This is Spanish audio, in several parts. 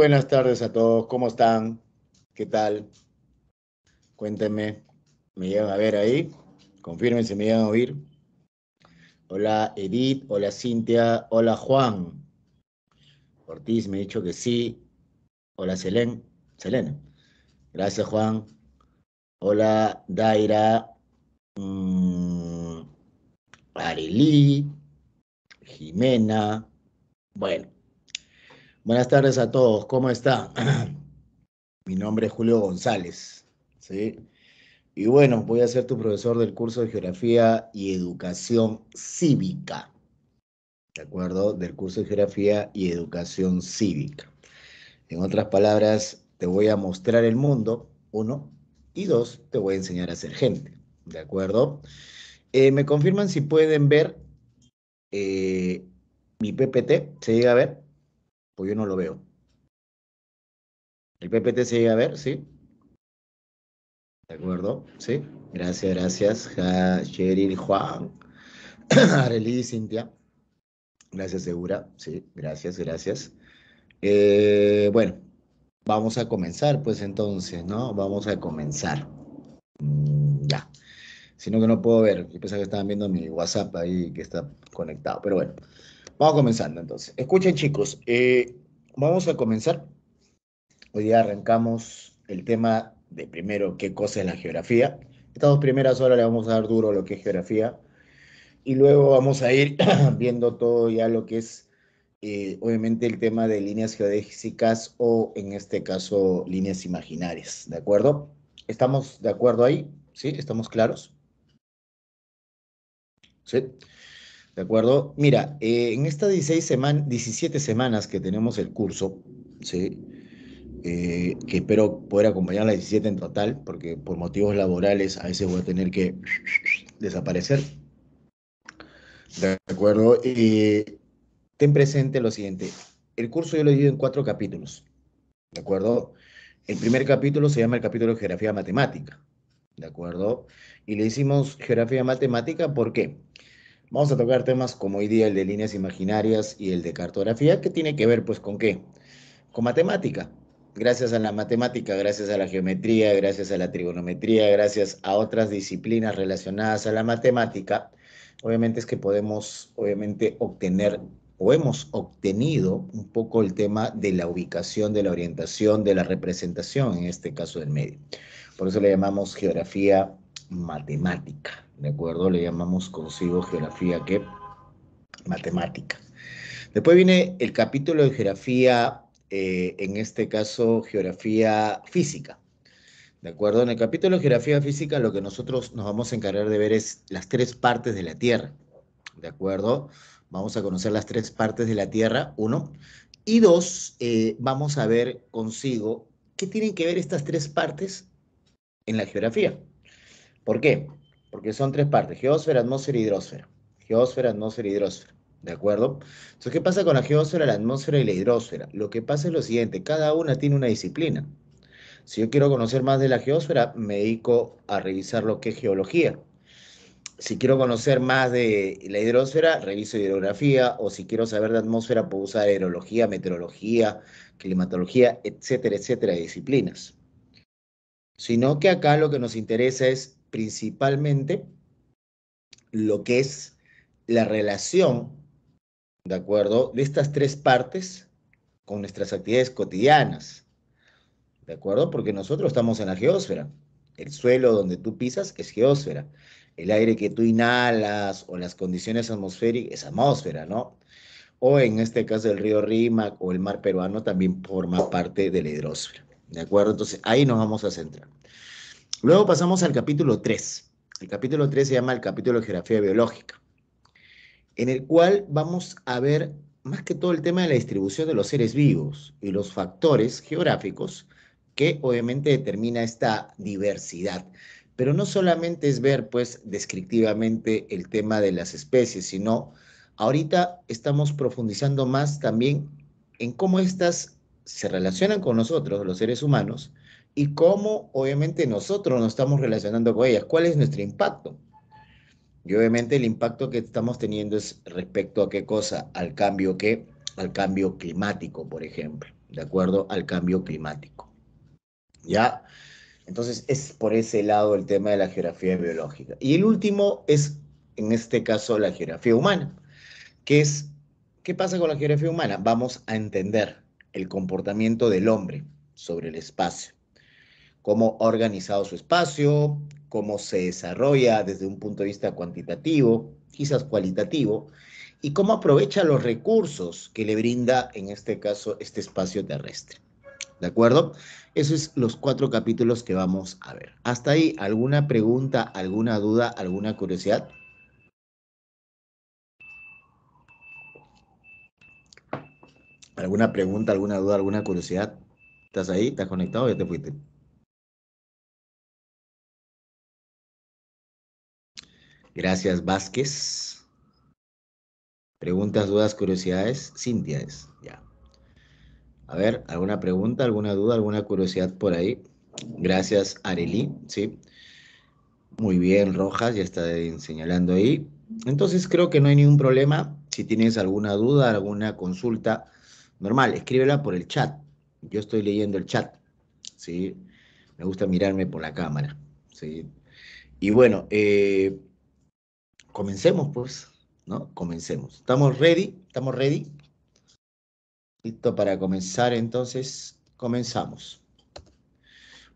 buenas tardes a todos. ¿Cómo están? ¿Qué tal? Cuéntenme. ¿Me llegan a ver ahí? Confirmen si me llegan a oír. Hola Edith, hola Cintia, hola Juan. Ortiz me ha dicho que sí. Hola Selen, Selena. Gracias Juan. Hola Daira. Mm, Jimena. Bueno, Buenas tardes a todos, ¿cómo está? Mi nombre es Julio González, ¿sí? Y bueno, voy a ser tu profesor del curso de Geografía y Educación Cívica, ¿de acuerdo? Del curso de Geografía y Educación Cívica. En otras palabras, te voy a mostrar el mundo, uno, y dos, te voy a enseñar a ser gente, ¿de acuerdo? Eh, Me confirman si pueden ver eh, mi PPT, ¿se llega a ver? Pues yo no lo veo. ¿El PPT se llega a ver? Sí. ¿De acuerdo? Sí. Gracias, gracias. Cheryl, Juan, Arely, Cintia. Gracias, Segura. Sí, gracias, gracias. Eh, bueno, vamos a comenzar, pues entonces, ¿no? Vamos a comenzar. Mm, ya. Sino que no puedo ver. Yo pensaba que estaban viendo mi WhatsApp ahí que está conectado, pero bueno. Vamos comenzando entonces. Escuchen chicos, eh, vamos a comenzar. Hoy día arrancamos el tema de primero qué cosa es la geografía. Estas dos primeras horas le vamos a dar duro lo que es geografía y luego vamos a ir viendo todo ya lo que es eh, obviamente el tema de líneas geodésicas o en este caso líneas imaginarias, ¿de acuerdo? ¿Estamos de acuerdo ahí? ¿Sí? ¿Estamos claros? Sí. ¿De acuerdo? Mira, eh, en estas 16 semanas, 17 semanas que tenemos el curso, ¿sí? Eh, que espero poder acompañar las 17 en total, porque por motivos laborales a veces voy a tener que desaparecer. ¿De acuerdo? Eh, ten presente lo siguiente. El curso yo lo divido en cuatro capítulos. ¿De acuerdo? El primer capítulo se llama el capítulo de Geografía Matemática. ¿De acuerdo? Y le hicimos Geografía Matemática, porque... Vamos a tocar temas como hoy día el de líneas imaginarias y el de cartografía, que tiene que ver pues con qué? Con matemática. Gracias a la matemática, gracias a la geometría, gracias a la trigonometría, gracias a otras disciplinas relacionadas a la matemática, obviamente es que podemos obviamente obtener o hemos obtenido un poco el tema de la ubicación, de la orientación, de la representación, en este caso del medio. Por eso le llamamos geografía matemática, ¿de acuerdo? Le llamamos consigo geografía que matemática. Después viene el capítulo de geografía, eh, en este caso geografía física. ¿De acuerdo? En el capítulo de geografía física lo que nosotros nos vamos a encargar de ver es las tres partes de la Tierra. ¿De acuerdo? Vamos a conocer las tres partes de la Tierra, uno. Y dos, eh, vamos a ver consigo qué tienen que ver estas tres partes en la geografía. ¿Por qué? Porque son tres partes, geósfera, atmósfera y hidrósfera. Geósfera, atmósfera y hidrósfera. ¿De acuerdo? Entonces, ¿qué pasa con la geósfera, la atmósfera y la hidrósfera? Lo que pasa es lo siguiente, cada una tiene una disciplina. Si yo quiero conocer más de la geósfera, me dedico a revisar lo que es geología. Si quiero conocer más de la hidrósfera, reviso hidrografía, o si quiero saber de atmósfera, puedo usar aerología, meteorología, climatología, etcétera, etcétera, disciplinas. Sino que acá lo que nos interesa es principalmente lo que es la relación, ¿de acuerdo?, de estas tres partes con nuestras actividades cotidianas, ¿de acuerdo? Porque nosotros estamos en la geósfera. El suelo donde tú pisas es geósfera. El aire que tú inhalas o las condiciones atmosféricas es atmósfera, ¿no? O en este caso el río Rímac o el mar peruano también forma parte de la hidrosfera. ¿De acuerdo? Entonces ahí nos vamos a centrar. Luego pasamos al capítulo 3. El capítulo 3 se llama el capítulo de geografía biológica, en el cual vamos a ver más que todo el tema de la distribución de los seres vivos y los factores geográficos que obviamente determina esta diversidad. Pero no solamente es ver, pues, descriptivamente el tema de las especies, sino ahorita estamos profundizando más también en cómo estas se relacionan con nosotros, los seres humanos, y cómo obviamente nosotros nos estamos relacionando con ellas, cuál es nuestro impacto. Y obviamente el impacto que estamos teniendo es respecto a qué cosa, al cambio que, al cambio climático, por ejemplo, de acuerdo al cambio climático. ¿Ya? Entonces es por ese lado el tema de la geografía biológica. Y el último es, en este caso, la geografía humana, que es, ¿qué pasa con la geografía humana? Vamos a entender el comportamiento del hombre sobre el espacio cómo ha organizado su espacio, cómo se desarrolla desde un punto de vista cuantitativo, quizás cualitativo, y cómo aprovecha los recursos que le brinda, en este caso, este espacio terrestre. ¿De acuerdo? Esos son los cuatro capítulos que vamos a ver. Hasta ahí, ¿alguna pregunta, alguna duda, alguna curiosidad? ¿Alguna pregunta, alguna duda, alguna curiosidad? ¿Estás ahí? ¿Estás conectado ya te fuiste? Gracias, Vázquez. Preguntas, dudas, curiosidades. Cintia es, ya. A ver, ¿alguna pregunta, alguna duda, alguna curiosidad por ahí? Gracias, Areli, sí. Muy bien, Rojas, ya está señalando ahí. Entonces creo que no hay ningún problema. Si tienes alguna duda, alguna consulta, normal, escríbela por el chat. Yo estoy leyendo el chat, ¿sí? Me gusta mirarme por la cámara, ¿sí? Y bueno, eh, comencemos, pues, ¿no? Comencemos. ¿Estamos ready? ¿Estamos ready? Listo para comenzar, entonces, comenzamos.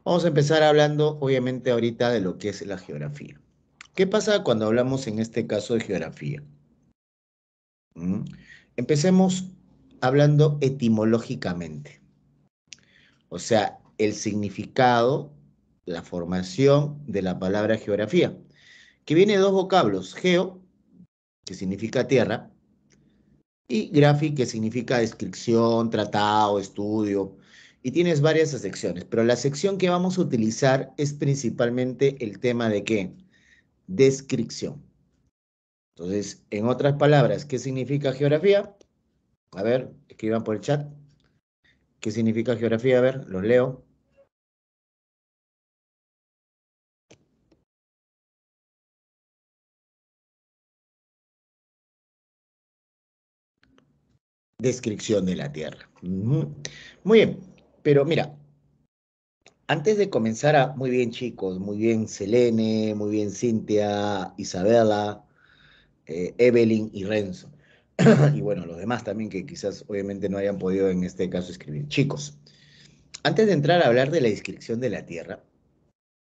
Vamos a empezar hablando, obviamente, ahorita de lo que es la geografía. ¿Qué pasa cuando hablamos en este caso de geografía? ¿Mm? Empecemos hablando etimológicamente. O sea, el significado, la formación de la palabra geografía que viene de dos vocablos, geo, que significa tierra, y grafi, que significa descripción, tratado, estudio, y tienes varias secciones, pero la sección que vamos a utilizar es principalmente el tema de qué? Descripción. Entonces, en otras palabras, ¿qué significa geografía? A ver, escriban por el chat. ¿Qué significa geografía? A ver, los leo. descripción de la Tierra. Muy bien, pero mira, antes de comenzar a, muy bien chicos, muy bien Selene, muy bien Cintia, Isabela, eh, Evelyn y Renzo, y bueno, los demás también que quizás obviamente no hayan podido en este caso escribir. Chicos, antes de entrar a hablar de la descripción de la Tierra,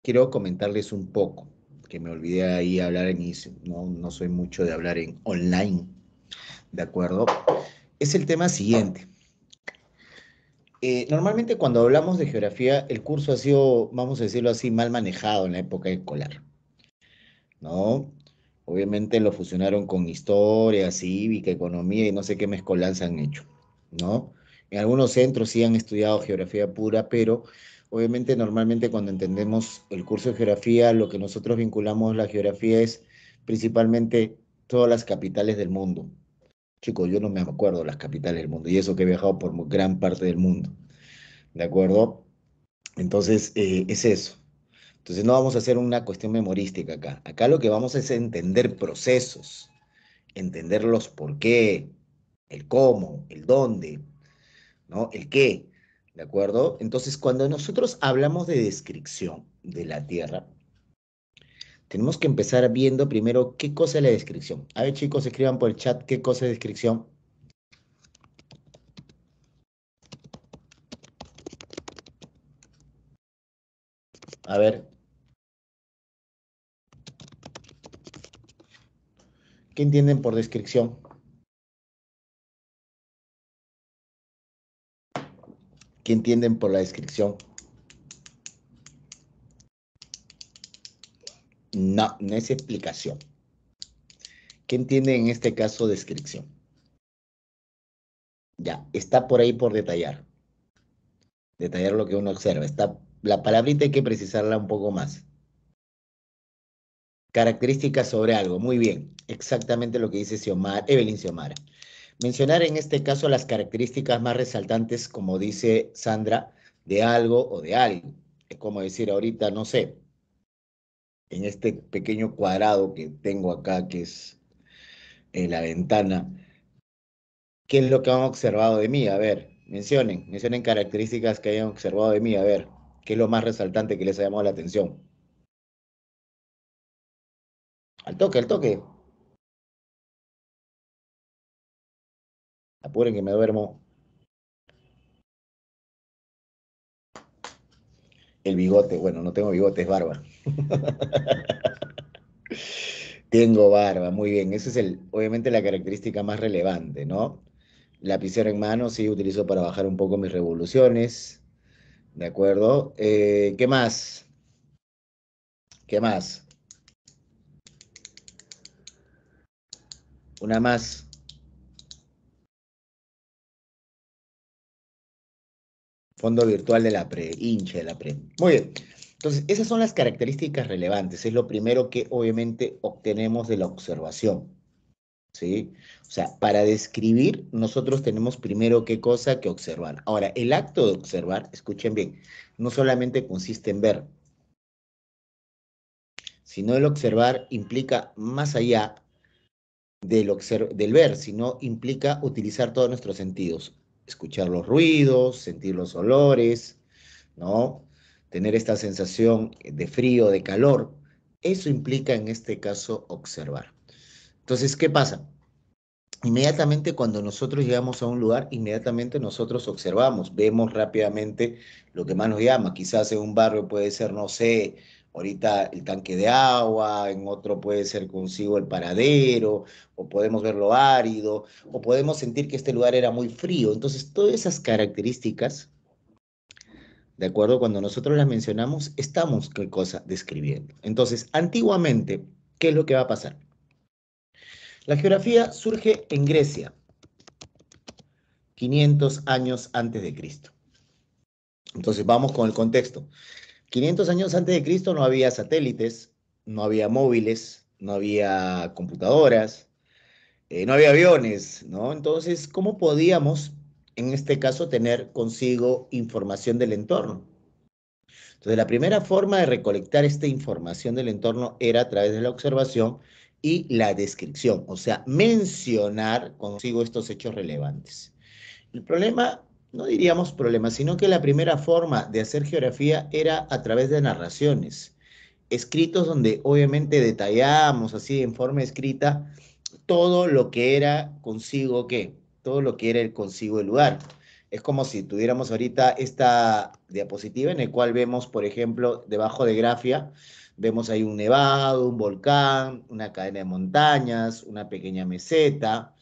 quiero comentarles un poco, que me olvidé ahí hablar en no, no soy mucho de hablar en online, ¿de acuerdo? es el tema siguiente. Eh, normalmente cuando hablamos de geografía, el curso ha sido, vamos a decirlo así, mal manejado en la época escolar. ¿No? Obviamente lo fusionaron con historia, cívica, economía y no sé qué mezcolanza han hecho. ¿No? En algunos centros sí han estudiado geografía pura, pero obviamente normalmente cuando entendemos el curso de geografía, lo que nosotros vinculamos a la geografía es principalmente todas las capitales del mundo, Chicos, yo no me acuerdo las capitales del mundo, y eso que he viajado por gran parte del mundo. ¿De acuerdo? Entonces, eh, es eso. Entonces, no vamos a hacer una cuestión memorística acá. Acá lo que vamos a hacer es entender procesos, entender los por qué, el cómo, el dónde, ¿no? El qué. ¿De acuerdo? Entonces, cuando nosotros hablamos de descripción de la Tierra, tenemos que empezar viendo primero qué cosa es la descripción. A ver, chicos, escriban por el chat qué cosa es descripción. A ver. ¿Qué entienden por descripción? ¿Qué entienden por la descripción? No, no es explicación. ¿Qué entiende en este caso descripción? Ya, está por ahí por detallar. Detallar lo que uno observa. Está, la palabrita hay que precisarla un poco más. Características sobre algo. Muy bien. Exactamente lo que dice Xiomara, Evelyn Xiomara. Mencionar en este caso las características más resaltantes, como dice Sandra, de algo o de algo. Es como decir ahorita, no sé, en este pequeño cuadrado que tengo acá, que es en eh, la ventana, ¿qué es lo que han observado de mí? A ver, mencionen, mencionen características que hayan observado de mí, a ver, ¿qué es lo más resaltante que les ha llamado la atención? Al toque, al toque. Apuren que me duermo. el bigote. Bueno, no tengo bigote, es barba. tengo barba, muy bien. Esa es el, obviamente la característica más relevante, ¿no? Lapicero en mano, sí, utilizo para bajar un poco mis revoluciones. ¿De acuerdo? Eh, ¿Qué más? ¿Qué más? Una más. Fondo virtual de la pre, hincha de la pre. Muy bien. Entonces, esas son las características relevantes. Es lo primero que obviamente obtenemos de la observación. ¿Sí? O sea, para describir, nosotros tenemos primero qué cosa que observar. Ahora, el acto de observar, escuchen bien, no solamente consiste en ver, sino el observar implica más allá del, del ver, sino implica utilizar todos nuestros sentidos escuchar los ruidos, sentir los olores, ¿no? Tener esta sensación de frío, de calor. Eso implica en este caso observar. Entonces, ¿qué pasa? Inmediatamente cuando nosotros llegamos a un lugar, inmediatamente nosotros observamos, vemos rápidamente lo que más nos llama. Quizás en un barrio puede ser, no sé, ahorita el tanque de agua, en otro puede ser consigo el paradero, o podemos verlo árido, o podemos sentir que este lugar era muy frío. Entonces, todas esas características, ¿de acuerdo? Cuando nosotros las mencionamos, estamos, qué cosa, describiendo. Entonces, antiguamente, ¿qué es lo que va a pasar? La geografía surge en Grecia, 500 años antes de Cristo. Entonces, vamos con el contexto. 500 años antes de Cristo no había satélites, no había móviles, no había computadoras, eh, no había aviones, ¿no? Entonces, ¿cómo podíamos, en este caso, tener consigo información del entorno? Entonces, la primera forma de recolectar esta información del entorno era a través de la observación y la descripción, o sea, mencionar consigo estos hechos relevantes. El problema no diríamos problemas, sino que la primera forma de hacer geografía era a través de narraciones, escritos donde obviamente detallábamos así en forma escrita todo lo que era consigo qué, todo lo que era el consigo el lugar. Es como si tuviéramos ahorita esta diapositiva en el cual vemos, por ejemplo, debajo de Grafia, vemos ahí un nevado, un volcán, una cadena de montañas, una pequeña meseta,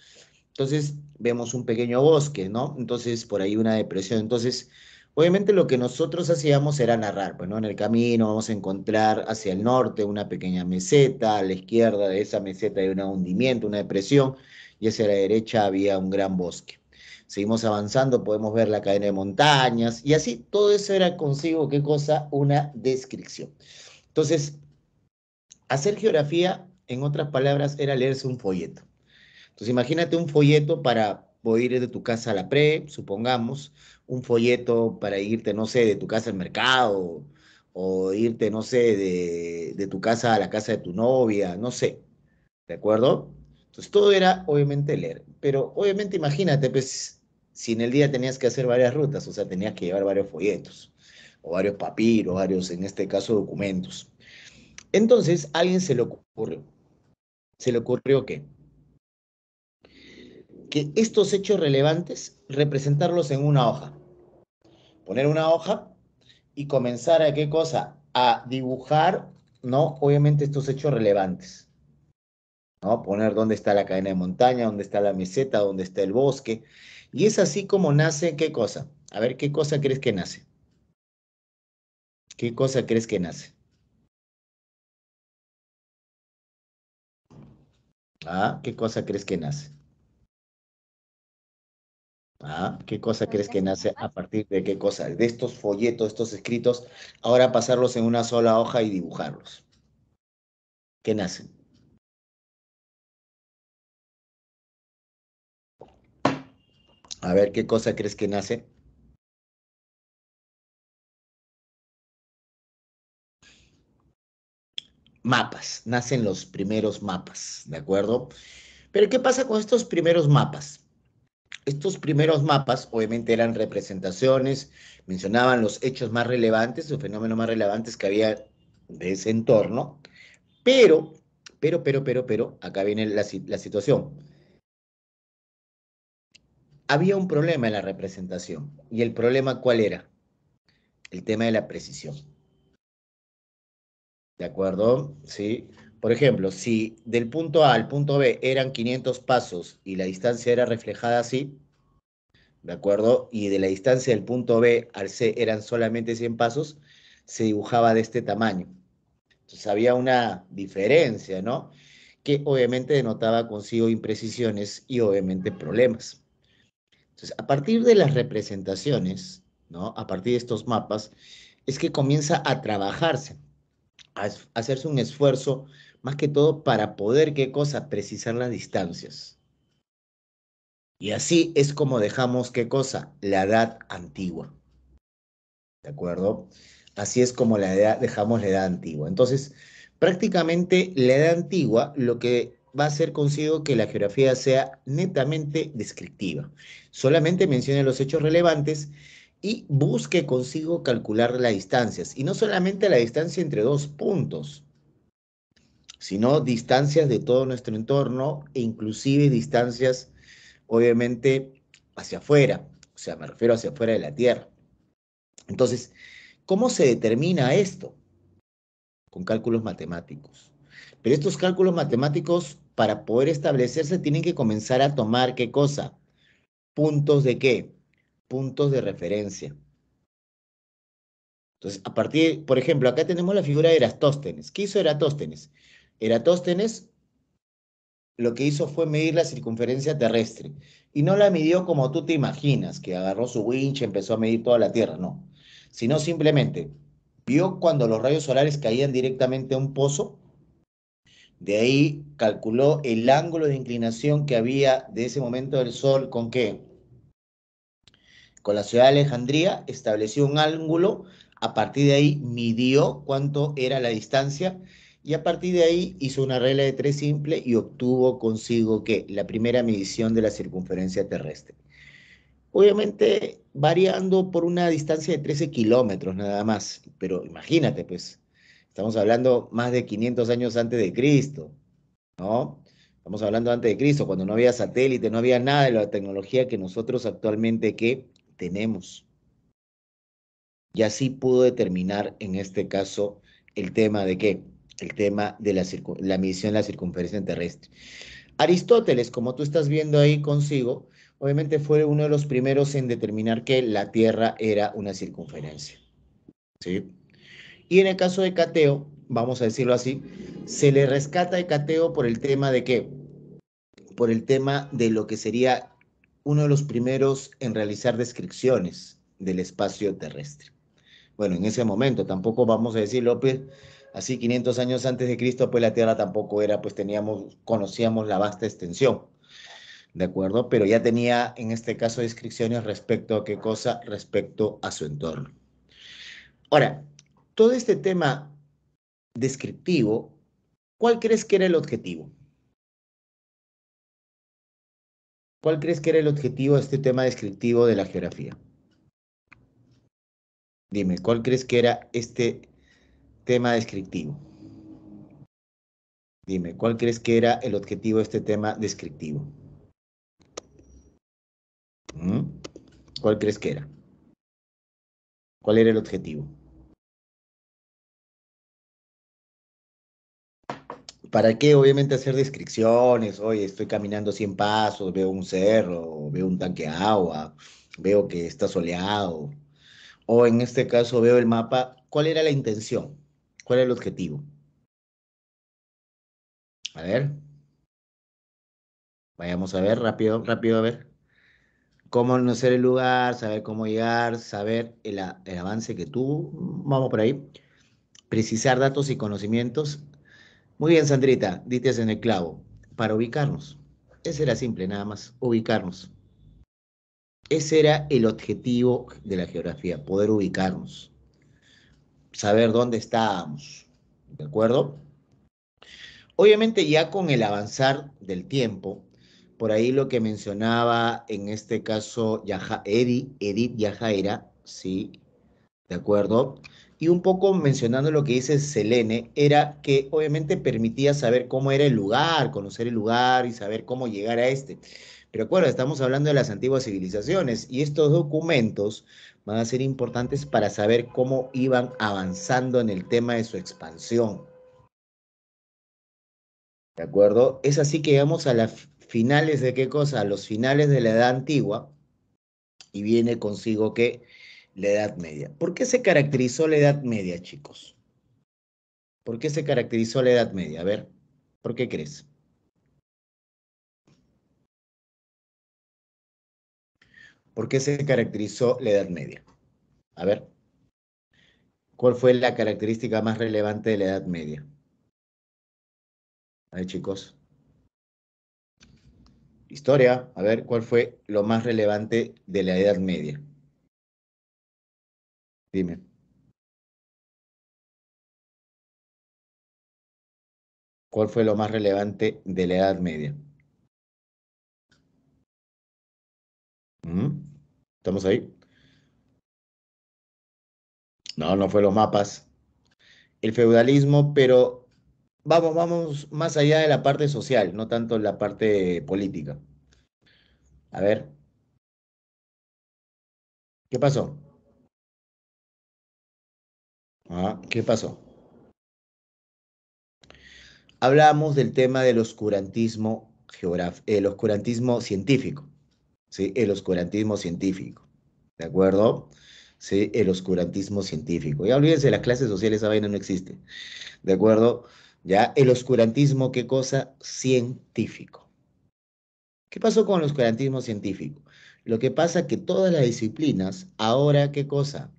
entonces vemos un pequeño bosque, ¿no? Entonces por ahí una depresión. Entonces, obviamente lo que nosotros hacíamos era narrar, pues, ¿no? En el camino vamos a encontrar hacia el norte una pequeña meseta, a la izquierda de esa meseta hay un hundimiento, una depresión, y hacia la derecha había un gran bosque. Seguimos avanzando, podemos ver la cadena de montañas, y así todo eso era consigo, ¿qué cosa? Una descripción. Entonces, hacer geografía, en otras palabras, era leerse un folleto. Entonces imagínate un folleto para ir de tu casa a la pre, supongamos, un folleto para irte, no sé, de tu casa al mercado, o irte, no sé, de, tu casa a la casa de tu novia, no sé, ¿de acuerdo? Entonces todo era obviamente leer, pero obviamente imagínate, pues, si en el día tenías que hacer varias rutas, o sea, tenías que llevar varios folletos, o varios papiros, varios, en este caso, documentos. Entonces, a alguien se le ocurrió. ¿Se le ocurrió qué? estos hechos relevantes, representarlos en una hoja. Poner una hoja y comenzar a qué cosa? A dibujar, ¿no? Obviamente estos hechos relevantes. ¿no? Poner dónde está la cadena de montaña, dónde está la meseta, dónde está el bosque. Y es así como nace qué cosa. A ver, ¿qué cosa crees que nace? ¿Qué cosa crees que nace? Ah, ¿qué cosa crees que nace? Ah, ¿Qué cosa crees que nace a partir de qué cosa? De estos folletos, estos escritos, ahora pasarlos en una sola hoja y dibujarlos. ¿Qué nacen? A ver, ¿qué cosa crees que nace? Mapas, nacen los primeros mapas, ¿de acuerdo? Pero ¿qué pasa con estos primeros mapas? Estos primeros mapas obviamente eran representaciones, mencionaban los hechos más relevantes, los fenómenos más relevantes que había de ese entorno, pero, pero, pero, pero, pero, acá viene la, la situación. Había un problema en la representación, y el problema cuál era? El tema de la precisión. ¿De acuerdo? Sí. Por ejemplo, si del punto A al punto B eran 500 pasos y la distancia era reflejada así, ¿de acuerdo? Y de la distancia del punto B al C eran solamente 100 pasos, se dibujaba de este tamaño. Entonces había una diferencia, ¿no? Que obviamente denotaba consigo imprecisiones y obviamente problemas. Entonces, a partir de las representaciones, ¿no? A partir de estos mapas, es que comienza a trabajarse, a hacerse un esfuerzo más que todo para poder, ¿qué cosa? Precisar las distancias. Y así es como dejamos, ¿qué cosa? La edad antigua. ¿De acuerdo? Así es como la edad, dejamos la edad antigua. Entonces, prácticamente la edad antigua lo que va a hacer consigo que la geografía sea netamente descriptiva. Solamente mencione los hechos relevantes y busque consigo calcular las distancias. Y no solamente la distancia entre dos puntos, sino distancias de todo nuestro entorno e inclusive distancias, obviamente, hacia afuera, o sea, me refiero hacia afuera de la Tierra. Entonces, ¿cómo se determina esto? Con cálculos matemáticos. Pero estos cálculos matemáticos, para poder establecerse, tienen que comenzar a tomar qué cosa? Puntos de qué? Puntos de referencia. Entonces, a partir, por ejemplo, acá tenemos la figura de Eratóstenes. ¿Qué hizo Eratóstenes? Eratóstenes lo que hizo fue medir la circunferencia terrestre y no la midió como tú te imaginas, que agarró su winch, y empezó a medir toda la Tierra, no, sino simplemente vio cuando los rayos solares caían directamente a un pozo, de ahí calculó el ángulo de inclinación que había de ese momento del Sol con qué? Con la ciudad de Alejandría, estableció un ángulo, a partir de ahí midió cuánto era la distancia y a partir de ahí hizo una regla de tres simple y obtuvo consigo que la primera medición de la circunferencia terrestre. Obviamente variando por una distancia de 13 kilómetros nada más, pero imagínate, pues, estamos hablando más de 500 años antes de Cristo, ¿no? Estamos hablando antes de Cristo, cuando no había satélite, no había nada de la tecnología que nosotros actualmente que tenemos. Y así pudo determinar en este caso el tema de que el tema de la, la medición de la circunferencia terrestre. Aristóteles, como tú estás viendo ahí consigo, obviamente fue uno de los primeros en determinar que la Tierra era una circunferencia. ¿sí? Y en el caso de Cateo, vamos a decirlo así, se le rescata a Cateo por el tema de qué? Por el tema de lo que sería uno de los primeros en realizar descripciones del espacio terrestre. Bueno, en ese momento tampoco vamos a decir López Así 500 años antes de Cristo, pues la Tierra tampoco era, pues teníamos, conocíamos la vasta extensión, ¿de acuerdo? Pero ya tenía, en este caso, descripciones respecto a qué cosa, respecto a su entorno. Ahora, todo este tema descriptivo, ¿cuál crees que era el objetivo? ¿Cuál crees que era el objetivo de este tema descriptivo de la geografía? Dime, ¿cuál crees que era este tema descriptivo. Dime, ¿cuál crees que era el objetivo de este tema descriptivo? ¿Mm? ¿Cuál crees que era? ¿Cuál era el objetivo? ¿Para qué? Obviamente hacer descripciones. Oye, estoy caminando 100 pasos, veo un cerro, veo un tanque de agua, veo que está soleado. O en este caso veo el mapa. ¿Cuál era la intención? ¿Cuál es el objetivo? A ver. Vayamos a ver rápido, rápido, a ver. Cómo conocer el lugar, saber cómo llegar, saber el, avance que tuvo. Vamos por ahí. Precisar datos y conocimientos. Muy bien, Sandrita, dices en el clavo. Para ubicarnos. Ese era simple, nada más. Ubicarnos. Ese era el objetivo de la geografía, poder ubicarnos saber dónde estábamos, ¿de acuerdo? Obviamente ya con el avanzar del tiempo, por ahí lo que mencionaba en este caso Yaja, Edith, Edith Yajaira, ¿sí? ¿De acuerdo? Y un poco mencionando lo que dice Selene, era que obviamente permitía saber cómo era el lugar, conocer el lugar y saber cómo llegar a este. Recuerda, estamos hablando de las antiguas civilizaciones y estos documentos van a ser importantes para saber cómo iban avanzando en el tema de su expansión. ¿De acuerdo? Es así que llegamos a las finales de qué cosa? A los finales de la Edad Antigua y viene consigo que la Edad Media. ¿Por qué se caracterizó la Edad Media, chicos? ¿Por qué se caracterizó la Edad Media? A ver, ¿por qué crees? ¿Por qué se caracterizó la Edad Media? A ver, ¿cuál fue la característica más relevante de la Edad Media? A ver, chicos. Historia, a ver, ¿cuál fue lo más relevante de la Edad Media? Dime. ¿Cuál fue lo más relevante de la Edad Media? ¿Mm? ¿Estamos ahí? No, no fue los mapas. El feudalismo, pero vamos, vamos más allá de la parte social, no tanto la parte política. A ver. ¿Qué pasó? Ah, ¿Qué pasó? Hablamos del tema del oscurantismo, el oscurantismo científico. ¿sí? El oscurantismo científico, ¿de acuerdo? ¿Sí? El oscurantismo científico. Ya olvídense, las clases sociales, esa vaina no existe, ¿de acuerdo? Ya, el oscurantismo, ¿qué cosa? Científico. ¿Qué pasó con el oscurantismo científico? Lo que pasa es que todas las disciplinas, ahora, ¿qué cosa?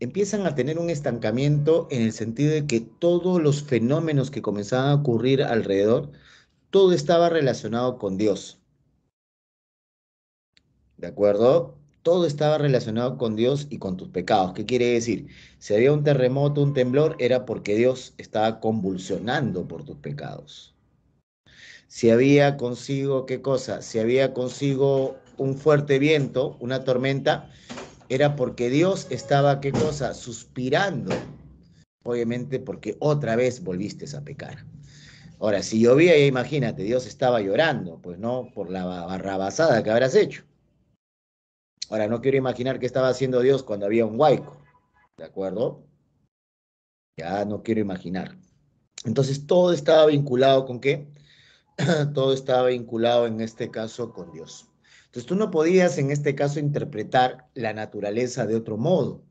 empiezan a tener un estancamiento en el sentido de que todos los fenómenos que comenzaban a ocurrir alrededor, todo estaba relacionado con Dios. ¿de acuerdo? Todo estaba relacionado con Dios y con tus pecados. ¿Qué quiere decir? Si había un terremoto, un temblor, era porque Dios estaba convulsionando por tus pecados. Si había consigo, ¿qué cosa? Si había consigo un fuerte viento, una tormenta, era porque Dios estaba, ¿qué cosa? Suspirando. Obviamente porque otra vez volviste a pecar. Ahora, si llovía, imagínate, Dios estaba llorando, pues no, por la barrabasada que habrás hecho. Ahora, no quiero imaginar qué estaba haciendo Dios cuando había un huaico, ¿de acuerdo? Ya no quiero imaginar. Entonces, todo estaba vinculado con qué? todo estaba vinculado en este caso con Dios. Entonces, tú no podías en este caso interpretar la naturaleza de otro modo.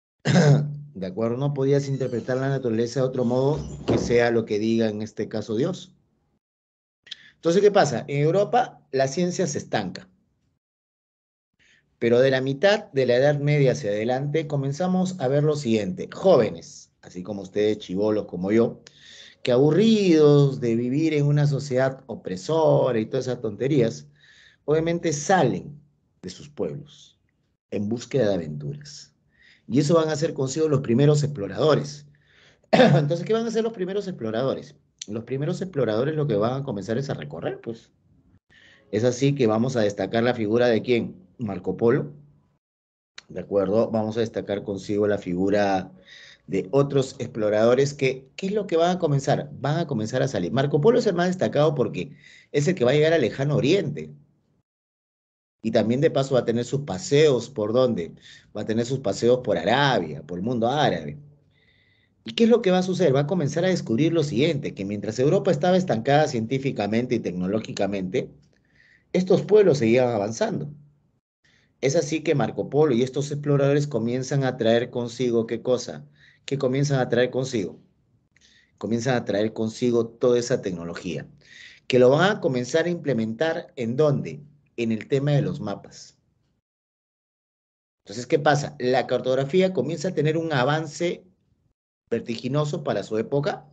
¿De acuerdo? No podías interpretar la naturaleza de otro modo que sea lo que diga en este caso Dios. Entonces, ¿qué pasa? En Europa la ciencia se estanca. Pero de la mitad de la Edad Media hacia adelante comenzamos a ver lo siguiente, jóvenes, así como ustedes chivolos como yo, que aburridos de vivir en una sociedad opresora y todas esas tonterías, obviamente salen de sus pueblos en búsqueda de aventuras. Y eso van a ser consigo los primeros exploradores. Entonces, ¿qué van a ser los primeros exploradores? Los primeros exploradores lo que van a comenzar es a recorrer, pues. Es así que vamos a destacar la figura de quién? Marco Polo. ¿De acuerdo? Vamos a destacar consigo la figura de otros exploradores que, ¿qué es lo que van a comenzar? Van a comenzar a salir. Marco Polo es el más destacado porque es el que va a llegar al lejano oriente. Y también de paso va a tener sus paseos por dónde? Va a tener sus paseos por Arabia, por el mundo árabe. ¿Y qué es lo que va a suceder? Va a comenzar a descubrir lo siguiente, que mientras Europa estaba estancada científicamente y tecnológicamente, estos pueblos seguían avanzando. Es así que Marco Polo y estos exploradores comienzan a traer consigo, ¿qué cosa? ¿Qué comienzan a traer consigo? Comienzan a traer consigo toda esa tecnología, que lo van a comenzar a implementar en dónde? En el tema de los mapas. Entonces, ¿qué pasa? La cartografía comienza a tener un avance vertiginoso para su época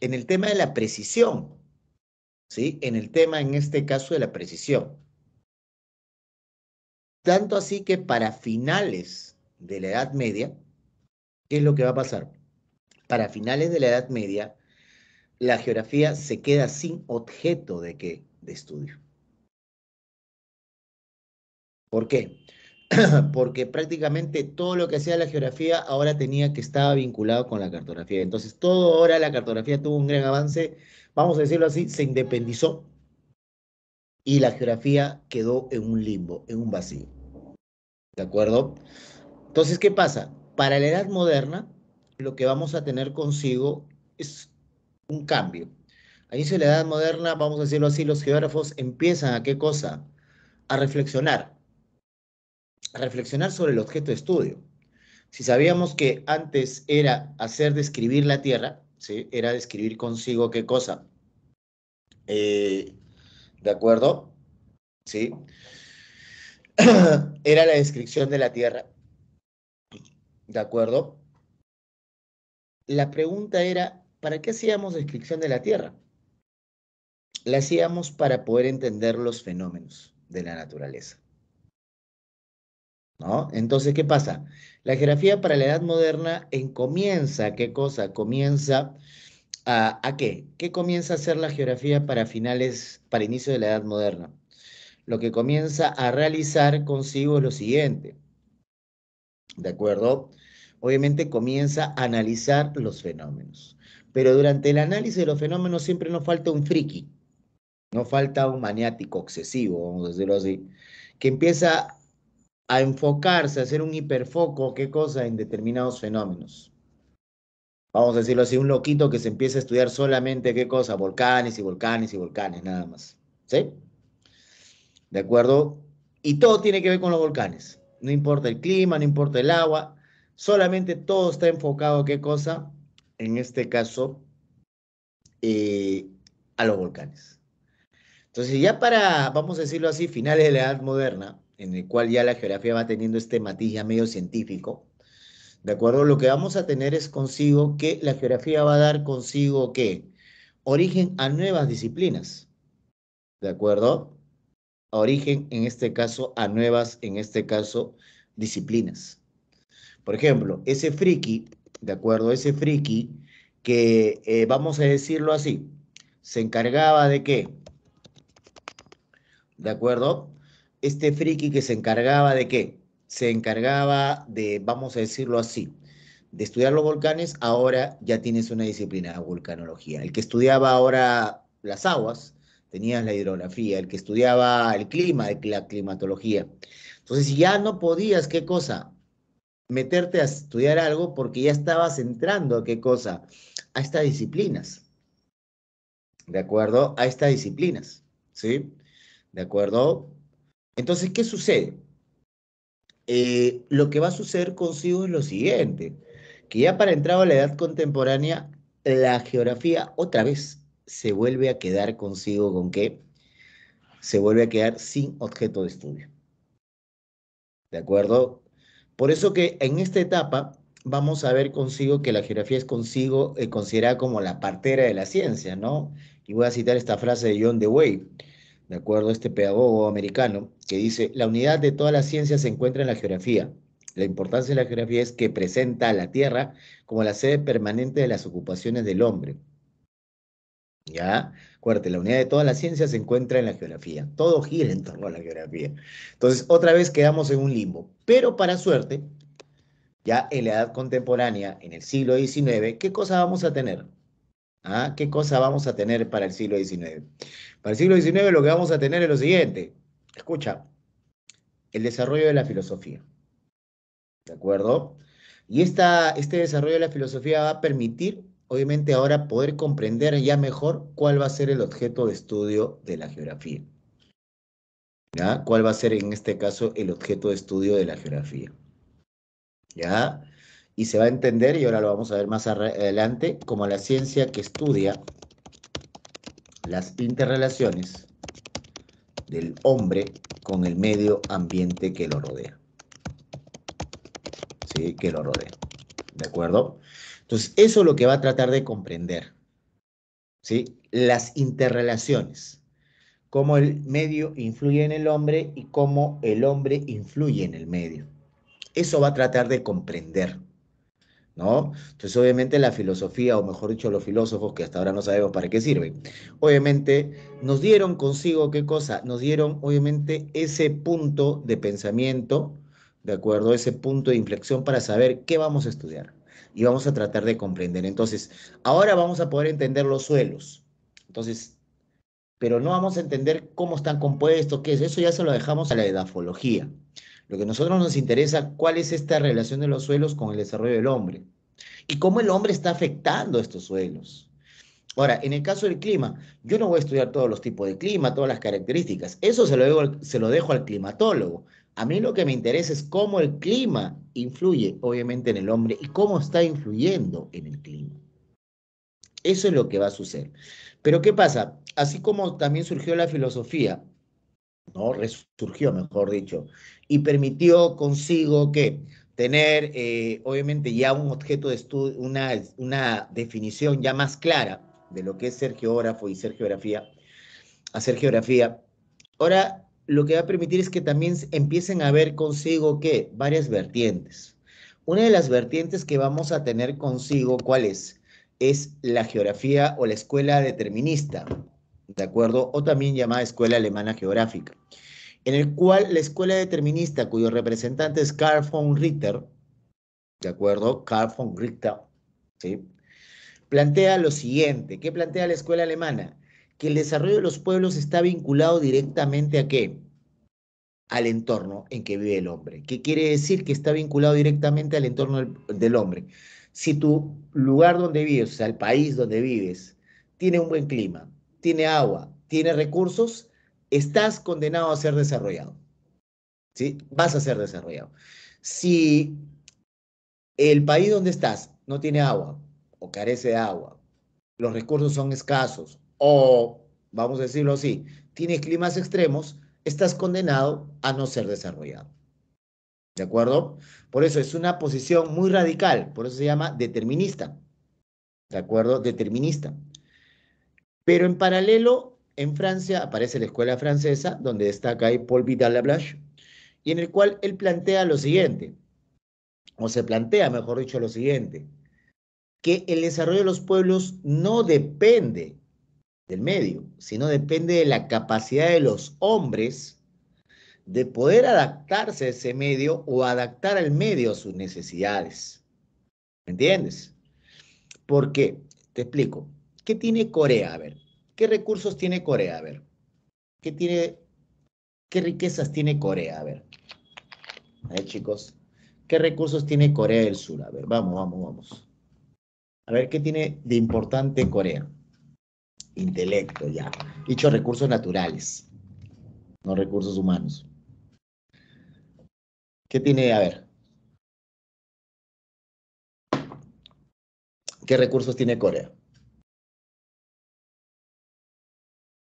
en el tema de la precisión, ¿sí? En el tema, en este caso, de la precisión. Tanto así que para finales de la Edad Media, ¿qué es lo que va a pasar? Para finales de la Edad Media, la geografía se queda sin objeto de qué? De estudio. ¿Por qué? Porque prácticamente todo lo que hacía la geografía ahora tenía que estar vinculado con la cartografía. Entonces, todo ahora la cartografía tuvo un gran avance, vamos a decirlo así, se independizó y la geografía quedó en un limbo, en un vacío. ¿De acuerdo? Entonces, ¿qué pasa? Para la edad moderna, lo que vamos a tener consigo es un cambio. Ahí inicio la edad moderna, vamos a decirlo así, los geógrafos empiezan a qué cosa? A reflexionar. A reflexionar sobre el objeto de estudio. Si sabíamos que antes era hacer describir la Tierra, ¿sí? era describir consigo qué cosa. Eh, ¿De acuerdo? ¿Sí? era la descripción de la Tierra. ¿De acuerdo? La pregunta era, ¿para qué hacíamos descripción de la Tierra? La hacíamos para poder entender los fenómenos de la naturaleza. ¿No? Entonces, ¿qué pasa? La geografía para la edad moderna en comienza, ¿qué cosa? Comienza a, a qué? ¿Qué comienza a ser la geografía para finales, para inicio de la edad moderna? lo que comienza a realizar consigo es lo siguiente. ¿De acuerdo? Obviamente comienza a analizar los fenómenos. Pero durante el análisis de los fenómenos siempre nos falta un friki, no falta un maniático obsesivo, vamos a decirlo así, que empieza a enfocarse, a hacer un hiperfoco, qué cosa, en determinados fenómenos. Vamos a decirlo así, un loquito que se empieza a estudiar solamente qué cosa, volcanes y volcanes y volcanes, nada más. ¿Sí? ¿De acuerdo? Y todo tiene que ver con los volcanes. No importa el clima, no importa el agua, solamente todo está enfocado a qué cosa, en este caso, eh, a los volcanes. Entonces ya para, vamos a decirlo así, finales de la Edad Moderna, en el cual ya la geografía va teniendo este matiz ya medio científico, ¿de acuerdo? Lo que vamos a tener es consigo que la geografía va a dar consigo que Origen a nuevas disciplinas, ¿de acuerdo? origen, en este caso, a nuevas, en este caso, disciplinas. Por ejemplo, ese friki, de acuerdo, ese friki que, eh, vamos a decirlo así, se encargaba de qué? ¿De acuerdo? Este friki que se encargaba de qué? Se encargaba de, vamos a decirlo así, de estudiar los volcanes, ahora ya tienes una disciplina, vulcanología. El que estudiaba ahora las aguas, tenías la hidrografía, el que estudiaba el clima, la climatología. Entonces ya no podías, ¿qué cosa? Meterte a estudiar algo porque ya estabas entrando a qué cosa? A estas disciplinas. ¿De acuerdo? A estas disciplinas. ¿Sí? ¿De acuerdo? Entonces, ¿qué sucede? Eh, lo que va a suceder consigo es lo siguiente, que ya para entrar a la edad contemporánea, la geografía otra vez se vuelve a quedar consigo con qué? Se vuelve a quedar sin objeto de estudio. ¿De acuerdo? Por eso que en esta etapa vamos a ver consigo que la geografía es consigo eh, considerada como la partera de la ciencia, ¿no? Y voy a citar esta frase de John Dewey, de acuerdo este pedagogo americano, que dice, la unidad de toda la ciencia se encuentra en la geografía. La importancia de la geografía es que presenta a la Tierra como la sede permanente de las ocupaciones del hombre, ¿Ya? Acuérdate, la unidad de todas las ciencias se encuentra en la geografía. Todo gira en torno a la geografía. Entonces, otra vez quedamos en un limbo. Pero para suerte, ya en la edad contemporánea, en el siglo XIX, ¿qué cosa vamos a tener? ¿Ah? ¿Qué cosa vamos a tener para el siglo XIX? Para el siglo XIX lo que vamos a tener es lo siguiente. Escucha, el desarrollo de la filosofía. ¿De acuerdo? Y este desarrollo de la filosofía va a permitir obviamente ahora poder comprender ya mejor cuál va a ser el objeto de estudio de la geografía. ¿Ya? ¿Cuál va a ser en este caso el objeto de estudio de la geografía? ¿Ya? Y se va a entender, y ahora lo vamos a ver más adelante, como la ciencia que estudia las interrelaciones del hombre con el medio ambiente que lo rodea. ¿Sí? Que lo rodea. ¿De acuerdo? Entonces, eso es lo que va a tratar de comprender. ¿sí? Las interrelaciones. Cómo el medio influye en el hombre y cómo el hombre influye en el medio. Eso va a tratar de comprender. ¿No? Entonces, obviamente, la filosofía, o mejor dicho, los filósofos, que hasta ahora no sabemos para qué sirven, obviamente nos dieron consigo qué cosa, nos dieron, obviamente, ese punto de pensamiento, ¿de acuerdo? Ese punto de inflexión para saber qué vamos a estudiar y vamos a tratar de comprender. Entonces, ahora vamos a poder entender los suelos. Entonces, pero no vamos a entender cómo están compuestos, qué es. Eso ya se lo dejamos a la edafología. Lo que a nosotros nos interesa, cuál es esta relación de los suelos con el desarrollo del hombre y cómo el hombre está afectando estos suelos. Ahora, en el caso del clima, yo no voy a estudiar todos los tipos de clima, todas las características. Eso se lo, se lo dejo al climatólogo. A mí lo que me interesa es cómo el clima influye, obviamente, en el hombre y cómo está influyendo en el clima. Eso es lo que va a suceder. Pero ¿qué pasa? Así como también surgió la filosofía, ¿no? Resurgió, mejor dicho, y permitió consigo que tener, eh, obviamente, ya un objeto de estudio, una, una definición ya más clara de lo que es ser geógrafo y ser geografía, hacer geografía. Ahora lo que va a permitir es que también empiecen a ver consigo qué? Varias vertientes. Una de las vertientes que vamos a tener consigo, ¿cuál es? Es la geografía o la escuela determinista, ¿de acuerdo? O también llamada escuela alemana geográfica, en el cual la escuela determinista, cuyo representante es Carl von Ritter, ¿de acuerdo? Carl von Ritter, ¿sí? Plantea lo siguiente, ¿qué plantea la escuela alemana? que el desarrollo de los pueblos está vinculado directamente a qué? Al entorno en que vive el hombre. ¿Qué quiere decir que está vinculado directamente al entorno del, hombre? Si tu lugar donde vives, o sea, el país donde vives, tiene un buen clima, tiene agua, tiene recursos, estás condenado a ser desarrollado. ¿Sí? Vas a ser desarrollado. Si el país donde estás no tiene agua o carece de agua, los recursos son escasos o, vamos a decirlo así, tienes climas extremos, estás condenado a no ser desarrollado. ¿De acuerdo? Por eso es una posición muy radical, por eso se llama determinista. ¿De acuerdo? Determinista. Pero en paralelo, en Francia aparece la escuela francesa, donde destaca ahí Paul Vidal Lablache, y en el cual él plantea lo siguiente, o se plantea, mejor dicho, lo siguiente, que el desarrollo de los pueblos no depende del medio, sino depende de la capacidad de los hombres de poder adaptarse a ese medio o adaptar al medio a sus necesidades. ¿Me entiendes? Porque, te explico, ¿qué tiene Corea? A ver, ¿qué recursos tiene Corea? A ver, ¿qué tiene, qué riquezas tiene Corea? A ver, a ver chicos, ¿qué recursos tiene Corea del Sur? A ver, vamos, vamos, vamos. A ver, ¿qué tiene de importante Corea? Intelecto, ya. Dicho recursos naturales, no recursos humanos. ¿Qué tiene? A ver. ¿Qué recursos tiene Corea?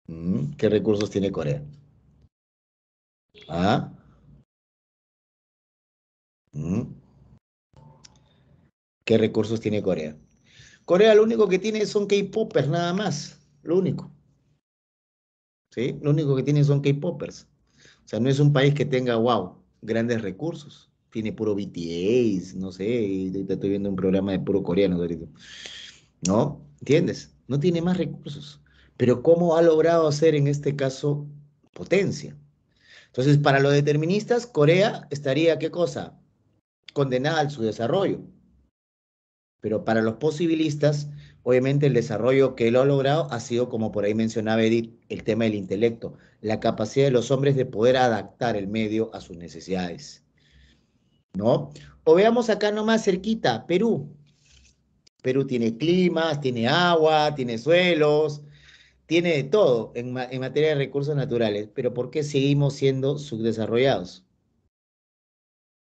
Mm, ¿Qué recursos tiene Corea? ¿Ah? Mm. ¿Qué recursos tiene Corea? Corea lo único que tiene son k poppers nada más, lo único. ¿Sí? Lo único que tiene son k poppers O sea, no es un país que tenga, wow, grandes recursos. Tiene puro BTS, no sé, y ahorita estoy viendo un programa de puro coreano ¿No? ¿Entiendes? No tiene más recursos. Pero ¿cómo ha logrado hacer en este caso potencia? Entonces, para los deterministas, Corea estaría, ¿qué cosa? Condenada al su desarrollo. Pero para los posibilistas, obviamente el desarrollo que él ha logrado ha sido, como por ahí mencionaba Edith, el tema del intelecto, la capacidad de los hombres de poder adaptar el medio a sus necesidades. ¿No? O veamos acá nomás cerquita, Perú. Perú tiene climas, tiene agua, tiene suelos, tiene de todo en materia de recursos naturales, pero ¿por qué seguimos siendo subdesarrollados?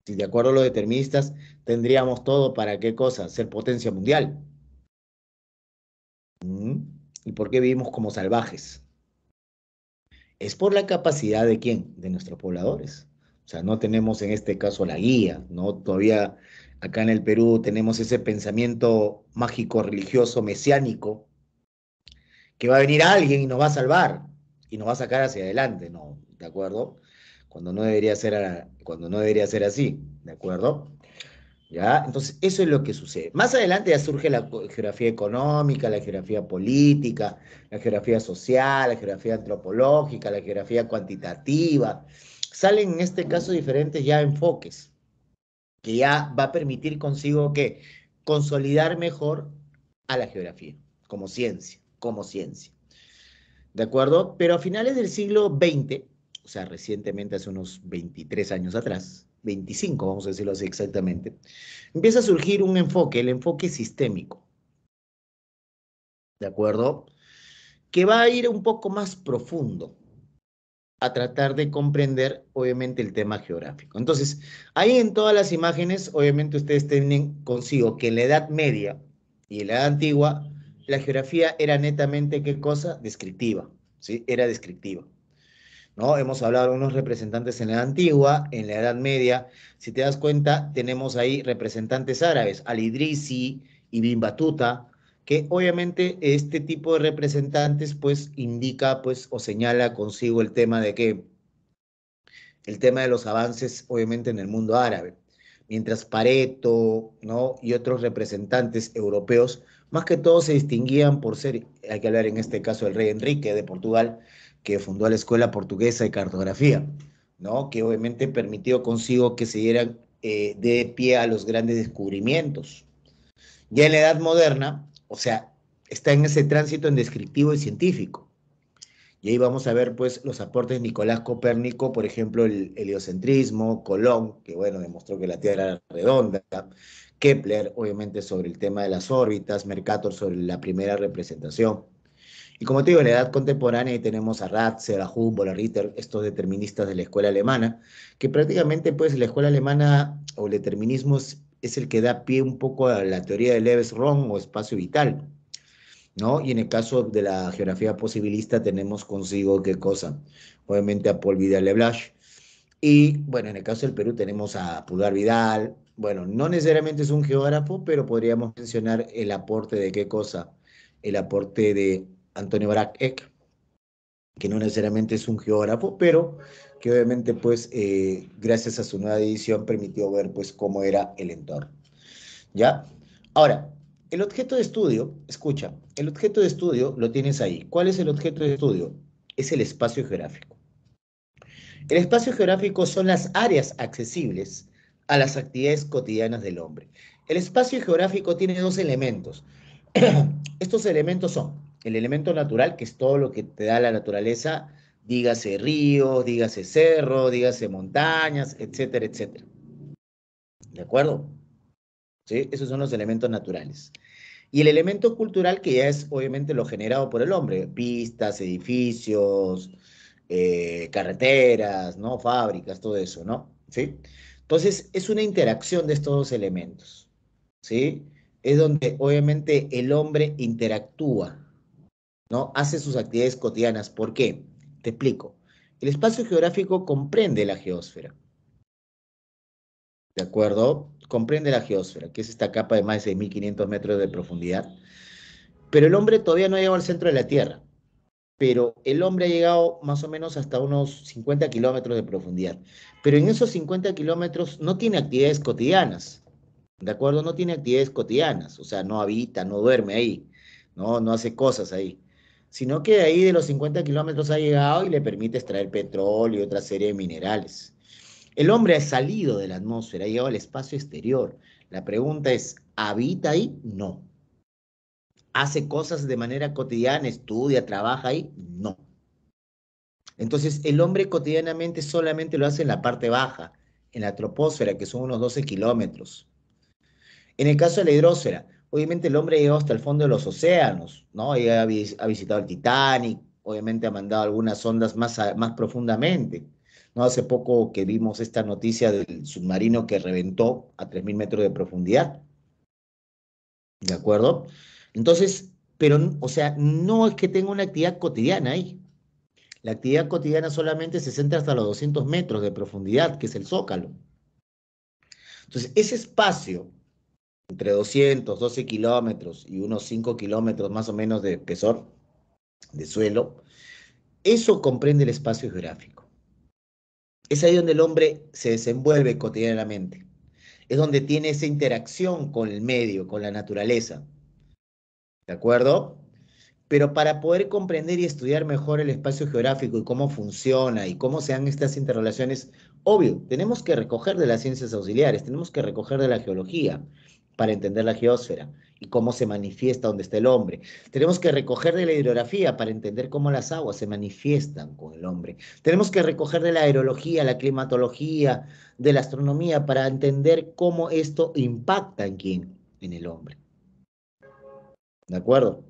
si de acuerdo a los deterministas, tendríamos todo para qué cosa, ser potencia mundial. Mm, ¿Y por qué vivimos como salvajes? Es por la capacidad de quién, de nuestros pobladores. O sea, no tenemos en este caso la guía, ¿no? Todavía acá en el Perú tenemos ese pensamiento mágico, religioso, mesiánico, que va a venir alguien y nos va a salvar y nos va a sacar hacia adelante, ¿no? ¿De acuerdo? cuando no debería ser, cuando no debería ser así, ¿de acuerdo? ¿Ya? Entonces, eso es lo que sucede. Más adelante ya surge la geografía económica, la geografía política, la geografía social, la geografía antropológica, la geografía cuantitativa. Salen en este caso diferentes ya enfoques, que ya va a permitir consigo que consolidar mejor a la geografía como ciencia, como ciencia. ¿De acuerdo? Pero a finales del siglo XX, o sea, recientemente, hace unos 23 años atrás, 25, vamos a decirlo así exactamente, empieza a surgir un enfoque, el enfoque sistémico. ¿De acuerdo? Que va a ir un poco más profundo a tratar de comprender, obviamente, el tema geográfico. Entonces, ahí en todas las imágenes, obviamente, ustedes tienen consigo que en la Edad Media y en la Edad Antigua, la geografía era netamente, ¿qué cosa? Descriptiva, ¿sí? Era descriptiva. ¿no? Hemos hablado de unos representantes en la antigua, en la Edad Media. Si te das cuenta, tenemos ahí representantes árabes, Al-Idrisi, y Batuta, que obviamente este tipo de representantes pues indica pues o señala consigo el tema de que el tema de los avances obviamente en el mundo árabe, mientras Pareto, ¿no? y otros representantes europeos más que todo se distinguían por ser hay que hablar en este caso del rey Enrique de Portugal, que fundó la Escuela Portuguesa de Cartografía, ¿no? que obviamente permitió consigo que se dieran eh, de pie a los grandes descubrimientos. Ya en la Edad Moderna, o sea, está en ese tránsito en descriptivo y científico. Y ahí vamos a ver pues los aportes de Nicolás Copérnico, por ejemplo, el heliocentrismo, Colón, que bueno, demostró que la Tierra era redonda, Kepler, obviamente, sobre el tema de las órbitas, Mercator sobre la primera representación y como te digo, en la edad contemporánea tenemos a Ratzel, a Humboldt, a Ritter, estos deterministas de la escuela alemana, que prácticamente pues la escuela alemana o el determinismo es, el que da pie un poco a la teoría de Leves-Ron o espacio vital, ¿no? Y en el caso de la geografía posibilista tenemos consigo qué cosa, obviamente a Paul Vidal Leblanc y bueno, en el caso del Perú tenemos a Pulgar Vidal, bueno, no necesariamente es un geógrafo, pero podríamos mencionar el aporte de qué cosa, el aporte de Antonio Barak que no necesariamente es un geógrafo, pero que obviamente pues eh, gracias a su nueva edición permitió ver pues cómo era el entorno. ¿Ya? Ahora, el objeto de estudio, escucha, el objeto de estudio lo tienes ahí. ¿Cuál es el objeto de estudio? Es el espacio geográfico. El espacio geográfico son las áreas accesibles a las actividades cotidianas del hombre. El espacio geográfico tiene dos elementos. Estos elementos son el elemento natural, que es todo lo que te da la naturaleza, dígase ríos, dígase cerro, dígase montañas, etcétera, etcétera. ¿De acuerdo? ¿Sí? Esos son los elementos naturales. Y el elemento cultural, que ya es obviamente lo generado por el hombre, pistas, edificios, eh, carreteras, ¿no? Fábricas, todo eso, ¿no? ¿Sí? Entonces, es una interacción de estos dos elementos, ¿sí? Es donde obviamente el hombre interactúa, ¿no? Hace sus actividades cotidianas. ¿Por qué? Te explico. El espacio geográfico comprende la geósfera. ¿De acuerdo? Comprende la geósfera, que es esta capa de más de 6.500 metros de profundidad. Pero el hombre todavía no ha llegado al centro de la Tierra. Pero el hombre ha llegado más o menos hasta unos 50 kilómetros de profundidad. Pero en esos 50 kilómetros no tiene actividades cotidianas. ¿De acuerdo? No tiene actividades cotidianas. O sea, no habita, no duerme ahí. No, no hace cosas ahí sino que de ahí de los 50 kilómetros ha llegado y le permite extraer petróleo y otra serie de minerales. El hombre ha salido de la atmósfera, ha llegado al espacio exterior. La pregunta es, ¿habita ahí? No. ¿Hace cosas de manera cotidiana, estudia, trabaja ahí? No. Entonces, el hombre cotidianamente solamente lo hace en la parte baja, en la troposfera, que son unos 12 kilómetros. En el caso de la hidrósfera obviamente el hombre llegó hasta el fondo de los océanos, ¿no? ha, visitado el Titanic, obviamente ha mandado algunas ondas más, más profundamente. ¿no? Hace poco que vimos esta noticia del submarino que reventó a 3.000 metros de profundidad. ¿De acuerdo? Entonces, pero, o sea, no es que tenga una actividad cotidiana ahí. La actividad cotidiana solamente se centra hasta los 200 metros de profundidad, que es el zócalo. Entonces, ese espacio entre 200, 12 kilómetros y unos 5 kilómetros más o menos de espesor de suelo, eso comprende el espacio geográfico. Es ahí donde el hombre se desenvuelve cotidianamente. Es donde tiene esa interacción con el medio, con la naturaleza. ¿De acuerdo? Pero para poder comprender y estudiar mejor el espacio geográfico y cómo funciona y cómo se dan estas interrelaciones, obvio, tenemos que recoger de las ciencias auxiliares, tenemos que recoger de la geología, para entender la geósfera y cómo se manifiesta donde está el hombre. Tenemos que recoger de la hidrografía para entender cómo las aguas se manifiestan con el hombre. Tenemos que recoger de la aerología, la climatología, de la astronomía para entender cómo esto impacta en quién, en el hombre. ¿De acuerdo?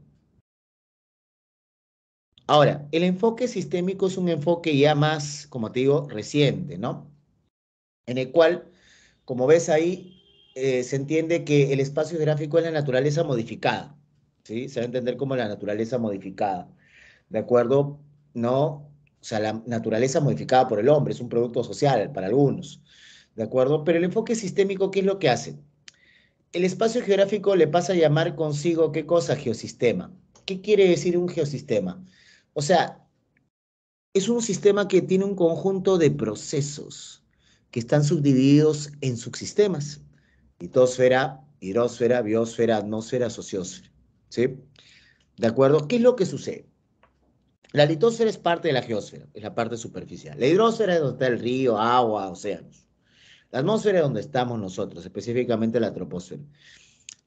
Ahora, el enfoque sistémico es un enfoque ya más, como te digo, reciente, ¿no? En el cual, como ves ahí, eh, se entiende que el espacio geográfico es la naturaleza modificada, ¿sí? Se va a entender como la naturaleza modificada, ¿de acuerdo? No, o sea, la naturaleza modificada por el hombre es un producto social para algunos, ¿de acuerdo? Pero el enfoque sistémico, ¿qué es lo que hace? El espacio geográfico le pasa a llamar consigo, ¿qué cosa? Geosistema. ¿Qué quiere decir un geosistema? O sea, es un sistema que tiene un conjunto de procesos que están subdivididos en subsistemas litosfera, hidrosfera, biosfera, atmósfera, sociósfera. ¿Sí? ¿De acuerdo? ¿Qué es lo que sucede? La litósfera es parte de la geósfera, es la parte superficial. La hidrosfera es donde está el río, agua, océanos. La atmósfera es donde estamos nosotros, específicamente la troposfera.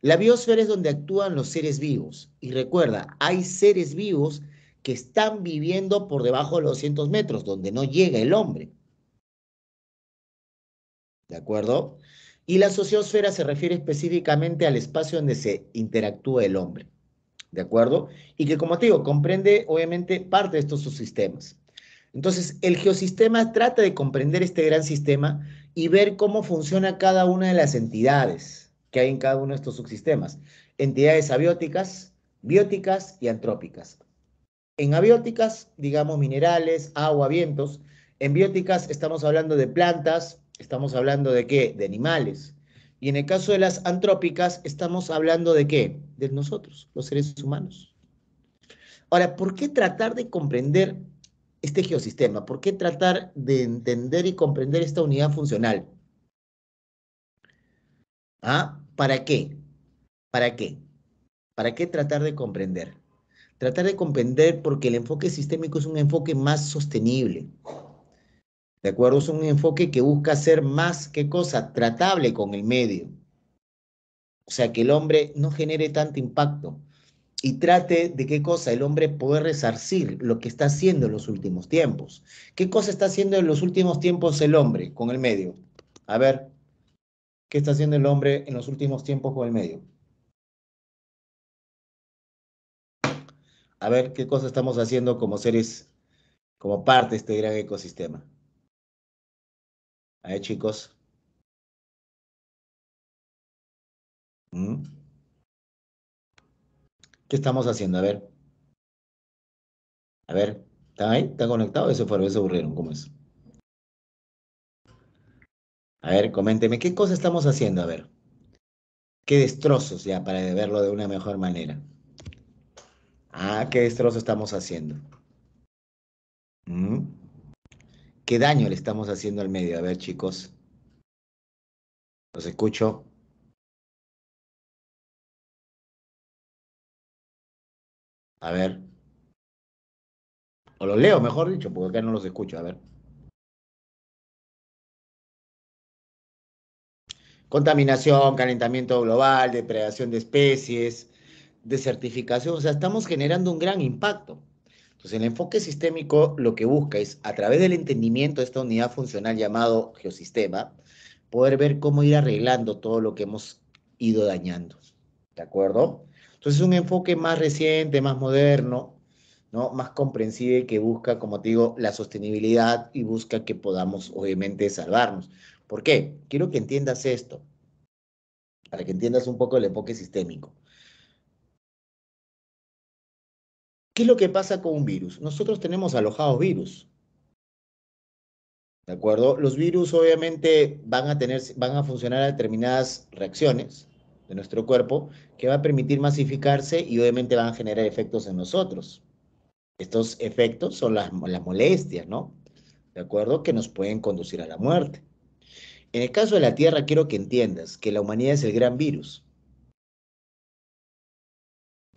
La biosfera es donde actúan los seres vivos. Y recuerda, hay seres vivos que están viviendo por debajo de los 200 metros, donde no llega el hombre. ¿De acuerdo? Y la sociosfera se refiere específicamente al espacio donde se interactúa el hombre, ¿de acuerdo? Y que, como te digo, comprende obviamente parte de estos subsistemas. Entonces, el geosistema trata de comprender este gran sistema y ver cómo funciona cada una de las entidades que hay en cada uno de estos subsistemas. Entidades abióticas, bióticas y antrópicas. En abióticas, digamos minerales, agua, vientos. En bióticas estamos hablando de plantas, estamos hablando de qué? De animales. Y en el caso de las antrópicas, estamos hablando de qué? De nosotros, los seres humanos. Ahora, ¿por qué tratar de comprender este geosistema? ¿Por qué tratar de entender y comprender esta unidad funcional? ¿Ah? ¿Para qué? ¿Para qué? ¿Para qué tratar de comprender? Tratar de comprender porque el enfoque sistémico es un enfoque más sostenible, ¿De acuerdo? Es un enfoque que busca ser más que cosa, tratable con el medio. O sea, que el hombre no genere tanto impacto y trate de qué cosa el hombre puede resarcir lo que está haciendo en los últimos tiempos. ¿Qué cosa está haciendo en los últimos tiempos el hombre con el medio? A ver, ¿qué está haciendo el hombre en los últimos tiempos con el medio? A ver, ¿qué cosa estamos haciendo como seres, como parte de este gran ecosistema? ver, chicos. Mm. ¿Qué estamos haciendo? A ver. A ver, ¿están ahí? ¿Están conectados? Eso fueron, se aburrieron. ¿Cómo es? A ver, coménteme, ¿qué cosa estamos haciendo? A ver. Qué destrozos ya para verlo de una mejor manera. Ah, qué destrozos estamos haciendo. Mm. ¿Qué daño le estamos haciendo al medio? A ver, chicos. Los escucho. A ver. O los leo, mejor dicho, porque acá no los escucho. A ver. Contaminación, calentamiento global, depredación de especies, desertificación. O sea, estamos generando un gran impacto. Entonces, el enfoque sistémico lo que busca es, a través del entendimiento de esta unidad funcional llamado geosistema, poder ver cómo ir arreglando todo lo que hemos ido dañando. ¿De acuerdo? Entonces, un enfoque más reciente, más moderno, ¿no? más comprensible que busca, como te digo, la sostenibilidad y busca que podamos, obviamente, salvarnos. ¿Por qué? Quiero que entiendas esto, para que entiendas un poco el enfoque sistémico. ¿Qué es lo que pasa con un virus? Nosotros tenemos alojados virus. ¿De acuerdo? Los virus obviamente van a, tener, van a funcionar a determinadas reacciones de nuestro cuerpo que va a permitir masificarse y obviamente van a generar efectos en nosotros. Estos efectos son las, las molestias, ¿no? ¿De acuerdo? Que nos pueden conducir a la muerte. En el caso de la Tierra, quiero que entiendas que la humanidad es el gran virus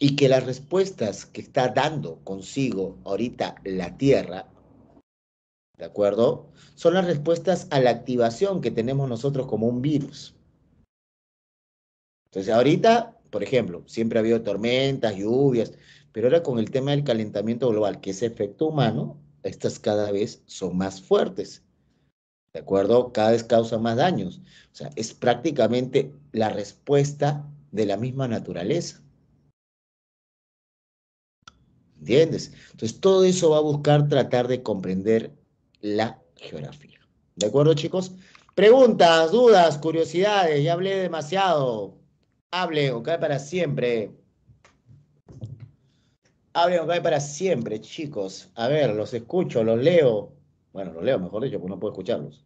y que las respuestas que está dando consigo ahorita la Tierra, ¿de acuerdo? Son las respuestas a la activación que tenemos nosotros como un virus. Entonces ahorita, por ejemplo, siempre ha habido tormentas, lluvias, pero ahora con el tema del calentamiento global, que es efecto humano, estas cada vez son más fuertes. ¿De acuerdo? Cada vez causan más daños. O sea, es prácticamente la respuesta de la misma naturaleza. ¿Entiendes? Entonces, todo eso va a buscar tratar de comprender la geografía. ¿De acuerdo, chicos? Preguntas, dudas, curiosidades, ya hablé demasiado. Hable o cae para siempre. Hable o cae para siempre, chicos. A ver, los escucho, los leo. Bueno, los leo, mejor dicho, porque no puedo escucharlos.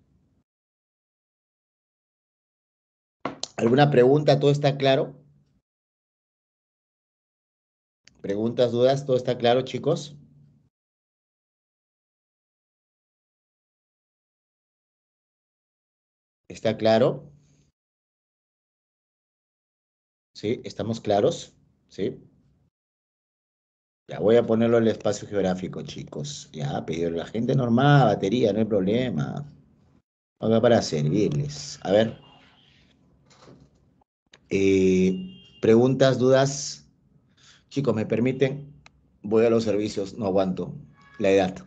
¿Alguna pregunta? ¿Todo está claro? ¿Preguntas, dudas? ¿Todo está claro, chicos? ¿Está claro? ¿Sí? ¿Estamos claros? ¿Sí? Ya voy a ponerlo en el espacio geográfico, chicos. Ya, pedido la gente normal, batería, no hay problema. Acá para servirles. A ver. Eh, ¿Preguntas, dudas? Chicos, me permiten, voy a los servicios, no aguanto la edad.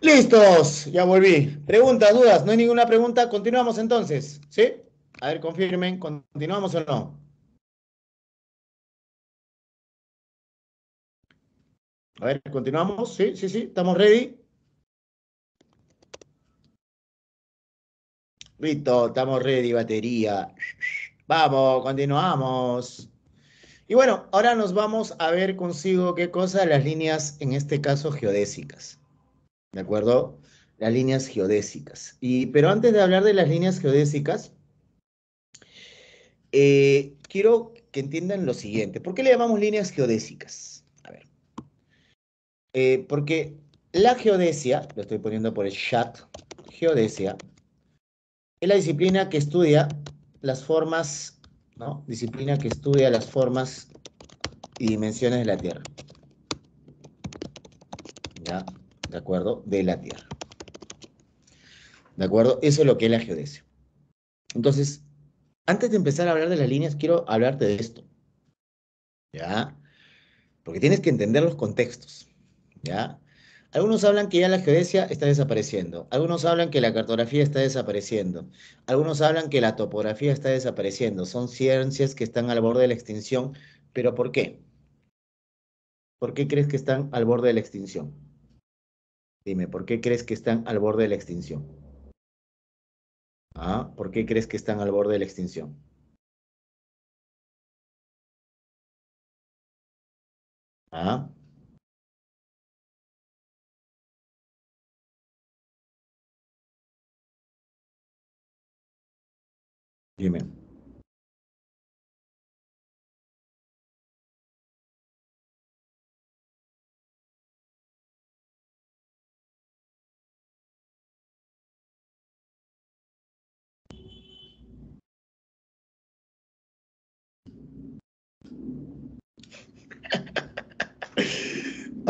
Listos, ya volví. Preguntas, dudas, no hay ninguna pregunta. Continuamos entonces, ¿sí? A ver, confirmen, ¿continuamos o no? A ver, continuamos. Sí, sí, sí, estamos ready. Listo, estamos ready, batería. Vamos, continuamos. Y bueno, ahora nos vamos a ver consigo qué cosa, las líneas, en este caso geodésicas. ¿de acuerdo? Las líneas geodésicas. Y, pero antes de hablar de las líneas geodésicas, eh, quiero que entiendan lo siguiente. ¿Por qué le llamamos líneas geodésicas? A ver. Eh, porque la geodesia, lo estoy poniendo por el chat, geodesia, es la disciplina que estudia las formas, ¿no? Disciplina que estudia las formas y dimensiones de la Tierra. ¿Ya? ¿de acuerdo? De la Tierra. ¿De acuerdo? Eso es lo que es la geodesia. Entonces, antes de empezar a hablar de las líneas, quiero hablarte de esto. ¿Ya? Porque tienes que entender los contextos. ¿Ya? Algunos hablan que ya la geodesia está desapareciendo, algunos hablan que la cartografía está desapareciendo, algunos hablan que la topografía está desapareciendo. Son ciencias que están al borde de la extinción, pero ¿por qué? ¿Por qué crees que están al borde de la extinción? Dime, ¿por qué crees que están al borde de la extinción? ¿Ah? ¿Por qué crees que están al borde de la extinción? ¿Ah? Dime.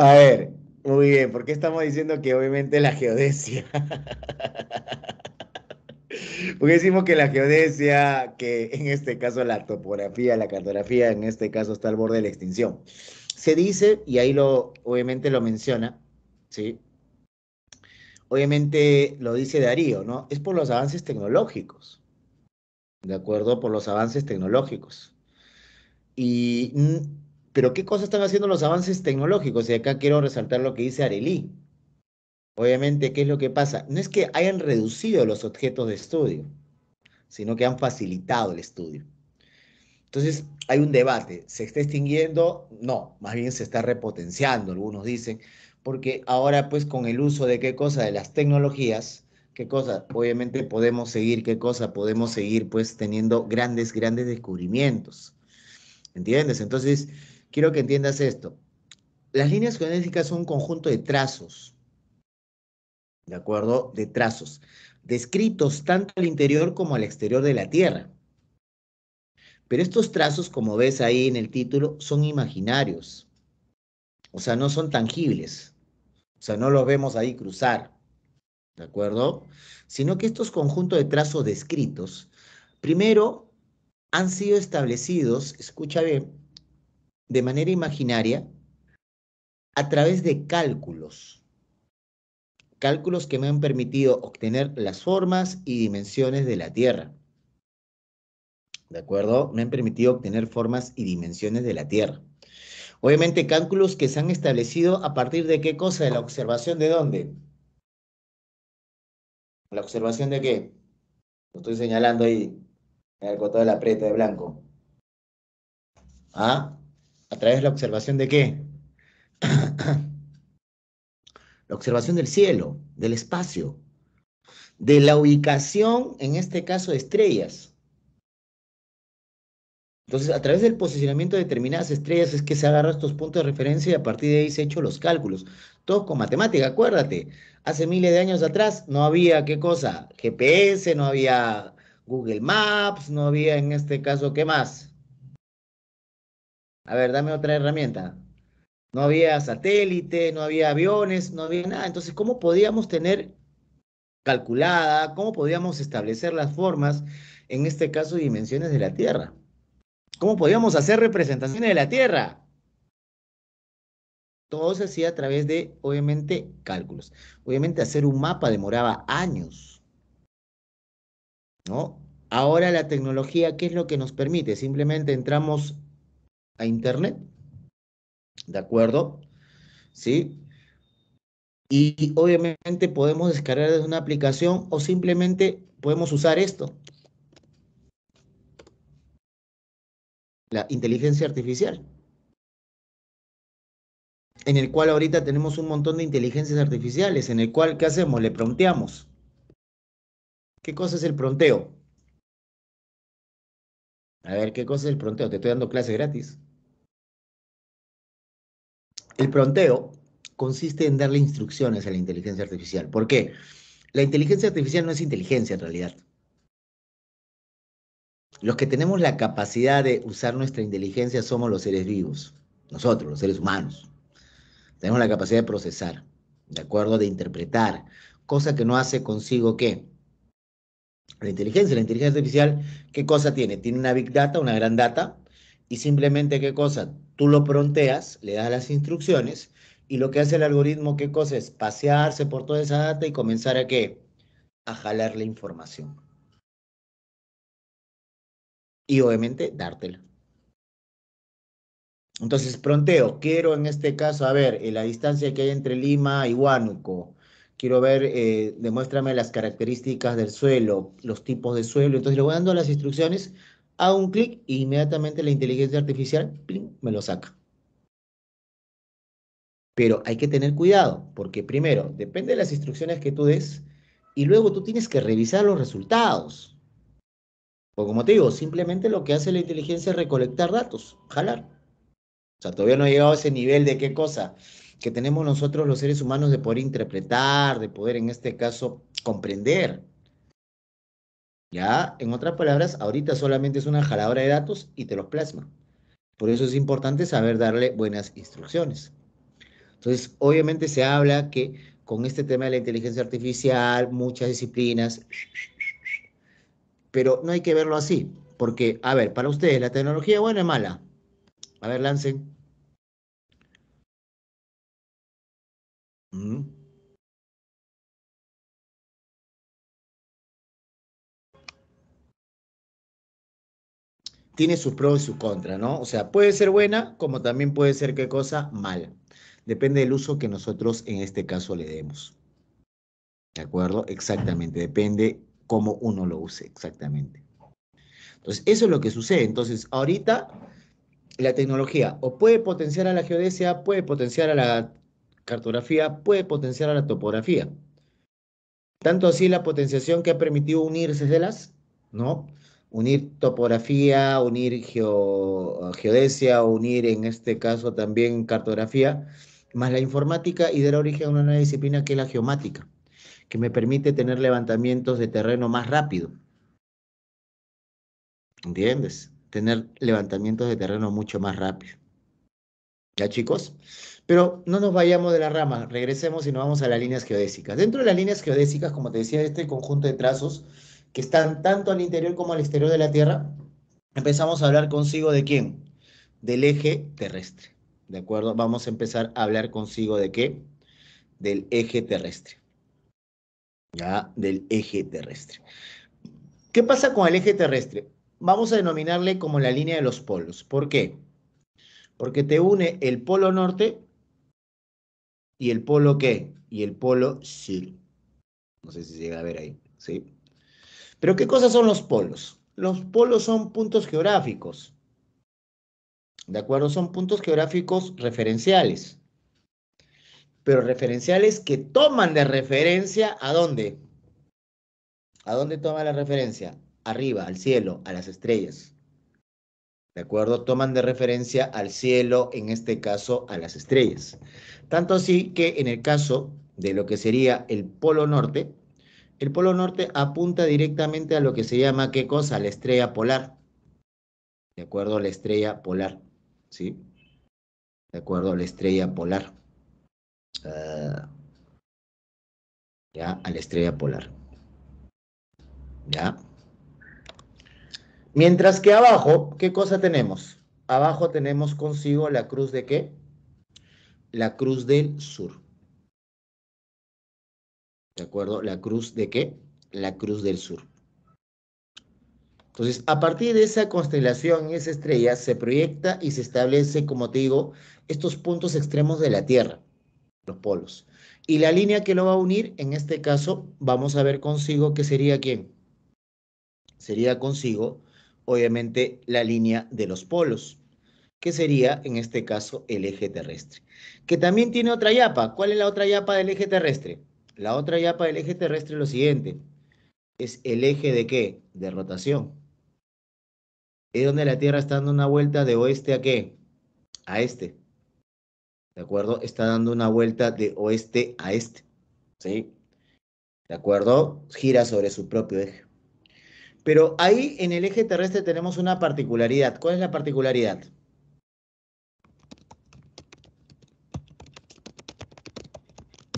A ver, muy bien, ¿por qué estamos diciendo que obviamente la geodesia? Porque decimos que la geodesia, que en este caso la topografía, la cartografía, en este caso está al borde de la extinción. Se dice, y ahí lo obviamente lo menciona, ¿sí? Obviamente lo dice Darío, ¿no? Es por los avances tecnológicos, ¿de acuerdo? Por los avances tecnológicos. Y pero ¿qué cosas están haciendo los avances tecnológicos? Y acá quiero resaltar lo que dice Arelí. Obviamente, ¿qué es lo que pasa? No es que hayan reducido los objetos de estudio, sino que han facilitado el estudio. Entonces, hay un debate. ¿Se está extinguiendo? No, más bien se está repotenciando, algunos dicen, porque ahora pues con el uso de qué cosa, de las tecnologías, qué cosa, obviamente podemos seguir, qué cosa, podemos seguir pues teniendo grandes, grandes descubrimientos. ¿Entiendes? Entonces, quiero que entiendas esto. Las líneas geodésicas son un conjunto de trazos, ¿de acuerdo? De trazos, descritos tanto al interior como al exterior de la Tierra. Pero estos trazos, como ves ahí en el título, son imaginarios. O sea, no son tangibles. O sea, no los vemos ahí cruzar. ¿De acuerdo? Sino que estos conjuntos de trazos descritos, primero, han sido establecidos, escucha bien, de manera imaginaria a través de cálculos. Cálculos que me han permitido obtener las formas y dimensiones de la Tierra. ¿De acuerdo? Me han permitido obtener formas y dimensiones de la Tierra. Obviamente cálculos que se han establecido a partir de qué cosa? De la observación de dónde? ¿La observación de qué? Lo estoy señalando ahí, en el costado de la preta de blanco. ¿Ah? ¿A través de la observación de qué? la observación del cielo, del espacio, de la ubicación, en este caso, de estrellas. Entonces, a través del posicionamiento de determinadas estrellas es que se agarran estos puntos de referencia y a partir de ahí se han hecho los cálculos. Todo con matemática, acuérdate. Hace miles de años atrás no había, ¿qué cosa? GPS, no había Google Maps, no había, en este caso, ¿qué más? A ver, dame otra herramienta. No había satélite, no había aviones, no había nada. Entonces, ¿cómo podíamos tener calculada, cómo podíamos establecer las formas, en este caso dimensiones de la Tierra? ¿Cómo podíamos hacer representaciones de la Tierra? Todo se hacía a través de, obviamente, cálculos. Obviamente, hacer un mapa demoraba años. ¿No? Ahora la tecnología, ¿qué es lo que nos permite? Simplemente entramos a Internet. ¿De acuerdo? ¿Sí? Y obviamente podemos descargar desde una aplicación o simplemente podemos usar esto. La inteligencia artificial. En el cual ahorita tenemos un montón de inteligencias artificiales, en el cual, ¿qué hacemos? Le pronteamos. ¿Qué cosa es el pronteo? A ver, ¿qué cosa es el pronteo? Te estoy dando clases gratis. El pronteo consiste en darle instrucciones a la inteligencia artificial. ¿Por qué? La inteligencia artificial no es inteligencia en realidad. Los que tenemos la capacidad de usar nuestra inteligencia somos los seres vivos, nosotros, los seres humanos. Tenemos la capacidad de procesar, de acuerdo, de interpretar, cosa que no hace consigo qué. La inteligencia, la inteligencia artificial, ¿qué cosa tiene? Tiene una big data, una gran data, y simplemente, ¿qué cosa? Tú lo pronteas, le das las instrucciones y lo que hace el algoritmo, ¿qué cosa? Es pasearse por toda esa data y comenzar a qué? A jalar la información. Y obviamente, dártela. Entonces, pronteo, quiero en este caso, a ver, la distancia que hay entre Lima y Huánuco, quiero ver, eh, demuéstrame las características del suelo, los tipos de suelo, entonces le voy dando las instrucciones hago un clic y inmediatamente la inteligencia artificial me lo saca. Pero hay que tener cuidado, porque primero, depende de las instrucciones que tú des, y luego tú tienes que revisar los resultados. O como te digo, simplemente lo que hace la inteligencia es recolectar datos, jalar. O sea, todavía no ha llegado a ese nivel de qué cosa que tenemos nosotros los seres humanos de poder interpretar, de poder en este caso comprender. ¿Ya? En otras palabras, ahorita solamente es una jaladora de datos y te los plasma. Por eso es importante saber darle buenas instrucciones. Entonces, obviamente se habla que con este tema de la inteligencia artificial, muchas disciplinas, pero no hay que verlo así, porque, a ver, para ustedes, ¿la tecnología buena o mala? A ver, lancen. Mm. tiene sus pros y sus contras, ¿no? O sea, puede ser buena como también puede ser qué cosa Mal. Depende del uso que nosotros en este caso le demos. ¿De acuerdo? Exactamente, depende cómo uno lo use, exactamente. Entonces, eso es lo que sucede. Entonces, ahorita la tecnología o puede potenciar a la geodesia, puede potenciar a la cartografía, puede potenciar a la topografía. Tanto así la potenciación que ha permitido unirse de las, ¿no? unir topografía, unir geo, geodesia, unir en este caso también cartografía, más la informática y dar origen a una nueva disciplina que es la geomática, que me permite tener levantamientos de terreno más rápido. ¿Entiendes? Tener levantamientos de terreno mucho más rápido. ¿Ya chicos? Pero no nos vayamos de la rama, regresemos y nos vamos a las líneas geodésicas. Dentro de las líneas geodésicas, como te decía, este conjunto de trazos que están tanto al interior como al exterior de la Tierra, empezamos a hablar consigo de quién? Del eje terrestre. ¿De acuerdo? Vamos a empezar a hablar consigo de qué? Del eje terrestre. Ya, del eje terrestre. ¿Qué pasa con el eje terrestre? Vamos a denominarle como la línea de los polos. ¿Por qué? Porque te une el polo norte y el polo qué? Y el polo sur. No sé si llega a ver ahí, ¿sí? Pero ¿qué cosas son los polos? Los polos son puntos geográficos. ¿De acuerdo? Son puntos geográficos referenciales. Pero referenciales que toman de referencia a dónde. ¿A dónde toma la referencia? Arriba, al cielo, a las estrellas. ¿De acuerdo? Toman de referencia al cielo, en este caso a las estrellas. Tanto así que en el caso de lo que sería el polo norte, el Polo Norte apunta directamente a lo que se llama, ¿qué cosa? La estrella polar. ¿De acuerdo? a La estrella polar. ¿Sí? De acuerdo, a la estrella polar. Ah, ya, a la estrella polar. Ya. Mientras que abajo, ¿qué cosa tenemos? Abajo tenemos consigo la cruz de qué? La cruz del sur. ¿De acuerdo? La cruz de qué? La cruz del sur. Entonces, a partir de esa constelación y esa estrella se proyecta y se establece, como te digo, estos puntos extremos de la Tierra, los polos. Y la línea que lo va a unir, en este caso, vamos a ver consigo que sería quién. Sería consigo, obviamente, la línea de los polos, que sería, en este caso, el eje terrestre. Que también tiene otra yapa. ¿Cuál es la otra yapa del eje terrestre? La otra yapa del eje terrestre es lo siguiente. Es el eje de qué? De rotación. Es donde la Tierra está dando una vuelta de oeste a qué? A este. ¿De acuerdo? Está dando una vuelta de oeste a este. ¿Sí? ¿De acuerdo? Gira sobre su propio eje. Pero ahí en el eje terrestre tenemos una particularidad. ¿Cuál es la particularidad?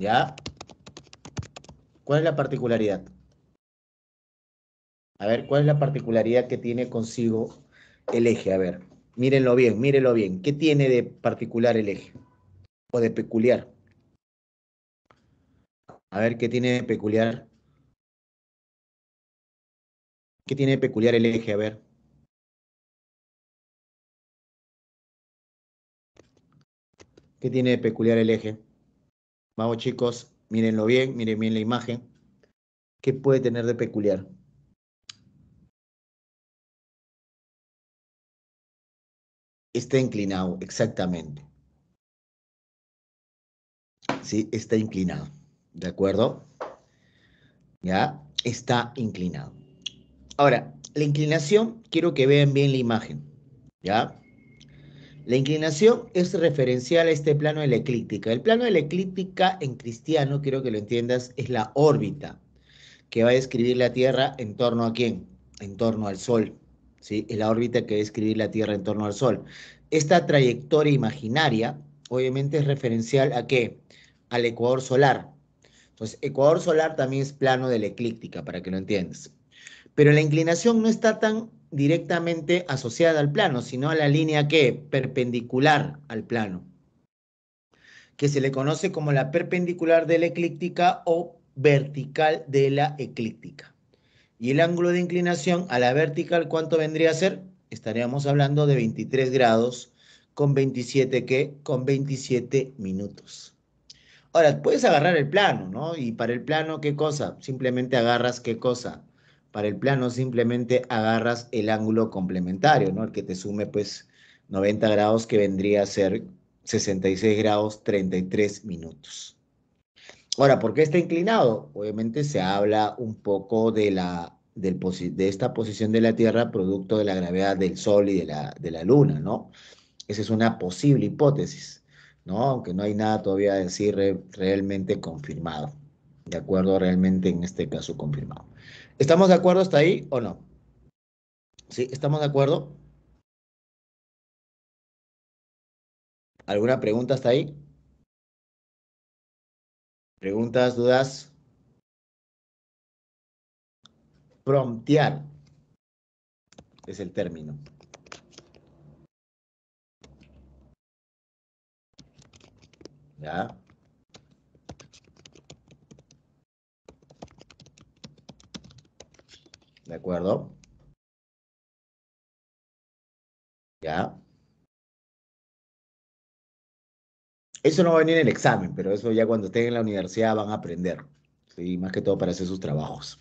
¿Ya? ¿Cuál es la particularidad? A ver, ¿cuál es la particularidad que tiene consigo el eje? A ver, mírenlo bien, mírenlo bien. ¿Qué tiene de particular el eje? O de peculiar. A ver, ¿qué tiene de peculiar? ¿Qué tiene de peculiar el eje? A ver. ¿Qué tiene de peculiar el eje? Vamos chicos, Mírenlo bien, miren bien la imagen. ¿Qué puede tener de peculiar? Está inclinado, exactamente. Sí, está inclinado. ¿De acuerdo? Ya, está inclinado. Ahora, la inclinación, quiero que vean bien la imagen. ¿Ya? La inclinación es referencial a este plano de la eclíptica. El plano de la eclíptica en cristiano, quiero que lo entiendas, es la órbita que va a describir la Tierra en torno a quién? En torno al Sol. ¿sí? Es la órbita que va a describir la Tierra en torno al Sol. Esta trayectoria imaginaria, obviamente, es referencial a qué? Al ecuador solar. Entonces, ecuador solar también es plano de la eclíptica, para que lo entiendas. Pero la inclinación no está tan directamente asociada al plano, sino a la línea que perpendicular al plano, que se le conoce como la perpendicular de la eclíptica o vertical de la eclíptica. Y el ángulo de inclinación a la vertical, ¿cuánto vendría a ser? Estaríamos hablando de 23 grados con 27, que Con 27 minutos. Ahora, puedes agarrar el plano, ¿no? Y para el plano, ¿qué cosa? Simplemente agarras qué cosa para el plano simplemente agarras el ángulo complementario, ¿no? El que te sume pues 90 grados que vendría a ser 66 grados 33 minutos. Ahora, ¿por qué está inclinado? Obviamente se habla un poco de, la, de esta posición de la Tierra producto de la gravedad del Sol y de la, de la Luna, ¿no? Esa es una posible hipótesis, ¿no? Aunque no hay nada todavía decir realmente confirmado, de acuerdo realmente en este caso confirmado. ¿Estamos de acuerdo hasta ahí o no? ¿Sí? ¿Estamos de acuerdo? ¿Alguna pregunta hasta ahí? ¿Preguntas, dudas? Promptear es el término. ¿Ya? ¿De acuerdo? ¿Ya? Eso no va a venir en el examen, pero eso ya cuando estén en la universidad van a aprender. Sí, más que todo para hacer sus trabajos.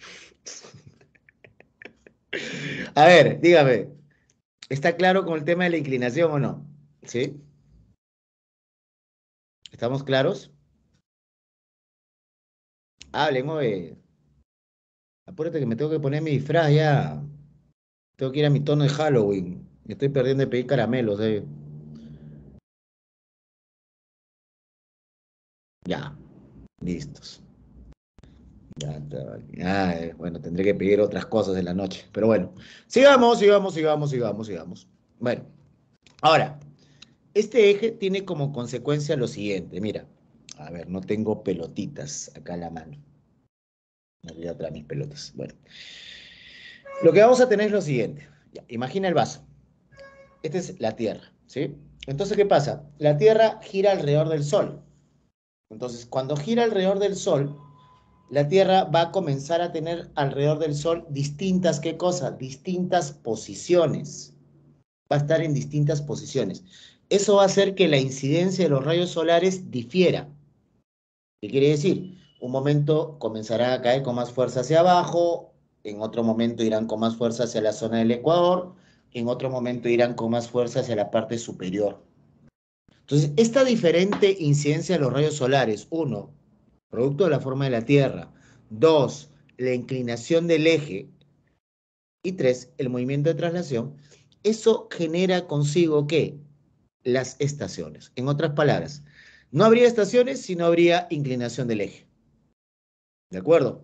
a ver, dígame, ¿está claro con el tema de la inclinación o no? ¿Sí? ¿Estamos claros? Hablen, de... Apúrate que me tengo que poner mi disfraz ya. Tengo que ir a mi tono de Halloween. Me estoy perdiendo de pedir caramelos, eh. Ya, listos. Ya, bueno, tendré que pedir otras cosas en la noche. Pero bueno, sigamos, sigamos, sigamos, sigamos, sigamos. Bueno, ahora, este eje tiene como consecuencia lo siguiente. Mira, a ver, no tengo pelotitas acá en la mano mis pelotas. Bueno. Lo que vamos a tener es lo siguiente. imagina el vaso. Esta es la Tierra, ¿sí? Entonces, ¿qué pasa? La Tierra gira alrededor del Sol. Entonces, cuando gira alrededor del Sol, la Tierra va a comenzar a tener alrededor del Sol distintas, ¿qué cosa? Distintas posiciones. Va a estar en distintas posiciones. Eso va a hacer que la incidencia de los rayos solares difiera. ¿Qué quiere decir? un momento comenzará a caer con más fuerza hacia abajo, en otro momento irán con más fuerza hacia la zona del Ecuador, en otro momento irán con más fuerza hacia la parte superior. Entonces, esta diferente incidencia de los rayos solares, uno, producto de la forma de la Tierra, dos, la inclinación del eje, y tres, el movimiento de traslación, eso genera consigo que Las estaciones. En otras palabras, no habría estaciones si no habría inclinación del eje. ¿De acuerdo?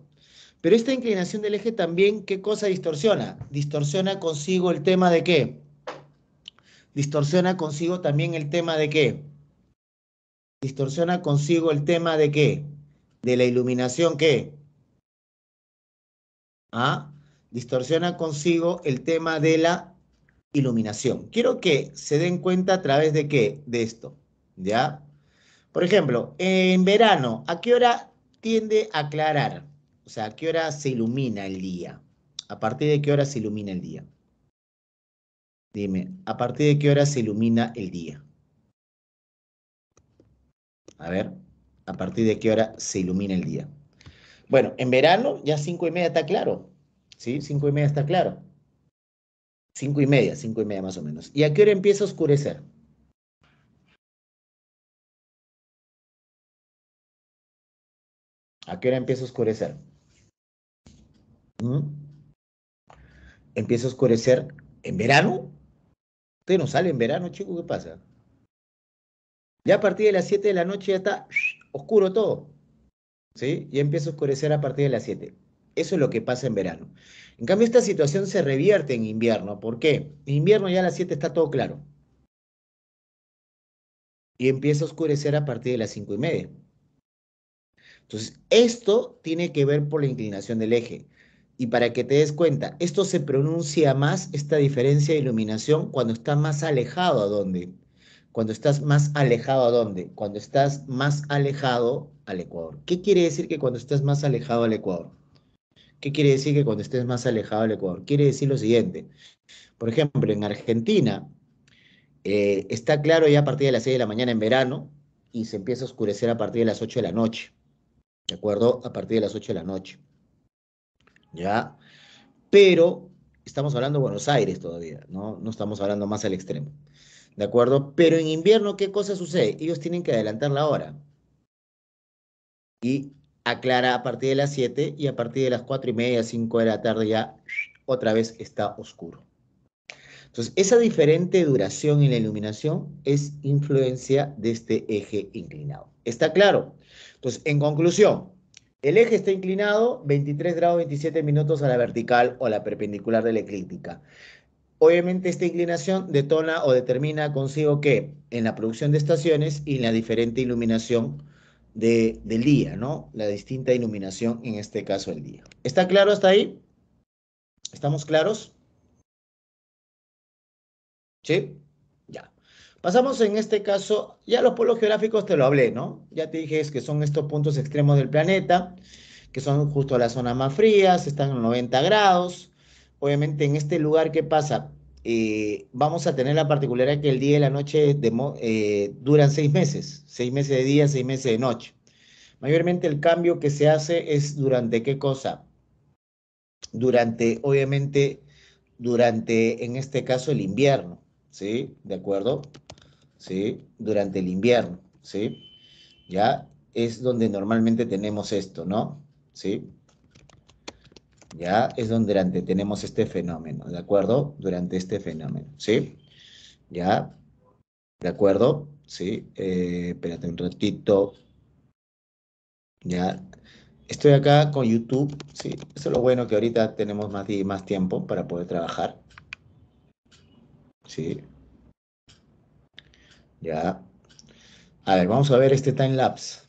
Pero esta inclinación del eje también, ¿qué cosa distorsiona? Distorsiona consigo el tema de qué? Distorsiona consigo también el tema de qué? Distorsiona consigo el tema de qué? De la iluminación qué? ¿Ah? Distorsiona consigo el tema de la iluminación. Quiero que se den cuenta a través de qué? De esto, ¿ya? Por ejemplo, en verano, ¿a qué hora tiende a aclarar, o sea, ¿a qué hora se ilumina el día? ¿A partir de qué hora se ilumina el día? Dime, ¿a partir de qué hora se ilumina el día? A ver, ¿a partir de qué hora se ilumina el día? Bueno, en verano ya cinco y media está claro, ¿sí? Cinco y media está claro. Cinco y media, cinco y media más o menos. ¿Y a qué hora empieza a oscurecer? ¿A qué hora empieza a oscurecer? ¿Mm? Empieza a oscurecer en verano. Usted no sale en verano, chico, ¿qué pasa? Ya a partir de las 7 de la noche ya está oscuro todo. ¿Sí? Ya empieza a oscurecer a partir de las 7. Eso es lo que pasa en verano. En cambio, esta situación se revierte en invierno. ¿Por qué? En invierno ya a las 7 está todo claro. Y empieza a oscurecer a partir de las 5 y media. Entonces, esto tiene que ver por la inclinación del eje. Y para que te des cuenta, esto se pronuncia más, esta diferencia de iluminación, cuando está más alejado a dónde. Cuando estás más alejado a dónde. Cuando estás más alejado al ecuador. ¿Qué quiere decir que cuando estás más alejado al ecuador? ¿Qué quiere decir que cuando estés más alejado al ecuador? Quiere decir lo siguiente. Por ejemplo, en Argentina eh, está claro ya a partir de las 6 de la mañana en verano y se empieza a oscurecer a partir de las 8 de la noche. ¿de acuerdo? A partir de las 8 de la noche. ¿Ya? Pero estamos hablando de Buenos Aires todavía, ¿no? No estamos hablando más al extremo. ¿De acuerdo? Pero en invierno, ¿qué cosa sucede? Ellos tienen que adelantar la hora. Y aclara a partir de las 7 y a partir de las 4 y media, 5 de la tarde ya otra vez está oscuro. Entonces, esa diferente duración en la iluminación es influencia de este eje inclinado. ¿Está claro? Entonces, pues, en conclusión, el eje está inclinado 23 grados 27 minutos a la vertical o a la perpendicular de la eclíptica. Obviamente esta inclinación detona o determina consigo que en la producción de estaciones y en la diferente iluminación del día, ¿no? La distinta iluminación, en este caso el día. ¿Está claro hasta ahí? ¿Estamos claros? ¿Sí? Pasamos en este caso, ya los polos geográficos te lo hablé, ¿no? Ya te dije que son estos puntos extremos del planeta, que son justo las zonas más frías, están a 90 grados. Obviamente en este lugar, ¿qué pasa? Eh, vamos a tener la particularidad que el día y la noche eh, duran seis meses, seis meses de día, seis meses de noche. Mayormente el cambio que se hace es durante qué cosa? Durante, obviamente, durante, en este caso, el invierno, ¿sí? ¿De acuerdo? ¿sí? Durante el invierno, ¿sí? Ya es donde normalmente tenemos esto, ¿no? ¿Sí? Ya es donde durante tenemos este fenómeno, ¿de acuerdo? Durante este fenómeno, ¿sí? Ya, ¿de acuerdo? Sí, eh, espérate un ratito. Ya, estoy acá con YouTube, sí, eso es lo bueno que ahorita tenemos más, más tiempo para poder trabajar. Sí, ya. A ver, vamos a ver este time lapse.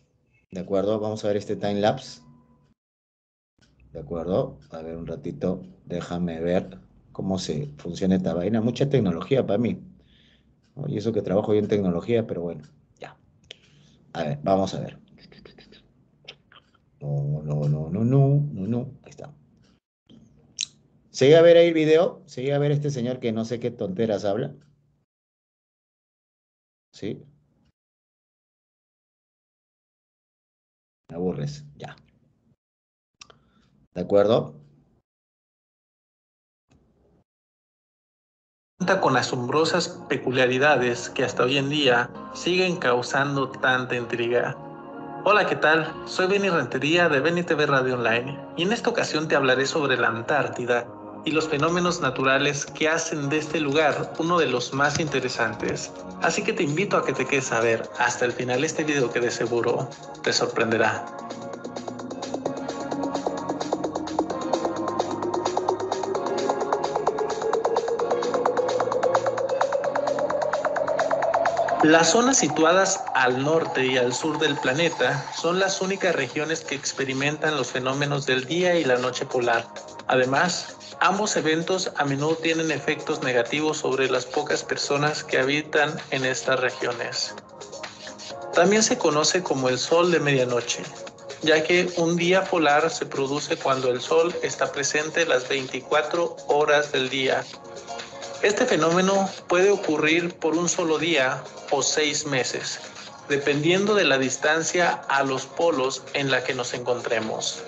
¿De acuerdo? Vamos a ver este time lapse. ¿De acuerdo? A ver un ratito, déjame ver cómo se funciona esta vaina. Mucha tecnología para mí. Y eso que trabajo yo en tecnología, pero bueno, ya. A ver, vamos a ver. No, no, no, no, no, no, no. Ahí está. Sigue a ver ahí el video? sigue a ver este señor que no sé qué tonteras habla? ¿Sí? Me aburres, ya. ¿De acuerdo? Cuenta con asombrosas peculiaridades que hasta hoy en día siguen causando tanta intriga. Hola, ¿qué tal? Soy Benny Rentería de Benny TV Radio Online y en esta ocasión te hablaré sobre la Antártida, y los fenómenos naturales que hacen de este lugar uno de los más interesantes. Así que te invito a que te quedes a ver hasta el final este video que de seguro te sorprenderá. Las zonas situadas al norte y al sur del planeta son las únicas regiones que experimentan los fenómenos del día y la noche polar. Además, Ambos eventos a menudo tienen efectos negativos sobre las pocas personas que habitan en estas regiones. También se conoce como el sol de medianoche, ya que un día polar se produce cuando el sol está presente las 24 horas del día. Este fenómeno puede ocurrir por un solo día o seis meses, dependiendo de la distancia a los polos en la que nos encontremos.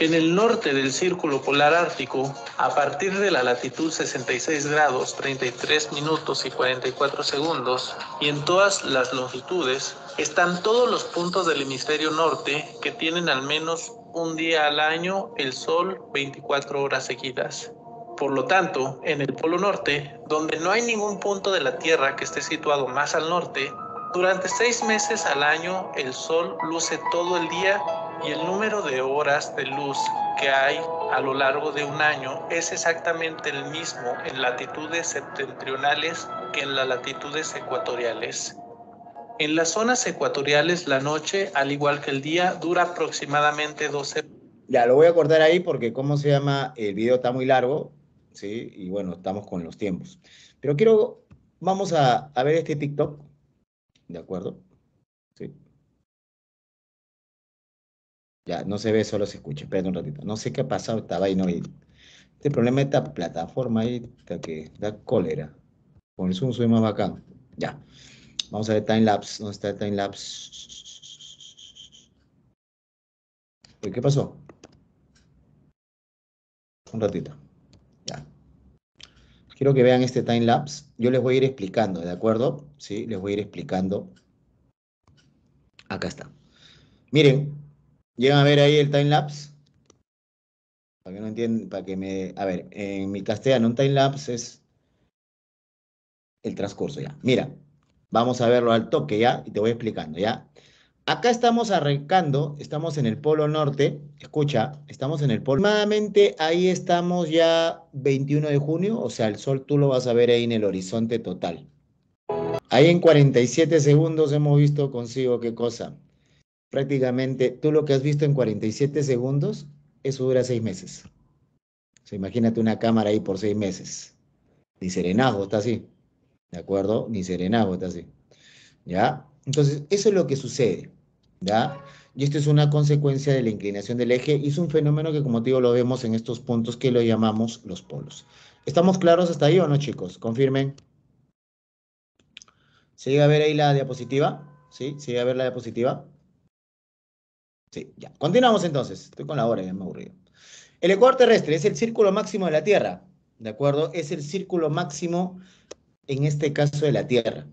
En el norte del Círculo Polar Ártico, a partir de la latitud 66 grados 33 minutos y 44 segundos, y en todas las longitudes, están todos los puntos del hemisferio norte que tienen al menos un día al año el sol 24 horas seguidas. Por lo tanto, en el Polo Norte, donde no hay ningún punto de la Tierra que esté situado más al norte, durante seis meses al año el sol luce todo el día y el número de horas de luz que hay a lo largo de un año es exactamente el mismo en latitudes septentrionales que en las latitudes ecuatoriales. En las zonas ecuatoriales la noche, al igual que el día, dura aproximadamente 12. Ya, lo voy a cortar ahí porque, ¿cómo se llama? El video está muy largo, ¿sí? Y bueno, estamos con los tiempos. Pero quiero, vamos a, a ver este TikTok, ¿de acuerdo? Ya, no se ve, solo se escucha. Espérate un ratito. No sé qué ha pasado, estaba ahí, no Este problema de esta plataforma ahí que da cólera. Con el Zoom soy más bacán. Ya. Vamos a ver timelapse. ¿Dónde está el timelapse? ¿Qué pasó? Un ratito. Ya. Quiero que vean este timelapse. Yo les voy a ir explicando, ¿de acuerdo? Sí, les voy a ir explicando. Acá está. Miren, Llegan a ver ahí el timelapse. Para que no entiendan, para que me. A ver, en mi castellano, un timelapse es el transcurso, ya. Mira, vamos a verlo al toque, ya, y te voy explicando, ya. Acá estamos arrancando, estamos en el polo norte, escucha, estamos en el polo. Aproximadamente ahí estamos ya 21 de junio, o sea, el sol tú lo vas a ver ahí en el horizonte total. Ahí en 47 segundos hemos visto consigo qué cosa prácticamente tú lo que has visto en 47 segundos, eso dura seis meses. O imagínate una cámara ahí por seis meses. Ni serenajo está así. ¿De acuerdo? Ni serenajo está así. ¿Ya? Entonces, eso es lo que sucede. ¿Ya? Y esto es una consecuencia de la inclinación del eje y es un fenómeno que, como te digo, lo vemos en estos puntos que lo llamamos los polos. ¿Estamos claros hasta ahí o no, chicos? Confirmen. ¿Se llega a ver ahí la diapositiva? ¿Sí? ¿Se llega a ver la diapositiva? ya. Continuamos entonces. Estoy con la hora, ya me aburrido. El ecuador terrestre es el círculo máximo de la Tierra, ¿de acuerdo? Es el círculo máximo, en este caso, de la Tierra.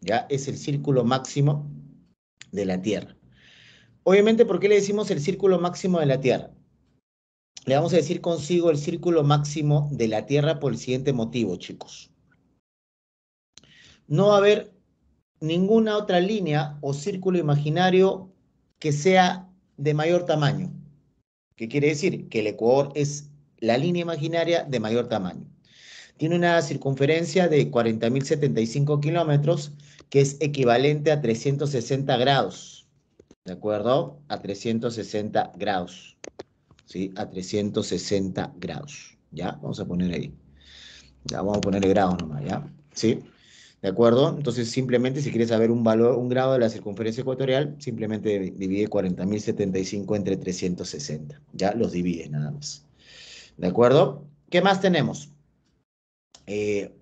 Ya, es el círculo máximo de la Tierra. Obviamente, ¿por qué le decimos el círculo máximo de la Tierra? Le vamos a decir consigo el círculo máximo de la Tierra por el siguiente motivo, chicos. No va a haber ninguna otra línea o círculo imaginario que sea de mayor tamaño. ¿Qué quiere decir? Que el Ecuador es la línea imaginaria de mayor tamaño. Tiene una circunferencia de 40.075 kilómetros, que es equivalente a 360 grados. ¿De acuerdo? A 360 grados. ¿Sí? A 360 grados. ¿Ya? Vamos a poner ahí. Ya vamos a poner el grado nomás, ¿ya? ¿Sí? ¿De acuerdo? Entonces, simplemente si quieres saber un valor, un grado de la circunferencia ecuatorial, simplemente divide 40.075 entre 360. Ya los divide, nada más. ¿De acuerdo? ¿Qué más tenemos? Eh,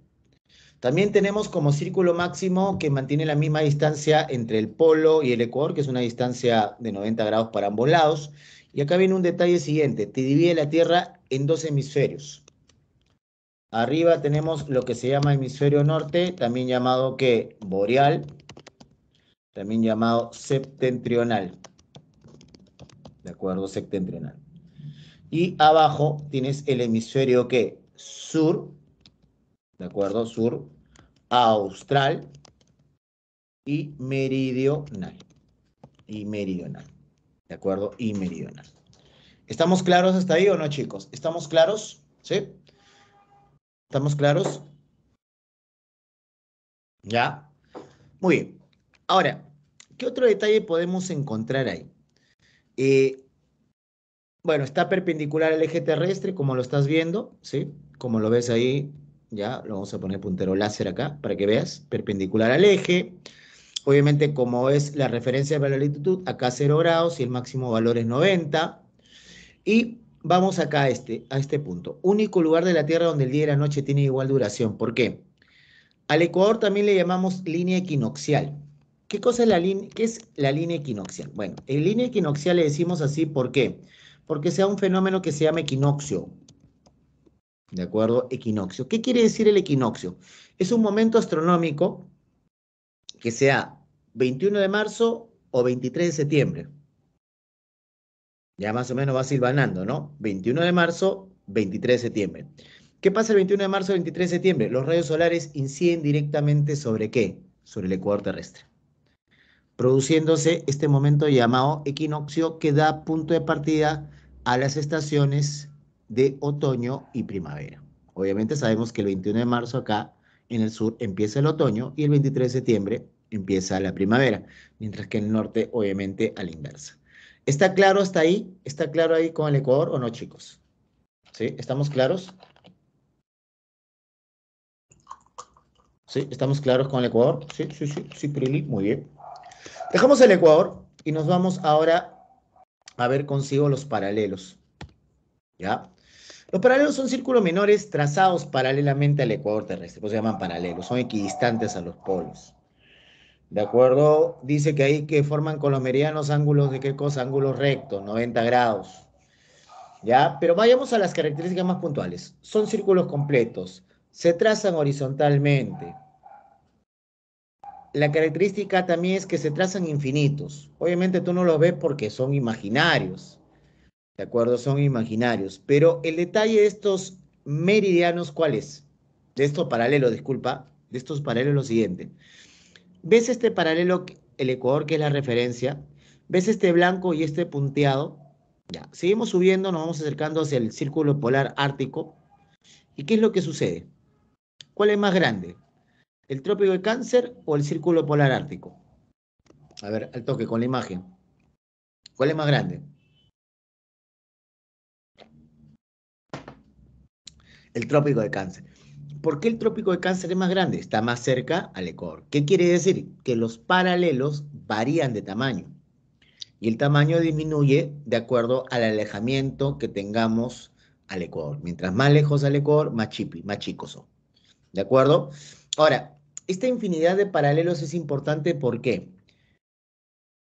también tenemos como círculo máximo que mantiene la misma distancia entre el polo y el ecuador, que es una distancia de 90 grados para ambos lados. Y acá viene un detalle siguiente, te divide la Tierra en dos hemisferios. Arriba tenemos lo que se llama hemisferio norte, también llamado que boreal, también llamado septentrional. ¿De acuerdo? Septentrional. Y abajo tienes el hemisferio que sur, ¿de acuerdo? Sur, austral y meridional. Y meridional. ¿De acuerdo? Y meridional. ¿Estamos claros hasta ahí o no, chicos? ¿Estamos claros? ¿Sí? ¿Estamos claros? ¿Ya? Muy bien. Ahora, ¿qué otro detalle podemos encontrar ahí? Eh, bueno, está perpendicular al eje terrestre, como lo estás viendo, ¿sí? Como lo ves ahí, ya, lo vamos a poner puntero láser acá, para que veas, perpendicular al eje. Obviamente, como es la referencia para la latitud, acá 0 grados y el máximo valor es 90. Y vamos acá a este, a este punto. Único lugar de la Tierra donde el día y la noche tienen igual duración. ¿Por qué? Al Ecuador también le llamamos línea equinoxial. ¿Qué cosa es la, es la línea equinoxial? Bueno, en línea equinoxial le decimos así, ¿por qué? Porque sea un fenómeno que se llama equinoccio. ¿De acuerdo? Equinoccio. ¿Qué quiere decir el equinoccio? Es un momento astronómico que sea 21 de marzo o 23 de septiembre. Ya más o menos va silvanando, ¿no? 21 de marzo, 23 de septiembre. ¿Qué pasa el 21 de marzo, 23 de septiembre? Los rayos solares inciden directamente sobre qué? Sobre el ecuador terrestre. Produciéndose este momento llamado equinoccio que da punto de partida a las estaciones de otoño y primavera. Obviamente sabemos que el 21 de marzo acá en el sur empieza el otoño y el 23 de septiembre empieza la primavera, mientras que en el norte obviamente a la inversa. ¿Está claro hasta ahí? ¿Está claro ahí con el Ecuador o no, chicos? ¿Sí? ¿Estamos claros? ¿Sí? ¿Estamos claros con el Ecuador? Sí, sí, sí, sí, Prilly, muy bien. Dejamos el Ecuador y nos vamos ahora a ver consigo los paralelos. ¿Ya? Los paralelos son círculos menores trazados paralelamente al Ecuador terrestre, pues se llaman paralelos, son equidistantes a los polos. ¿De acuerdo? Dice que ahí que forman con los meridianos ángulos de qué cosa? Ángulos rectos, 90 grados. ¿Ya? Pero vayamos a las características más puntuales. Son círculos completos. Se trazan horizontalmente. La característica también es que se trazan infinitos. Obviamente tú no los ves porque son imaginarios. ¿De acuerdo? Son imaginarios. Pero el detalle de estos meridianos, ¿cuál es? De estos paralelos, disculpa. De estos paralelos, lo siguiente. ¿Ves este paralelo, el Ecuador, que es la referencia? ¿Ves este blanco y este punteado? Ya, seguimos subiendo, nos vamos acercando hacia el círculo polar ártico. ¿Y qué es lo que sucede? ¿Cuál es más grande? ¿El trópico de cáncer o el círculo polar ártico? A ver, al toque con la imagen. ¿Cuál es más grande? El trópico de cáncer. ¿Por qué el trópico de cáncer es más grande? Está más cerca al Ecuador. ¿Qué quiere decir? Que los paralelos varían de tamaño y el tamaño disminuye de acuerdo al alejamiento que tengamos al Ecuador. Mientras más lejos al Ecuador, más, chipi, más chicos son. ¿De acuerdo? Ahora, esta infinidad de paralelos es importante ¿por qué?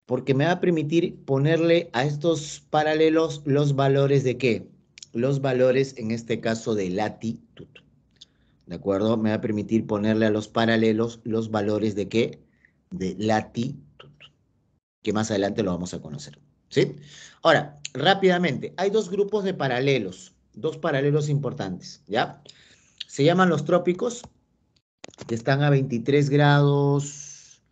Porque me va a permitir ponerle a estos paralelos los valores de qué? Los valores, en este caso, de latitud. ¿de acuerdo? Me va a permitir ponerle a los paralelos los valores de qué? De latitud, que más adelante lo vamos a conocer, ¿sí? Ahora, rápidamente, hay dos grupos de paralelos, dos paralelos importantes, ¿ya? Se llaman los trópicos, que están a 23 grados,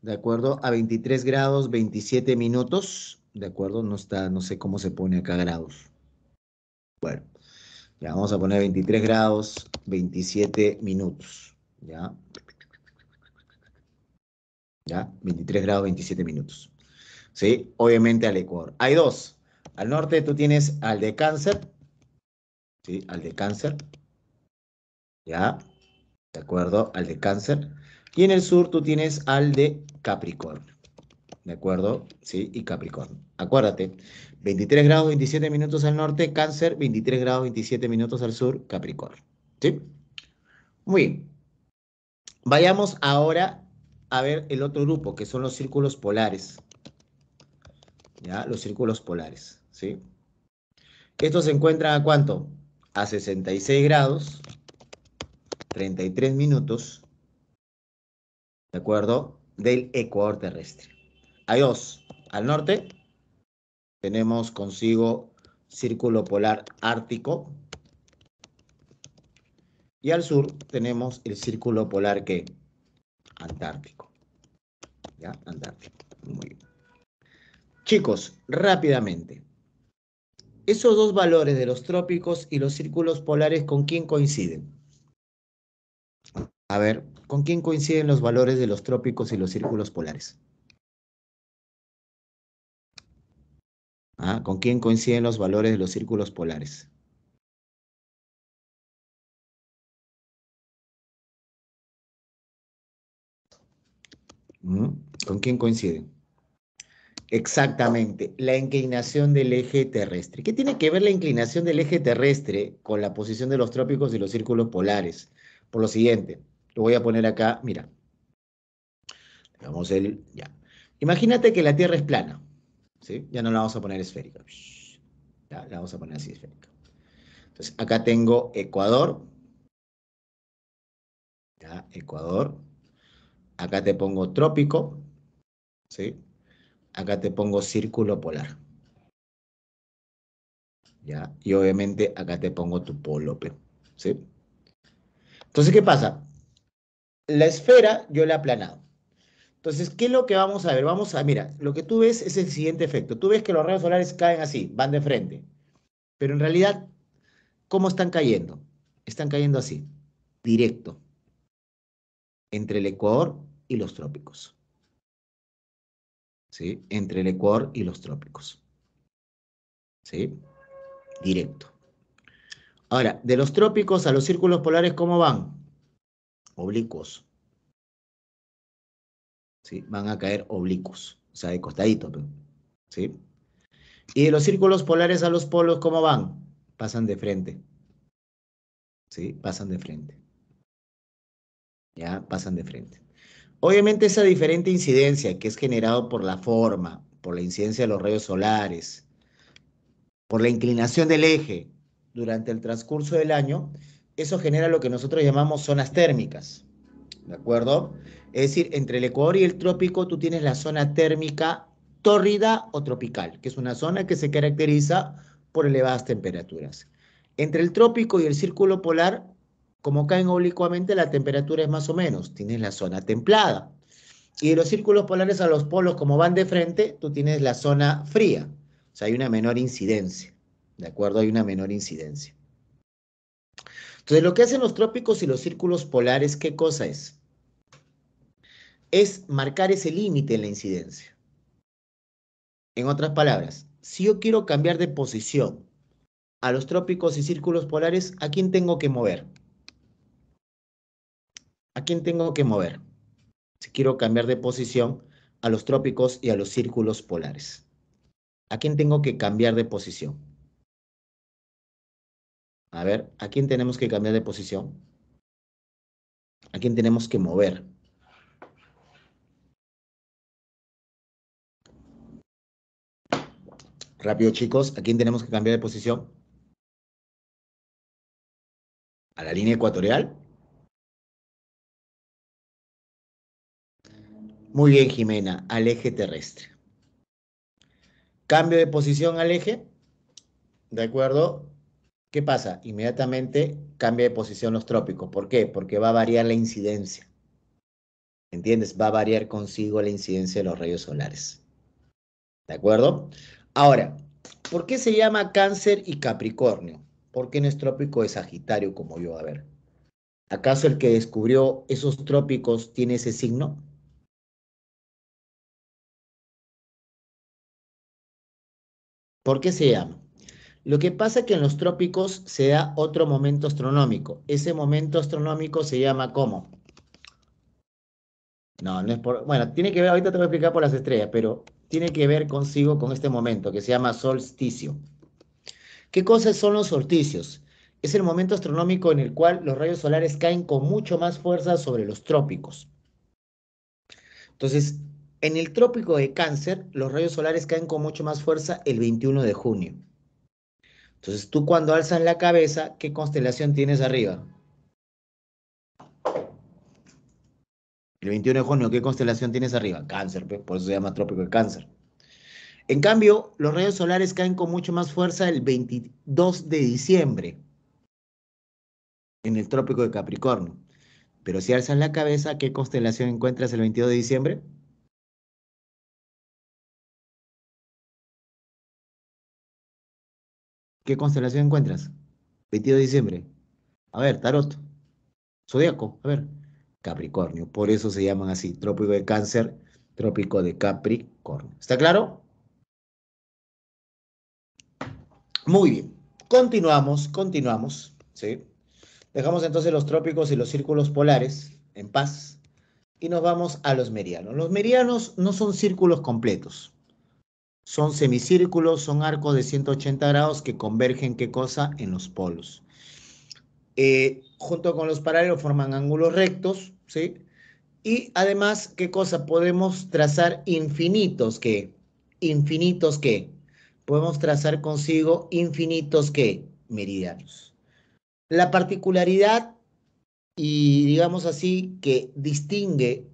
¿de acuerdo? A 23 grados 27 minutos, ¿de acuerdo? No está, no sé cómo se pone acá grados. Bueno, ya vamos a poner 23 grados, 27 minutos. Ya. Ya, 23 grados, 27 minutos. ¿Sí? Obviamente al Ecuador. Hay dos. Al norte tú tienes al de cáncer. ¿Sí? Al de cáncer. ¿Ya? ¿De acuerdo? Al de cáncer. Y en el sur tú tienes al de Capricornio. ¿de acuerdo? ¿Sí? Y Capricornio. Acuérdate, 23 grados 27 minutos al norte, Cáncer, 23 grados 27 minutos al sur, Capricornio. ¿Sí? Muy bien. Vayamos ahora a ver el otro grupo, que son los círculos polares. ¿Ya? Los círculos polares, ¿sí? Estos se encuentran a cuánto? A 66 grados, 33 minutos, ¿de acuerdo? Del ecuador terrestre. Adiós. Al norte tenemos consigo círculo polar ártico. Y al sur tenemos el círculo polar que Antártico. ¿Ya? Antártico. Muy bien. Chicos, rápidamente. Esos dos valores de los trópicos y los círculos polares, ¿con quién coinciden? A ver, ¿con quién coinciden los valores de los trópicos y los círculos polares? ¿ah? ¿Con quién coinciden los valores de los círculos polares? ¿Mm? ¿Con quién coinciden? Exactamente, la inclinación del eje terrestre. ¿Qué tiene que ver la inclinación del eje terrestre con la posición de los trópicos y los círculos polares? Por lo siguiente, lo voy a poner acá, mira. Vamos el, ya. Imagínate que la Tierra es plana. Ya no la vamos a poner esférica. La, vamos a poner así esférica. Entonces, acá tengo Ecuador. Ya, Ecuador. Acá te pongo trópico. Acá te pongo círculo polar. Y obviamente acá te pongo tu polo Entonces, ¿qué pasa? La esfera yo la he aplanado. Entonces, ¿qué es lo que vamos a ver? Vamos a, mira, lo que tú ves es el siguiente efecto. Tú ves que los rayos solares caen así, van de frente. Pero en realidad, ¿cómo están cayendo? Están cayendo así, directo, entre el Ecuador y los trópicos. ¿Sí? Entre el Ecuador y los trópicos. ¿Sí? Directo. Ahora, de los trópicos a los círculos polares, ¿cómo van? Oblicuos van a caer oblicuos, o sea, de costadito. Y de los círculos polares a los polos, ¿cómo van? Pasan de frente. ¿Sí? Pasan de frente. Ya, pasan de frente. Obviamente esa diferente incidencia que es generado por la forma, por la incidencia de los rayos solares, por la inclinación del eje durante el transcurso del año, eso genera lo que nosotros llamamos zonas térmicas. ¿de acuerdo? Es decir, entre el Ecuador y el trópico tú tienes la zona térmica tórrida o tropical, que es una zona que se caracteriza por elevadas temperaturas. Entre el trópico y el círculo polar, como caen oblicuamente, la temperatura es más o menos, tienes la zona templada. Y de los círculos polares a los polos, como van de frente, tú tienes la zona fría. O sea, hay una menor incidencia, ¿de acuerdo? Hay una menor incidencia. Entonces, lo que hacen los trópicos y los círculos polares, ¿qué cosa es? Es marcar ese límite en la incidencia. En otras palabras, si yo quiero cambiar de posición a los trópicos y círculos polares, ¿a quién tengo que mover? ¿A quién tengo que mover? Si quiero cambiar de posición a los trópicos y a los círculos polares. ¿A quién tengo que cambiar de posición? A ver, ¿a quién tenemos que cambiar de posición? ¿A quién tenemos que mover? Rápido, chicos, ¿a quién tenemos que cambiar de posición? ¿A la línea ecuatorial? Muy bien, Jimena, al eje terrestre. Cambio de posición al eje, ¿de acuerdo? ¿Qué pasa? Inmediatamente cambia de posición los trópicos. ¿Por qué? Porque va a variar la incidencia. ¿Entiendes? Va a variar consigo la incidencia de los rayos solares. ¿De acuerdo? Ahora, ¿por qué se llama cáncer y capricornio? Porque qué no es trópico es Sagitario como yo? A ver. ¿Acaso el que descubrió esos trópicos tiene ese signo? ¿Por qué se llama? Lo que pasa es que en los trópicos se da otro momento astronómico. Ese momento astronómico se llama ¿cómo? No, no es por... Bueno, tiene que ver, ahorita te voy a explicar por las estrellas, pero tiene que ver consigo con este momento que se llama solsticio. ¿Qué cosas son los solsticios? Es el momento astronómico en el cual los rayos solares caen con mucho más fuerza sobre los trópicos. Entonces, en el trópico de cáncer, los rayos solares caen con mucho más fuerza el 21 de junio. Entonces, tú cuando alzas la cabeza, ¿qué constelación tienes arriba? El 21 de junio, ¿qué constelación tienes arriba? Cáncer, pues, por eso se llama trópico de cáncer. En cambio, los rayos solares caen con mucho más fuerza el 22 de diciembre en el trópico de Capricornio. Pero si alzas la cabeza, ¿qué constelación encuentras el 22 de diciembre? ¿Qué constelación encuentras? 22 de diciembre. A ver, tarot. Zodíaco, a ver. Capricornio. Por eso se llaman así. Trópico de Cáncer, Trópico de Capricornio. ¿Está claro? Muy bien. Continuamos, continuamos. ¿sí? Dejamos entonces los trópicos y los círculos polares en paz y nos vamos a los meridianos. Los meridianos no son círculos completos. Son semicírculos, son arcos de 180 grados que convergen, ¿qué cosa? En los polos. Eh, junto con los paralelos forman ángulos rectos, ¿sí? Y además, ¿qué cosa? Podemos trazar infinitos que, infinitos que, podemos trazar consigo infinitos que, meridianos. La particularidad, y digamos así, que distingue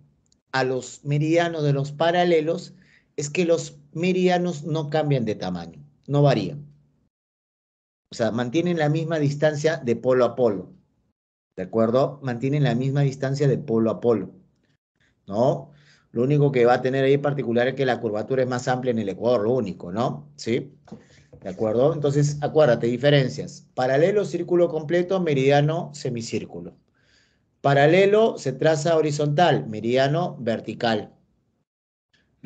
a los meridianos de los paralelos, es que los meridianos no cambian de tamaño, no varían. O sea, mantienen la misma distancia de polo a polo. ¿De acuerdo? Mantienen la misma distancia de polo a polo. ¿No? Lo único que va a tener ahí en particular es que la curvatura es más amplia en el ecuador, lo único, ¿no? ¿Sí? ¿De acuerdo? Entonces, acuérdate, diferencias. Paralelo, círculo completo, meridiano, semicírculo. Paralelo se traza horizontal, meridiano, vertical.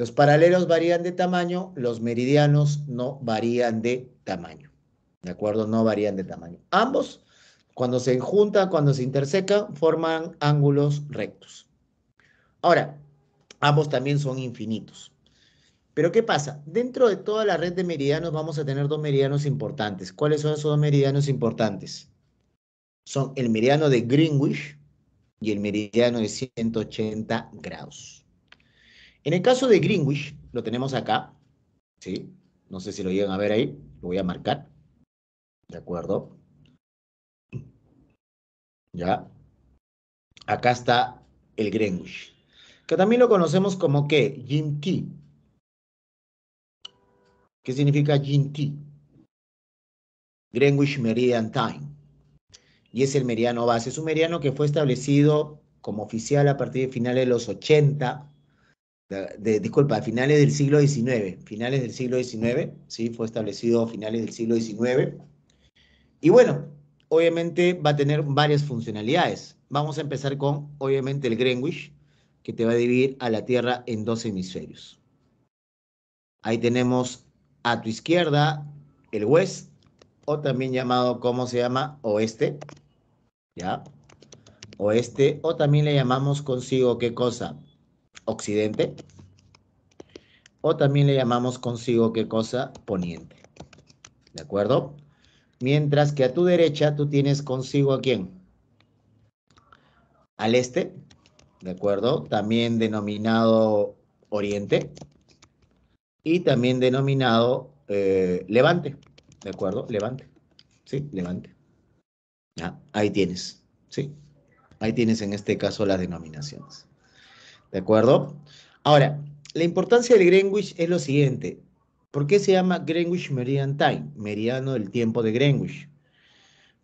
Los paralelos varían de tamaño, los meridianos no varían de tamaño. ¿De acuerdo? No varían de tamaño. Ambos, cuando se juntan, cuando se intersecan, forman ángulos rectos. Ahora, ambos también son infinitos. Pero ¿qué pasa? Dentro de toda la red de meridianos vamos a tener dos meridianos importantes. ¿Cuáles son esos dos meridianos importantes? Son el meridiano de Greenwich y el meridiano de 180 grados. En el caso de Greenwich, lo tenemos acá, ¿sí? No sé si lo llegan a ver ahí, lo voy a marcar. ¿De acuerdo? ¿Ya? Acá está el Greenwich, que también lo conocemos como ¿qué? GMT. ¿Qué significa GMT? Greenwich Meridian Time. Y es el meridiano base. Es un meridiano que fue establecido como oficial a partir de finales de los 80 disculpa, finales del siglo XIX, finales del siglo XIX, ¿sí? fue establecido a finales del siglo XIX. Y bueno, obviamente va a tener varias funcionalidades. Vamos a empezar con, obviamente, el Greenwich, que te va a dividir a la Tierra en dos hemisferios. Ahí tenemos a tu izquierda el West, o también llamado, ¿cómo se llama? Oeste, ¿ya? Oeste, o también le llamamos consigo, ¿qué cosa? occidente, o también le llamamos consigo qué cosa, poniente. ¿De acuerdo? Mientras que a tu derecha tú tienes consigo a quién? Al este, ¿de acuerdo? También denominado oriente y también denominado eh, levante, ¿de acuerdo? Levante, ¿sí? Levante. ahí tienes, ¿sí? Ahí tienes en este caso las denominaciones. ¿De acuerdo? Ahora, la importancia del Greenwich es lo siguiente. ¿Por qué se llama Greenwich Meridian Time? Meridiano del tiempo de Greenwich.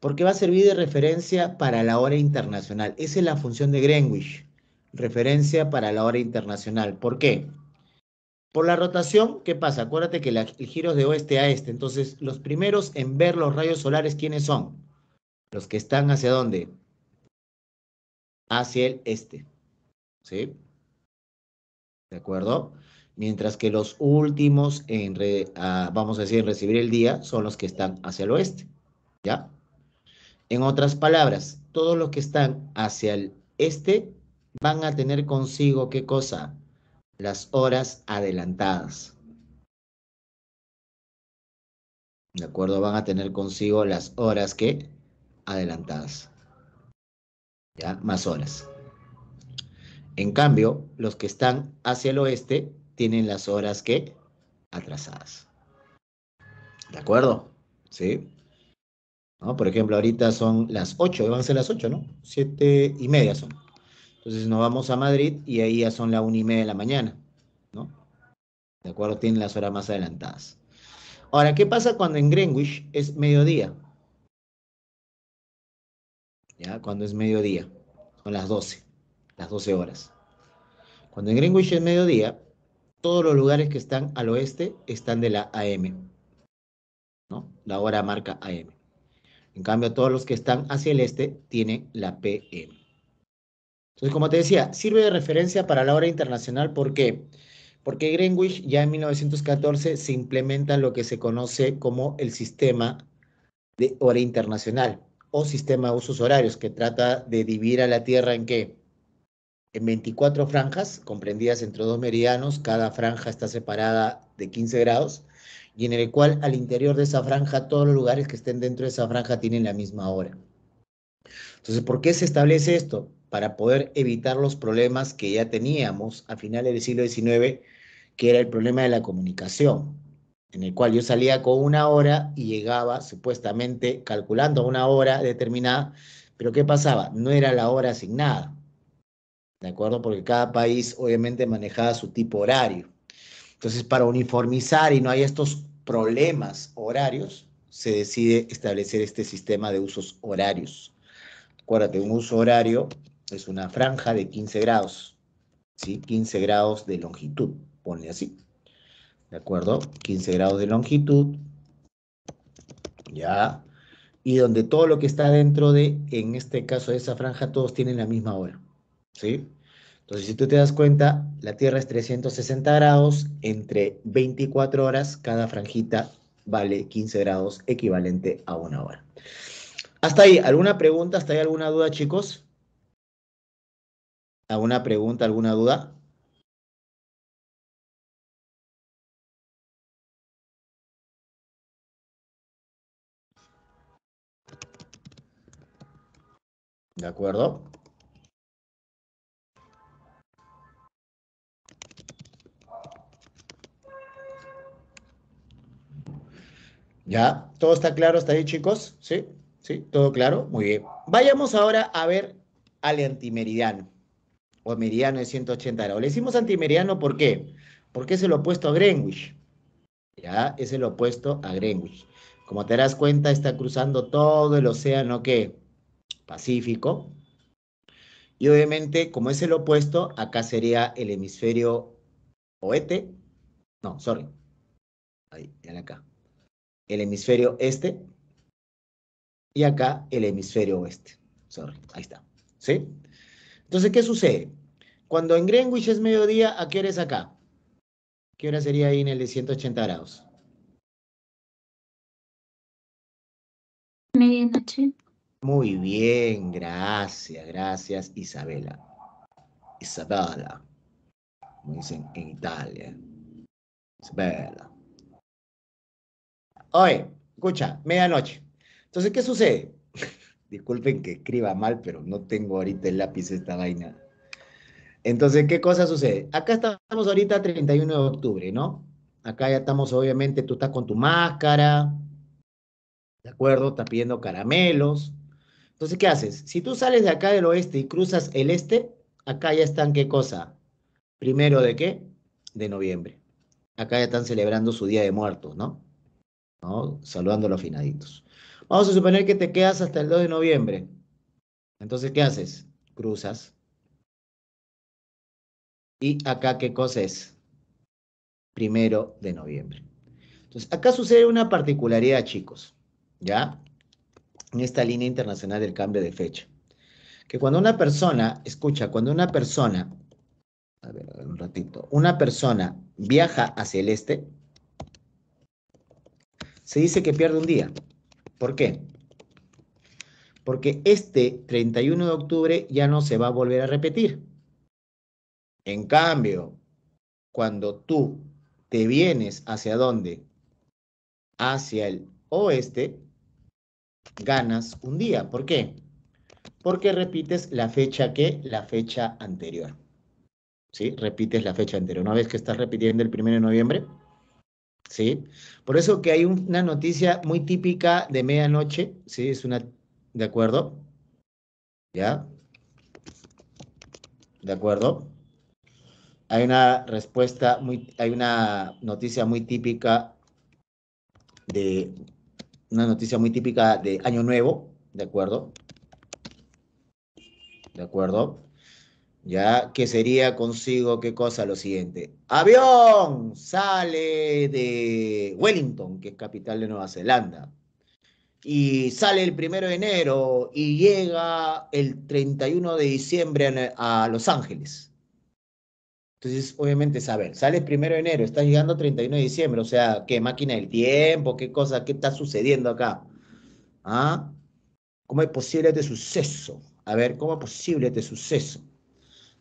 Porque va a servir de referencia para la hora internacional. Esa es la función de Greenwich. Referencia para la hora internacional. ¿Por qué? Por la rotación, ¿qué pasa? Acuérdate que el giro es de oeste a este. Entonces, los primeros en ver los rayos solares, ¿quiénes son? Los que están hacia dónde? Hacia el este. ¿Sí? ¿de acuerdo? Mientras que los últimos en, ah, vamos a decir, en recibir el día son los que están hacia el oeste, ¿ya? En otras palabras, todos los que están hacia el este van a tener consigo, ¿qué cosa? Las horas adelantadas. ¿De acuerdo? Van a tener consigo las horas que adelantadas. ¿Ya? Más horas. En cambio, los que están hacia el oeste tienen las horas que atrasadas. ¿De acuerdo? Sí. Por ejemplo, ahorita son las 8, van a ser las 8, ¿no? Siete y media son. Entonces nos vamos a Madrid y ahí ya son las una y media de la mañana, ¿no? ¿De acuerdo? Tienen las horas más adelantadas. Ahora, ¿qué pasa cuando en Greenwich es mediodía? ¿Ya? Cuando es mediodía, son las 12 las 12 horas. Cuando en Greenwich es mediodía, todos los lugares que están al oeste están de la AM. ¿no? La hora marca AM. En cambio, todos los que están hacia el este tienen la PM. Entonces, como te decía, sirve de referencia para la hora internacional. ¿Por qué? Porque Greenwich ya en 1914 se implementa lo que se conoce como el sistema de hora internacional o sistema de usos horarios, que trata de dividir a la Tierra en qué? en 24 franjas comprendidas entre dos meridianos, cada franja está separada de 15 grados, y en el cual al interior de esa franja todos los lugares que estén dentro de esa franja tienen la misma hora. Entonces, ¿por qué se establece esto? Para poder evitar los problemas que ya teníamos a finales del siglo XIX, que era el problema de la comunicación, en el cual yo salía con una hora y llegaba supuestamente calculando una hora determinada, pero ¿qué pasaba? No era la hora asignada. ¿de acuerdo? Porque cada país obviamente manejaba su tipo horario. Entonces, para uniformizar y no hay estos problemas horarios, se decide establecer este sistema de usos horarios. Acuérdate, un uso horario es una franja de 15 grados, ¿sí? 15 grados de longitud, ponle así. ¿De acuerdo? 15 grados de longitud, ¿ya? Y donde todo lo que está dentro de, en este caso de esa franja, todos tienen la misma hora. ¿sí? Entonces, si tú te das cuenta, la Tierra es 360 grados, entre 24 horas cada franjita vale 15 grados, equivalente a una hora. Hasta ahí, ¿alguna pregunta? ¿Hasta ahí alguna duda, chicos? ¿Alguna pregunta, alguna duda? ¿De acuerdo? ¿Ya? ¿Todo está claro hasta ahí, chicos? ¿Sí? ¿Sí? ¿Todo claro? Muy bien. Vayamos ahora a ver al antimeridiano. O meridiano de 180 grados. Le decimos antimeridiano ¿por qué? Porque es el opuesto a Greenwich. ¿Ya? Es el opuesto a Greenwich. Como te darás cuenta, está cruzando todo el océano, que Pacífico. Y obviamente, como es el opuesto, acá sería el hemisferio oeste. No, sorry. Ahí, acá el hemisferio este y acá el hemisferio oeste. Sorry, ahí está. ¿Sí? Entonces, ¿qué sucede? Cuando en Greenwich es mediodía, ¿a qué hora es acá? ¿Qué hora sería ahí en el de 180 grados? Medianoche. Muy bien, gracias, gracias Isabela. Isabela, como dicen en Italia. Isabela. Oye, escucha, medianoche. Entonces, ¿qué sucede? Disculpen que escriba mal, pero no tengo ahorita el lápiz esta vaina. Entonces, ¿qué cosa sucede? Acá estamos ahorita 31 de octubre, ¿no? Acá ya estamos, obviamente, tú estás con tu máscara, ¿de acuerdo? Estás pidiendo caramelos. Entonces, ¿qué haces? Si tú sales de acá del oeste y cruzas el este, acá ya están, ¿qué cosa? Primero de qué? De noviembre. Acá ya están celebrando su Día de Muertos, ¿no? Saludando los finaditos. Vamos a suponer que te quedas hasta el 2 de noviembre. Entonces, ¿qué haces? Cruzas. Y acá, ¿qué cosa es? Primero de noviembre. Entonces, acá sucede una particularidad, chicos, ¿ya? En esta línea internacional del cambio de fecha. Que cuando una persona, escucha, cuando una persona, a ver, a ver un ratito, una persona viaja hacia el este, se dice que pierde un día. ¿Por qué? Porque este 31 de octubre ya no se va a volver a repetir. En cambio, cuando tú te vienes hacia dónde? Hacia el oeste, ganas un día. ¿Por qué? Porque repites la fecha que la fecha anterior. ¿Sí? Repites la fecha anterior. Una vez que estás repitiendo el 1 de noviembre, ¿sí? Por eso que hay una noticia muy típica de medianoche, ¿sí? Es una, ¿de acuerdo? ¿Ya? ¿De acuerdo? Hay una respuesta muy, hay una noticia muy típica de, una noticia muy típica de Año Nuevo, ¿de acuerdo? ¿De acuerdo? ¿ya? Que sería consigo, ¿qué cosa? Lo siguiente. Avión sale de Wellington, que es capital de Nueva Zelanda, y sale el primero de enero y llega el 31 de diciembre a Los Ángeles. Entonces, obviamente, saber, sales primero de enero, está llegando el 31 de diciembre, o sea, ¿qué máquina del tiempo? ¿Qué cosa? ¿Qué está sucediendo acá? ¿Ah? ¿Cómo es posible este suceso? A ver, ¿cómo es posible este suceso?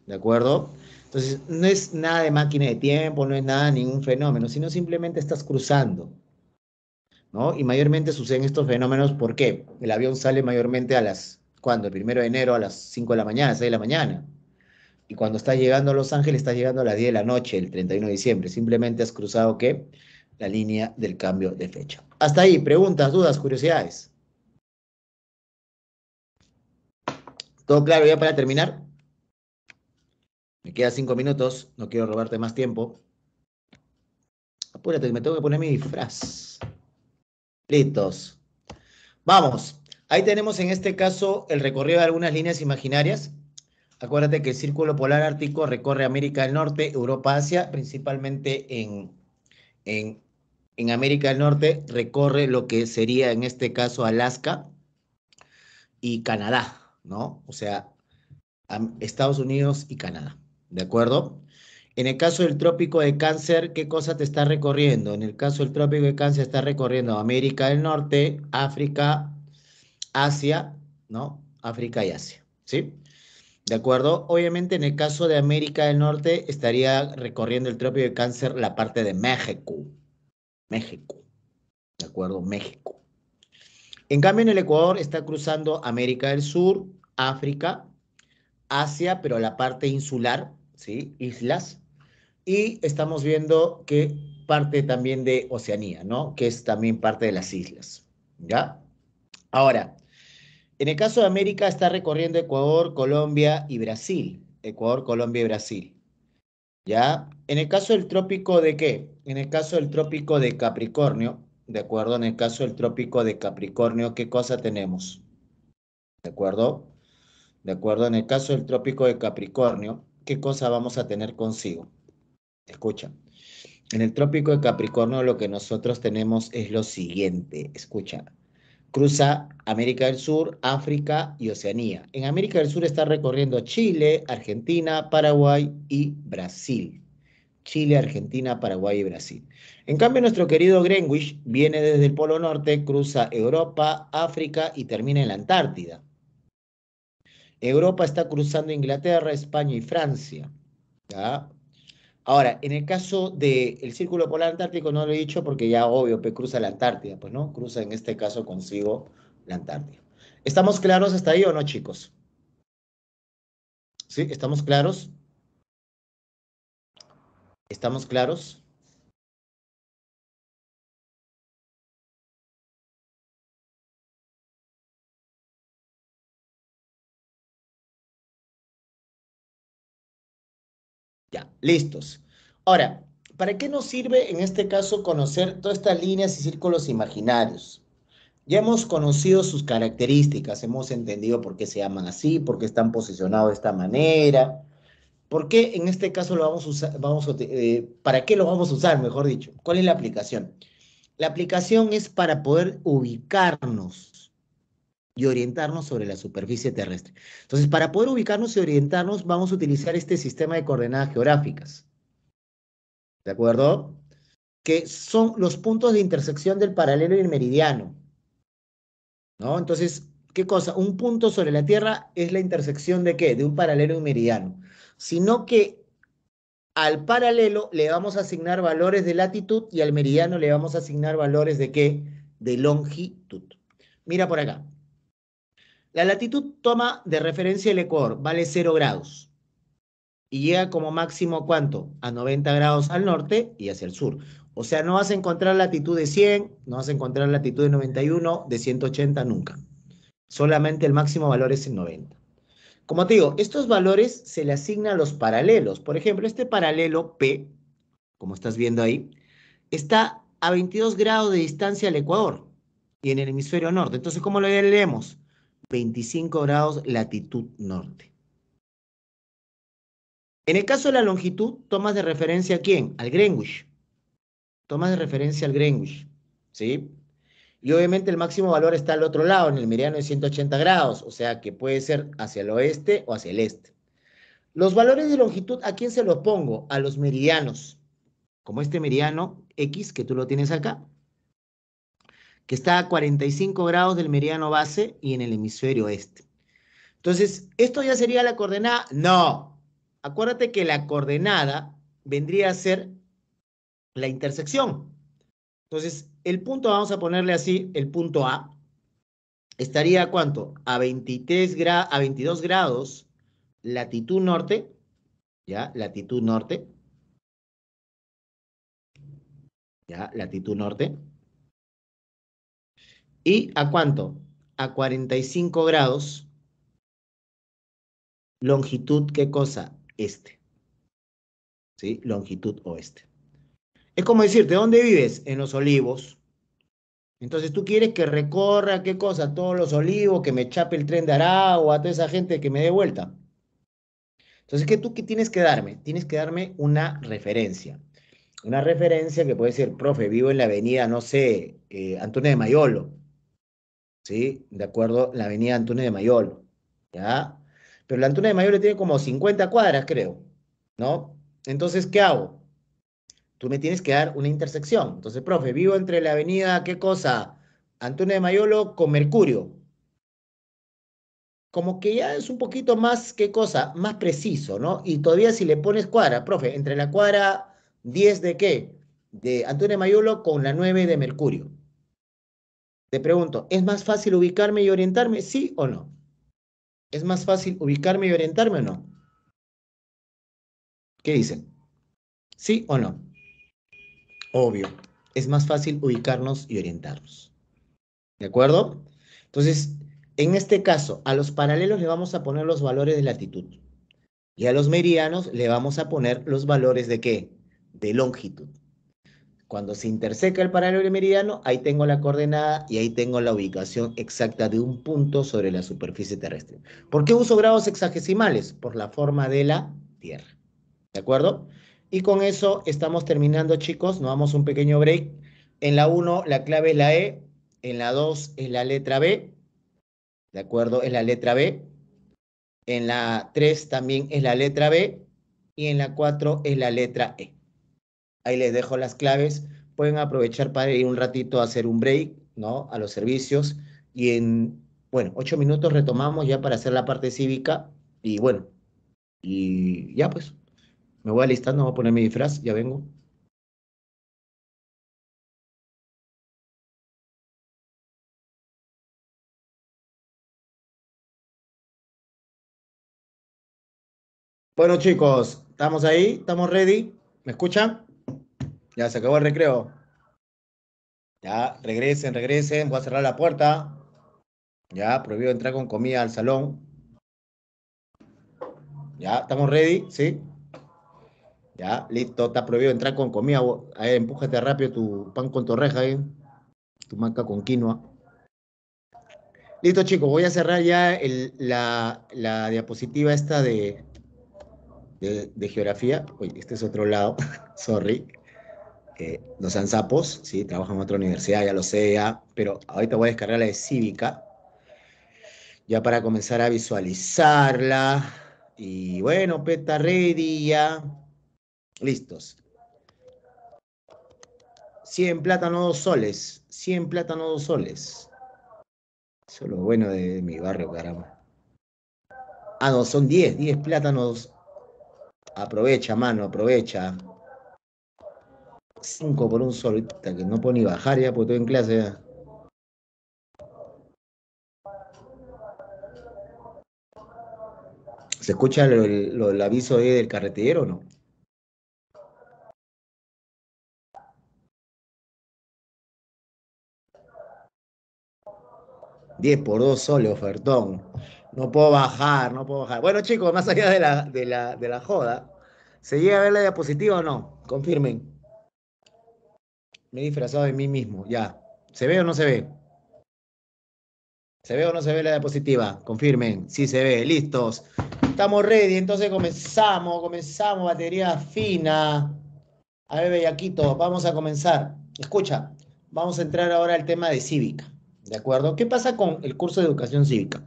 ¿de acuerdo? Entonces, no es nada de máquina de tiempo, no es nada de ningún fenómeno, sino simplemente estás cruzando, ¿no? Y mayormente suceden estos fenómenos, porque El avión sale mayormente a las, ¿cuándo? El primero de enero a las 5 de la mañana, 6 de la mañana. Y cuando estás llegando a Los Ángeles, estás llegando a las 10 de la noche, el 31 de diciembre. Simplemente has cruzado, ¿qué? La línea del cambio de fecha. Hasta ahí, preguntas, dudas, curiosidades. ¿Todo claro ya para terminar? Me quedan cinco minutos, no quiero robarte más tiempo. Apúrate, me tengo que poner mi disfraz. Listos. Vamos. Ahí tenemos en este caso el recorrido de algunas líneas imaginarias. Acuérdate que el círculo polar ártico recorre América del Norte, Europa, Asia, principalmente en, en América del Norte, recorre lo que sería en este caso Alaska y Canadá, ¿no? O sea, Estados Unidos y Canadá. ¿de acuerdo? En el caso del trópico de cáncer, ¿qué cosa te está recorriendo? En el caso del trópico de cáncer está recorriendo América del Norte, África, Asia, ¿no? África y Asia, ¿sí? ¿De acuerdo? Obviamente en el caso de América del Norte estaría recorriendo el trópico de cáncer la parte de México. México. ¿De acuerdo? México. En cambio, en el Ecuador está cruzando América del Sur, África, Asia, pero la parte insular, ¿sí? Islas. Y estamos viendo que parte también de Oceanía, ¿no? Que es también parte de las islas, ¿ya? Ahora, en el caso de América está recorriendo Ecuador, Colombia y Brasil. Ecuador, Colombia y Brasil. ¿Ya? En el caso del trópico de qué? En el caso del trópico de Capricornio, ¿de acuerdo? En el caso del trópico de Capricornio, ¿qué cosa tenemos? ¿De acuerdo? ¿De acuerdo? En el caso del trópico de Capricornio, qué cosa vamos a tener consigo. Escucha. En el trópico de Capricornio lo que nosotros tenemos es lo siguiente. Escucha. Cruza América del Sur, África y Oceanía. En América del Sur está recorriendo Chile, Argentina, Paraguay y Brasil. Chile, Argentina, Paraguay y Brasil. En cambio, nuestro querido Greenwich viene desde el Polo Norte, cruza Europa, África y termina en la Antártida. Europa está cruzando Inglaterra, España y Francia. ¿ya? Ahora, en el caso del Círculo Polar Antártico, no lo he dicho porque ya obvio, que cruza la Antártida, pues no, cruza en este caso consigo la Antártida. ¿Estamos claros hasta ahí o no, chicos? ¿Sí? ¿Estamos claros? ¿Estamos claros? listos. Ahora, ¿para qué nos sirve en este caso conocer todas estas líneas y círculos imaginarios? Ya hemos conocido sus características, hemos entendido por qué se llaman así, por qué están posicionados de esta manera, por qué en este caso lo vamos a usar, eh, para qué lo vamos a usar, mejor dicho, cuál es la aplicación. La aplicación es para poder ubicarnos, y orientarnos sobre la superficie terrestre. Entonces, para poder ubicarnos y orientarnos, vamos a utilizar este sistema de coordenadas geográficas. ¿De acuerdo? Que son los puntos de intersección del paralelo y el meridiano. ¿No? Entonces, ¿qué cosa? Un punto sobre la Tierra es la intersección de qué? De un paralelo y un meridiano. Sino que al paralelo le vamos a asignar valores de latitud y al meridiano le vamos a asignar valores de qué? De longitud. Mira por acá. La latitud toma de referencia el Ecuador, vale 0 grados. Y llega como máximo cuánto? A 90 grados al norte y hacia el sur. O sea, no vas a encontrar latitud de 100, no vas a encontrar latitud de 91, de 180 nunca. Solamente el máximo valor es en 90. Como te digo, estos valores se le asignan los paralelos. Por ejemplo, este paralelo P, como estás viendo ahí, está a 22 grados de distancia al Ecuador y en el hemisferio norte. Entonces, ¿cómo lo leemos? 25 grados latitud norte. En el caso de la longitud, tomas de referencia a quién? Al Greenwich. Tomas de referencia al Greenwich, ¿sí? Y obviamente el máximo valor está al otro lado, en el meridiano de 180 grados, o sea que puede ser hacia el oeste o hacia el este. Los valores de longitud, ¿a quién se los pongo? A los meridianos. Como este meridiano X que tú lo tienes acá, que está a 45 grados del meridiano base y en el hemisferio este. Entonces, ¿esto ya sería la coordenada? No. Acuérdate que la coordenada vendría a ser la intersección. Entonces, el punto, vamos a ponerle así, el punto A, estaría cuánto? A, 23 a 22 grados latitud norte, ¿ya? Latitud norte. ¿Ya? Latitud norte. ¿Y a cuánto? A 45 grados. Longitud, ¿qué cosa? Este. ¿Sí? Longitud oeste. Es como decirte, ¿dónde vives? En los olivos. Entonces tú quieres que recorra, ¿qué cosa? Todos los olivos, que me chape el tren de Aragua, toda esa gente que me dé vuelta. Entonces, ¿qué tú qué tienes que darme? Tienes que darme una referencia. Una referencia que puede ser, profe, vivo en la avenida, no sé, eh, Antonio de Mayolo. ¿sí? De acuerdo, la avenida Antonio de Mayolo. ¿ya? Pero la Antonio de Mayolo tiene como 50 cuadras, creo, ¿no? Entonces, ¿qué hago? Tú me tienes que dar una intersección. Entonces, profe, vivo entre la avenida, ¿qué cosa? Antonio de Mayolo con Mercurio. Como que ya es un poquito más, ¿qué cosa? Más preciso, ¿no? Y todavía si le pones cuadra, profe, entre la cuadra 10 de qué? De Antonio de Mayolo con la 9 de Mercurio. Te pregunto, ¿es más fácil ubicarme y orientarme? ¿Sí o no? ¿Es más fácil ubicarme y orientarme o no? ¿Qué dicen? ¿Sí o no? Obvio, es más fácil ubicarnos y orientarnos. ¿De acuerdo? Entonces, en este caso, a los paralelos le vamos a poner los valores de latitud. Y a los meridianos le vamos a poner los valores de qué? De longitud. Cuando se interseca el paralelo meridiano, ahí tengo la coordenada y ahí tengo la ubicación exacta de un punto sobre la superficie terrestre. ¿Por qué uso grados hexagesimales? Por la forma de la Tierra. ¿De acuerdo? Y con eso estamos terminando, chicos. Nos damos un pequeño break. En la 1 la clave es la E, en la 2 es la letra B, ¿de acuerdo? Es la letra B. En la 3 también es la letra B y en la 4 es la letra E. Ahí les dejo las claves. Pueden aprovechar para ir un ratito a hacer un break, ¿no? A los servicios. Y en, bueno, ocho minutos retomamos ya para hacer la parte cívica. Y bueno, y ya pues, me voy alistando, voy a poner mi disfraz, ya vengo. Bueno chicos, ¿estamos ahí? ¿Estamos ready? ¿Me escuchan? Ya se acabó el recreo. Ya, regresen, regresen. Voy a cerrar la puerta. Ya, prohibido entrar con comida al salón. Ya, ¿estamos ready? ¿Sí? Ya, listo, está prohibido entrar con comida. A empújate rápido tu pan con torreja ¿eh? Tu manca con quinoa. Listo, chicos, voy a cerrar ya la, diapositiva esta de, de, geografía. Uy, este es otro lado. Sorry eh, no sean sapos, ¿sí? trabajo en otra universidad, ya lo sé, pero ahorita voy a descargar la de Cívica, ya para comenzar a visualizarla. Y bueno, peta ready, ya. Listos. 100 plátanos, 2 soles. 100 plátanos, 2 soles. Eso es lo bueno de mi barrio, caramba. Ah, no, son 10, 10 plátanos. Aprovecha, mano, aprovecha. 5 por un solita, que no puedo ni bajar ya, porque estoy en clase ¿Se escucha el aviso del carretillero o no? 10 por dos soles, ofertón. No puedo bajar, no puedo bajar. Bueno, chicos, más allá de la, de la, de la joda, ¿se llega a ver la diapositiva o no? Confirmen. Me he disfrazado de mí mismo, ya. ¿Se ve o no se ve? ¿Se ve o no se ve la diapositiva? Confirmen, sí se ve, listos. Estamos ready, entonces comenzamos, comenzamos, batería fina. A ver, bellaquito, vamos a comenzar. Escucha, vamos a entrar ahora al tema de cívica, ¿de acuerdo? ¿Qué pasa con el curso de educación cívica?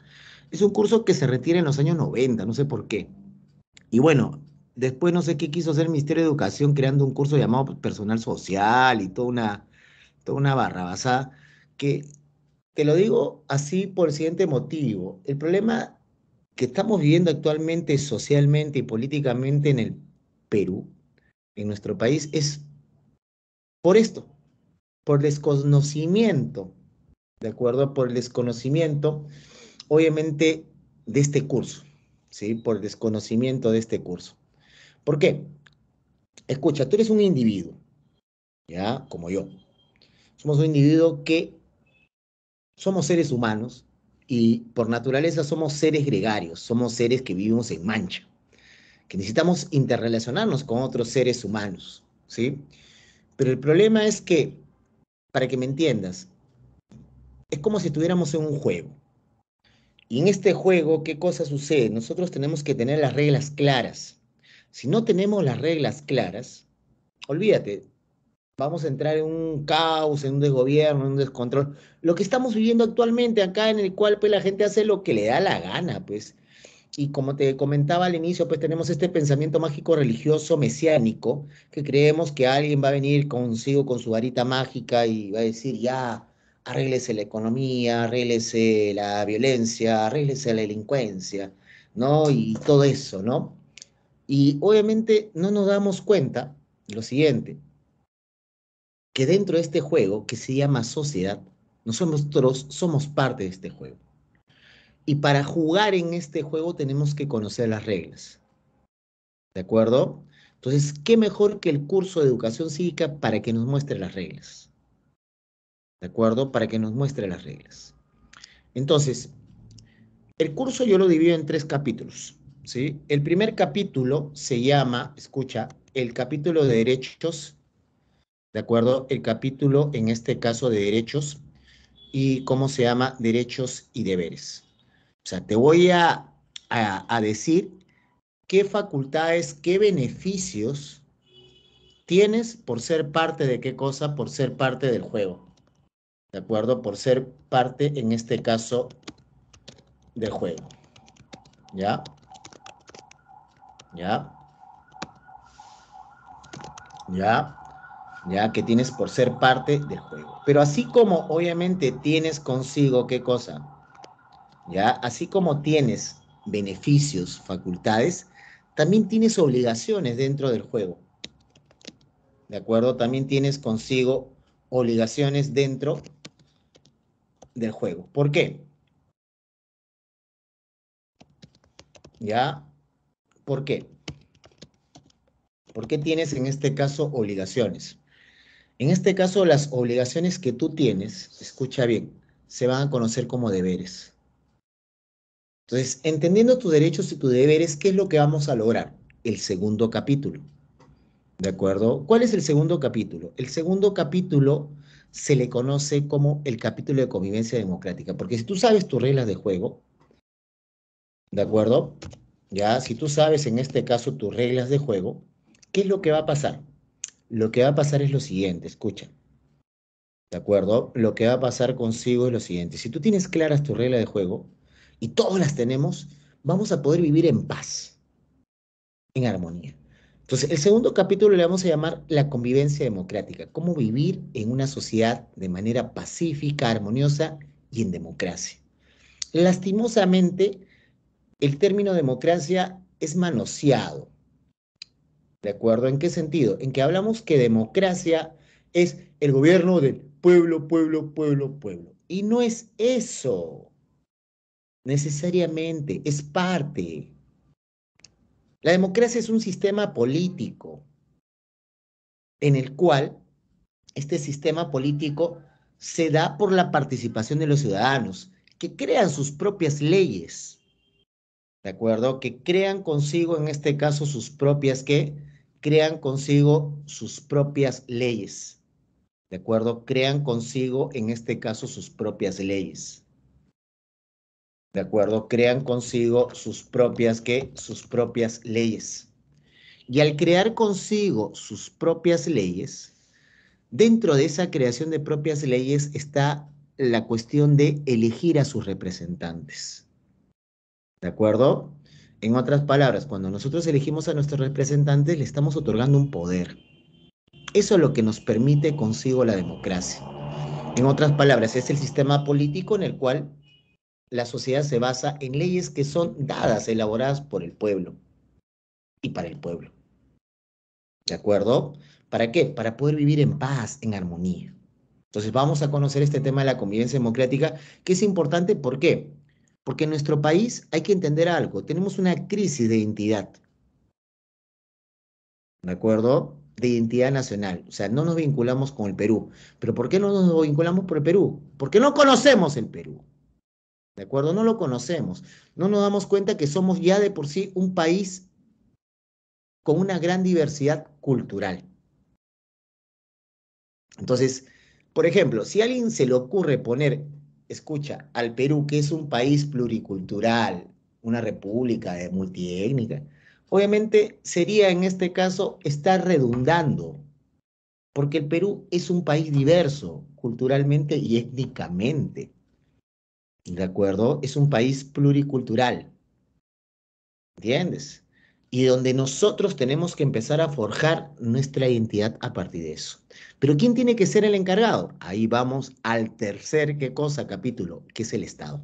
Es un curso que se retira en los años 90, no sé por qué. Y bueno, Después no sé qué quiso hacer el Ministerio de Educación creando un curso llamado Personal Social y toda una, toda una barrabasada que te lo digo así por el siguiente motivo. El problema que estamos viviendo actualmente socialmente y políticamente en el Perú, en nuestro país, es por esto, por desconocimiento, ¿de acuerdo? Por el desconocimiento, obviamente, de este curso, ¿sí? Por el desconocimiento de este curso. ¿Por qué? Escucha, tú eres un individuo, ¿ya? Como yo. Somos un individuo que somos seres humanos y por naturaleza somos seres gregarios, somos seres que vivimos en mancha, que necesitamos interrelacionarnos con otros seres humanos, ¿sí? Pero el problema es que, para que me entiendas, es como si estuviéramos en un juego. Y en este juego, ¿qué cosa sucede? Nosotros tenemos que tener las reglas claras. Si no tenemos las reglas claras, olvídate, vamos a entrar en un caos, en un desgobierno, en un descontrol. Lo que estamos viviendo actualmente acá en el cual pues, la gente hace lo que le da la gana, pues. Y como te comentaba al inicio, pues tenemos este pensamiento mágico religioso mesiánico, que creemos que alguien va a venir consigo con su varita mágica y va a decir, ya, arréglese la economía, arréglese la violencia, arréglese la delincuencia, ¿no? Y todo eso, ¿no? Y obviamente no nos damos cuenta lo siguiente, que dentro de este juego que se llama sociedad, nosotros somos parte de este juego. Y para jugar en este juego tenemos que conocer las reglas. ¿De acuerdo? Entonces, ¿qué mejor que el curso de educación cívica para que nos muestre las reglas? ¿De acuerdo? Para que nos muestre las reglas. Entonces, el curso yo lo divido en tres capítulos. El primer capítulo se llama, escucha, el capítulo de derechos, ¿de acuerdo? El capítulo, en este caso, de derechos y cómo se llama derechos y deberes. O sea, te voy a, a decir qué facultades, qué beneficios tienes por ser parte de qué cosa, por ser parte del juego. ¿De acuerdo? Por ser parte, en este caso, del juego. ¿Ya? ¿ya? ¿Ya? ¿Ya? Que tienes por ser parte del juego. Pero así como obviamente tienes consigo qué cosa, ¿ya? Así como tienes beneficios, facultades, también tienes obligaciones dentro del juego. ¿De acuerdo? También tienes consigo obligaciones dentro del juego. ¿Por qué? ¿Ya? ¿Por qué? ¿Por qué tienes en este caso obligaciones? En este caso, las obligaciones que tú tienes, escucha bien, se van a conocer como deberes. Entonces, entendiendo tus derechos y tus deberes, ¿qué es lo que vamos a lograr? El segundo capítulo. ¿De acuerdo? ¿Cuál es el segundo capítulo? El segundo capítulo se le conoce como el capítulo de convivencia democrática, porque si tú sabes tus reglas de juego, ¿de acuerdo? ¿ya? Si tú sabes en este caso tus reglas de juego, ¿qué es lo que va a pasar? Lo que va a pasar es lo siguiente, escucha. ¿De acuerdo? Lo que va a pasar consigo es lo siguiente. Si tú tienes claras tus reglas de juego, y todas las tenemos, vamos a poder vivir en paz, en armonía. Entonces, el segundo capítulo le vamos a llamar la convivencia democrática, cómo vivir en una sociedad de manera pacífica, armoniosa y en democracia. Lastimosamente, el término democracia es manoseado. ¿De acuerdo? ¿En qué sentido? En que hablamos que democracia es el gobierno del pueblo, pueblo, pueblo, pueblo. Y no es eso necesariamente, es parte. La democracia es un sistema político en el cual este sistema político se da por la participación de los ciudadanos, que crean sus propias leyes ¿de acuerdo? Que crean consigo, en este caso, sus propias, que Crean consigo sus propias leyes, ¿de acuerdo? Crean consigo, en este caso, sus propias leyes. ¿De acuerdo? Crean consigo sus propias, que Sus propias leyes. Y al crear consigo sus propias leyes, dentro de esa creación de propias leyes está la cuestión de elegir a sus representantes. ¿De acuerdo? En otras palabras, cuando nosotros elegimos a nuestros representantes, le estamos otorgando un poder. Eso es lo que nos permite consigo la democracia. En otras palabras, es el sistema político en el cual la sociedad se basa en leyes que son dadas, elaboradas por el pueblo y para el pueblo. ¿De acuerdo? ¿Para qué? Para poder vivir en paz, en armonía. Entonces vamos a conocer este tema de la convivencia democrática, que es importante, porque. Porque en nuestro país hay que entender algo, tenemos una crisis de identidad. ¿De acuerdo? De identidad nacional. O sea, no nos vinculamos con el Perú. ¿Pero por qué no nos vinculamos por el Perú? Porque no conocemos el Perú. ¿De acuerdo? No lo conocemos. No nos damos cuenta que somos ya de por sí un país con una gran diversidad cultural. Entonces, por ejemplo, si a alguien se le ocurre poner escucha, al Perú, que es un país pluricultural, una república multietnica, multiétnica, obviamente sería en este caso estar redundando, porque el Perú es un país diverso culturalmente y étnicamente. ¿De acuerdo? Es un país pluricultural. ¿Entiendes? y donde nosotros tenemos que empezar a forjar nuestra identidad a partir de eso. Pero ¿quién tiene que ser el encargado? Ahí vamos al tercer qué cosa capítulo, que es el Estado.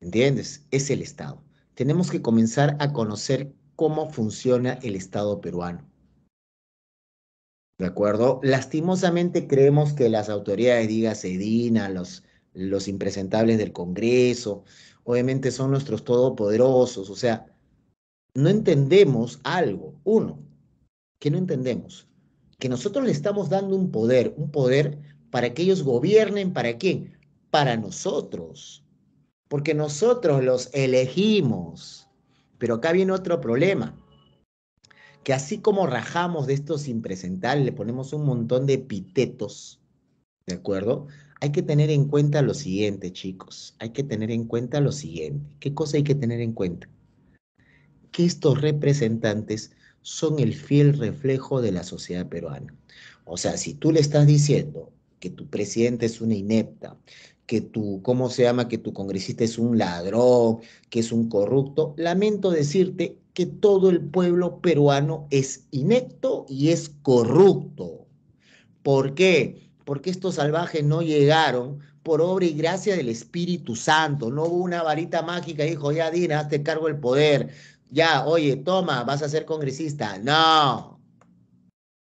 ¿Entiendes? Es el Estado. Tenemos que comenzar a conocer cómo funciona el Estado peruano. ¿De acuerdo? Lastimosamente creemos que las autoridades, diga Sedina, los, los impresentables del Congreso, obviamente son nuestros todopoderosos, o sea, no entendemos algo. Uno, que no entendemos. Que nosotros le estamos dando un poder, un poder para que ellos gobiernen, ¿para quién? Para nosotros. Porque nosotros los elegimos. Pero acá viene otro problema. Que así como rajamos de estos impresentables, le ponemos un montón de epitetos, ¿de acuerdo? Hay que tener en cuenta lo siguiente, chicos. Hay que tener en cuenta lo siguiente. ¿Qué cosa hay que tener en cuenta? que estos representantes son el fiel reflejo de la sociedad peruana. O sea, si tú le estás diciendo que tu presidente es una inepta, que tu, ¿cómo se llama? Que tu congresista es un ladrón, que es un corrupto, lamento decirte que todo el pueblo peruano es inepto y es corrupto. ¿Por qué? Porque estos salvajes no llegaron por obra y gracia del Espíritu Santo. No hubo una varita mágica y dijo, ya Dina, hazte cargo el poder. Ya, oye, toma, vas a ser congresista. No.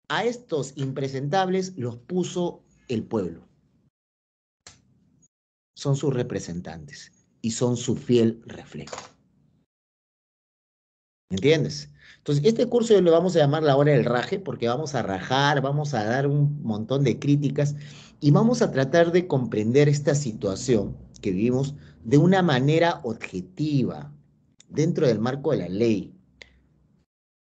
A estos impresentables los puso el pueblo. Son sus representantes y son su fiel reflejo. ¿Entiendes? Entonces, este curso lo vamos a llamar la hora del raje porque vamos a rajar, vamos a dar un montón de críticas y vamos a tratar de comprender esta situación que vivimos de una manera objetiva, dentro del marco de la ley.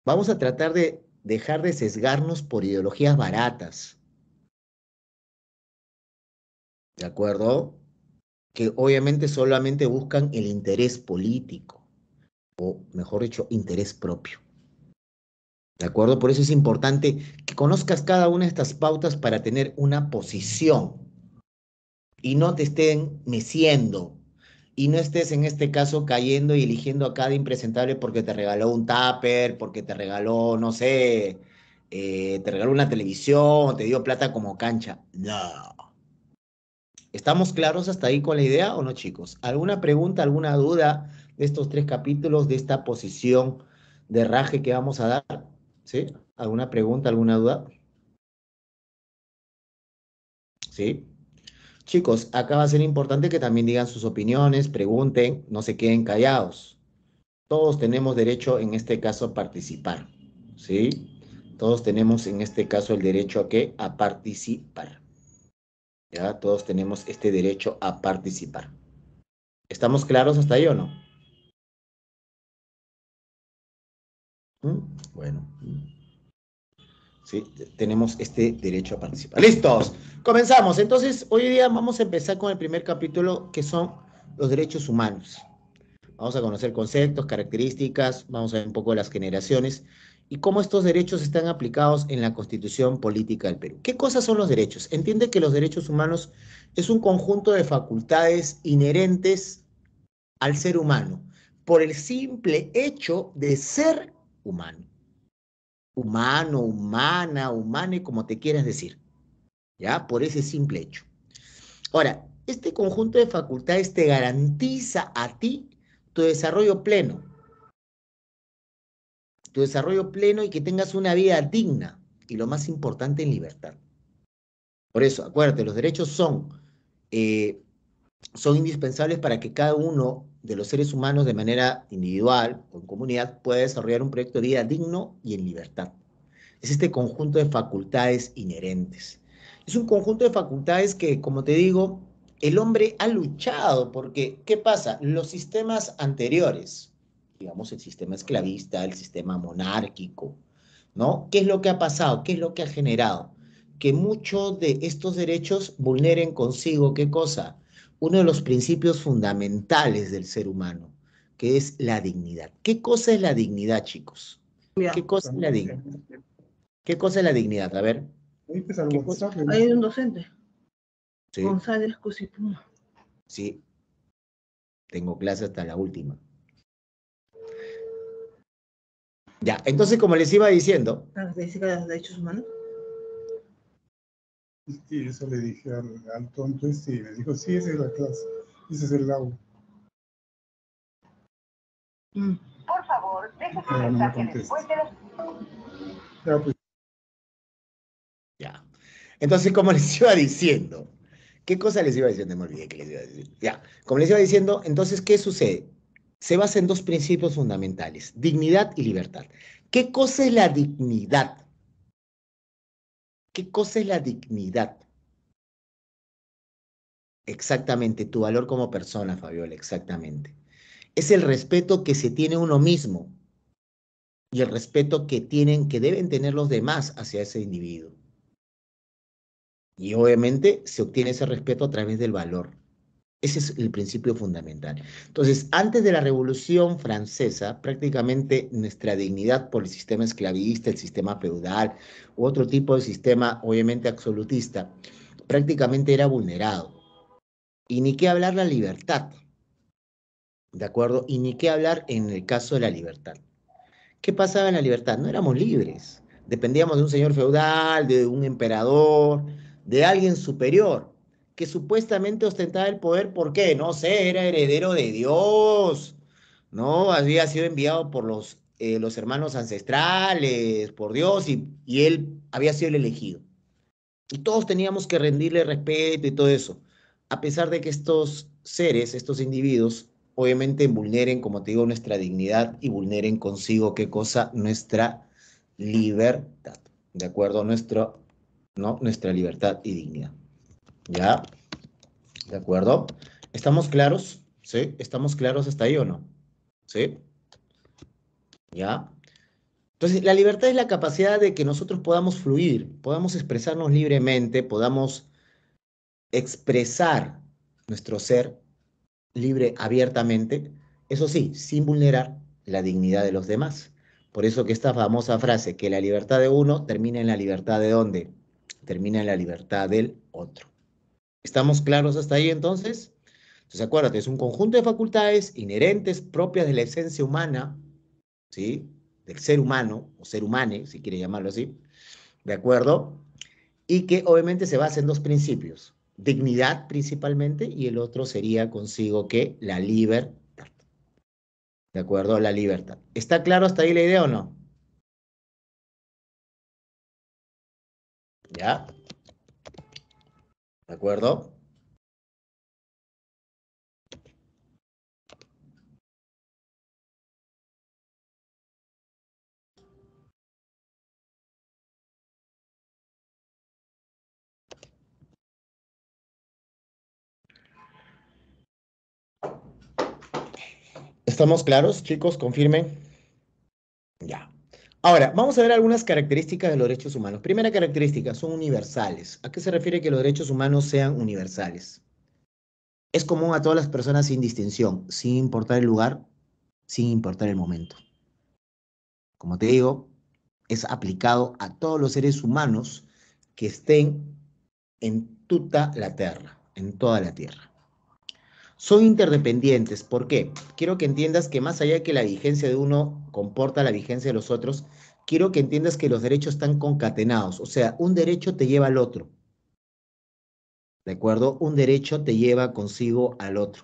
Vamos a tratar de dejar de sesgarnos por ideologías baratas. ¿De acuerdo? Que obviamente solamente buscan el interés político, o mejor dicho, interés propio. ¿De acuerdo? Por eso es importante que conozcas cada una de estas pautas para tener una posición y no te estén meciendo y no estés en este caso cayendo y eligiendo a cada impresentable porque te regaló un tupper, porque te regaló, no sé, eh, te regaló una televisión, te dio plata como cancha. No. ¿Estamos claros hasta ahí con la idea o no, chicos? ¿Alguna pregunta, alguna duda de estos tres capítulos, de esta posición de raje que vamos a dar? ¿Sí? ¿Alguna pregunta, alguna duda? ¿Sí? chicos, acá va a ser importante que también digan sus opiniones, pregunten, no se queden callados. Todos tenemos derecho en este caso a participar, ¿sí? Todos tenemos en este caso el derecho a qué? A participar. ¿Ya? Todos tenemos este derecho a participar. ¿Estamos claros hasta ahí o no? ¿Mm? Bueno tenemos este derecho a participar. ¡Listos! Comenzamos. Entonces, hoy día vamos a empezar con el primer capítulo, que son los derechos humanos. Vamos a conocer conceptos, características, vamos a ver un poco las generaciones y cómo estos derechos están aplicados en la Constitución Política del Perú. ¿Qué cosas son los derechos? Entiende que los derechos humanos es un conjunto de facultades inherentes al ser humano por el simple hecho de ser humano humano, humana, humane, como te quieras decir. ¿Ya? Por ese simple hecho. Ahora, este conjunto de facultades te garantiza a ti tu desarrollo pleno. Tu desarrollo pleno y que tengas una vida digna y lo más importante, en libertad. Por eso, acuérdate, los derechos son, eh, son indispensables para que cada uno de los seres humanos de manera individual o en comunidad puede desarrollar un proyecto de vida digno y en libertad. Es este conjunto de facultades inherentes. Es un conjunto de facultades que, como te digo, el hombre ha luchado porque, ¿qué pasa? Los sistemas anteriores, digamos el sistema esclavista, el sistema monárquico, ¿no? ¿Qué es lo que ha pasado? ¿Qué es lo que ha generado? Que muchos de estos derechos vulneren consigo, ¿qué cosa? uno de los principios fundamentales del ser humano, que es la dignidad. ¿Qué cosa es la dignidad, chicos? ¿Qué cosa es la dignidad? ¿eh? ¿Qué cosa es la dignidad? A ver. Hay un docente. Sí. González Cusipuma. Sí. Tengo clase hasta la última. Ya, entonces como les iba diciendo. de derechos humanos? Y eso le dije al, tonto este y me dijo, sí, esa es la clase, ese es el aula. Mm. Por favor, déjeme pensar Ya, pues. ya. Entonces, como les iba diciendo, ¿qué cosa les iba diciendo? Me olvidé que les iba a decir. Ya, como les iba diciendo, entonces, ¿qué sucede? Se basa en dos principios fundamentales, dignidad y libertad. ¿Qué cosa es la dignidad? ¿Qué cosa es la dignidad? Exactamente, tu valor como persona, Fabiola, exactamente. Es el respeto que se tiene uno mismo y el respeto que tienen, que deben tener los demás hacia ese individuo. Y obviamente se obtiene ese respeto a través del valor. Ese es el principio fundamental. Entonces, antes de la Revolución Francesa, prácticamente nuestra dignidad por el sistema esclavista, el sistema feudal u otro tipo de sistema, obviamente absolutista, prácticamente era vulnerado. Y ni qué hablar la libertad. ¿De acuerdo? Y ni qué hablar en el caso de la libertad. ¿Qué pasaba en la libertad? No éramos libres. Dependíamos de un señor feudal, de un emperador, de alguien superior que supuestamente ostentaba el poder ¿por qué? no sé, era heredero de Dios, ¿no? Había sido enviado por los, eh, los hermanos ancestrales, por Dios, y, él había sido el elegido. Y todos teníamos que rendirle respeto y todo eso, a pesar de que estos seres, estos individuos, obviamente vulneren, como te digo, nuestra dignidad y vulneren consigo qué cosa, nuestra libertad, ¿de acuerdo? Nuestro, ¿no? Nuestra libertad y dignidad. ¿Ya? ¿De acuerdo? ¿Estamos claros? ¿Sí? ¿Estamos claros hasta ahí o no? ¿Sí? ¿Ya? Entonces, la libertad es la capacidad de que nosotros podamos fluir, podamos expresarnos libremente, podamos expresar nuestro ser libre, abiertamente, eso sí, sin vulnerar la dignidad de los demás. Por eso que esta famosa frase, que la libertad de uno termina en la libertad de dónde? Termina en la libertad del otro. ¿Estamos claros hasta ahí entonces? Entonces acuérdate, es un conjunto de facultades inherentes propias de la esencia humana, ¿sí? Del ser humano, o ser humane, si quiere llamarlo así, ¿de acuerdo? Y que obviamente se basa en dos principios, dignidad principalmente, y el otro sería consigo que la libertad. ¿De acuerdo? La libertad. ¿Está claro hasta ahí la idea o no? ¿Ya? ¿De acuerdo? ¿Estamos claros, chicos? Confirmen. Ya. Ahora, vamos a ver algunas características de los derechos humanos. Primera característica, son universales. ¿A qué se refiere que los derechos humanos sean universales? Es común a todas las personas sin distinción, sin importar el lugar, sin importar el momento. Como te digo, es aplicado a todos los seres humanos que estén en tuta la tierra, en toda la tierra son interdependientes. ¿Por qué? Quiero que entiendas que más allá de que la vigencia de uno comporta la vigencia de los otros, quiero que entiendas que los derechos están concatenados. O sea, un derecho te lleva al otro. ¿De acuerdo? Un derecho te lleva consigo al otro.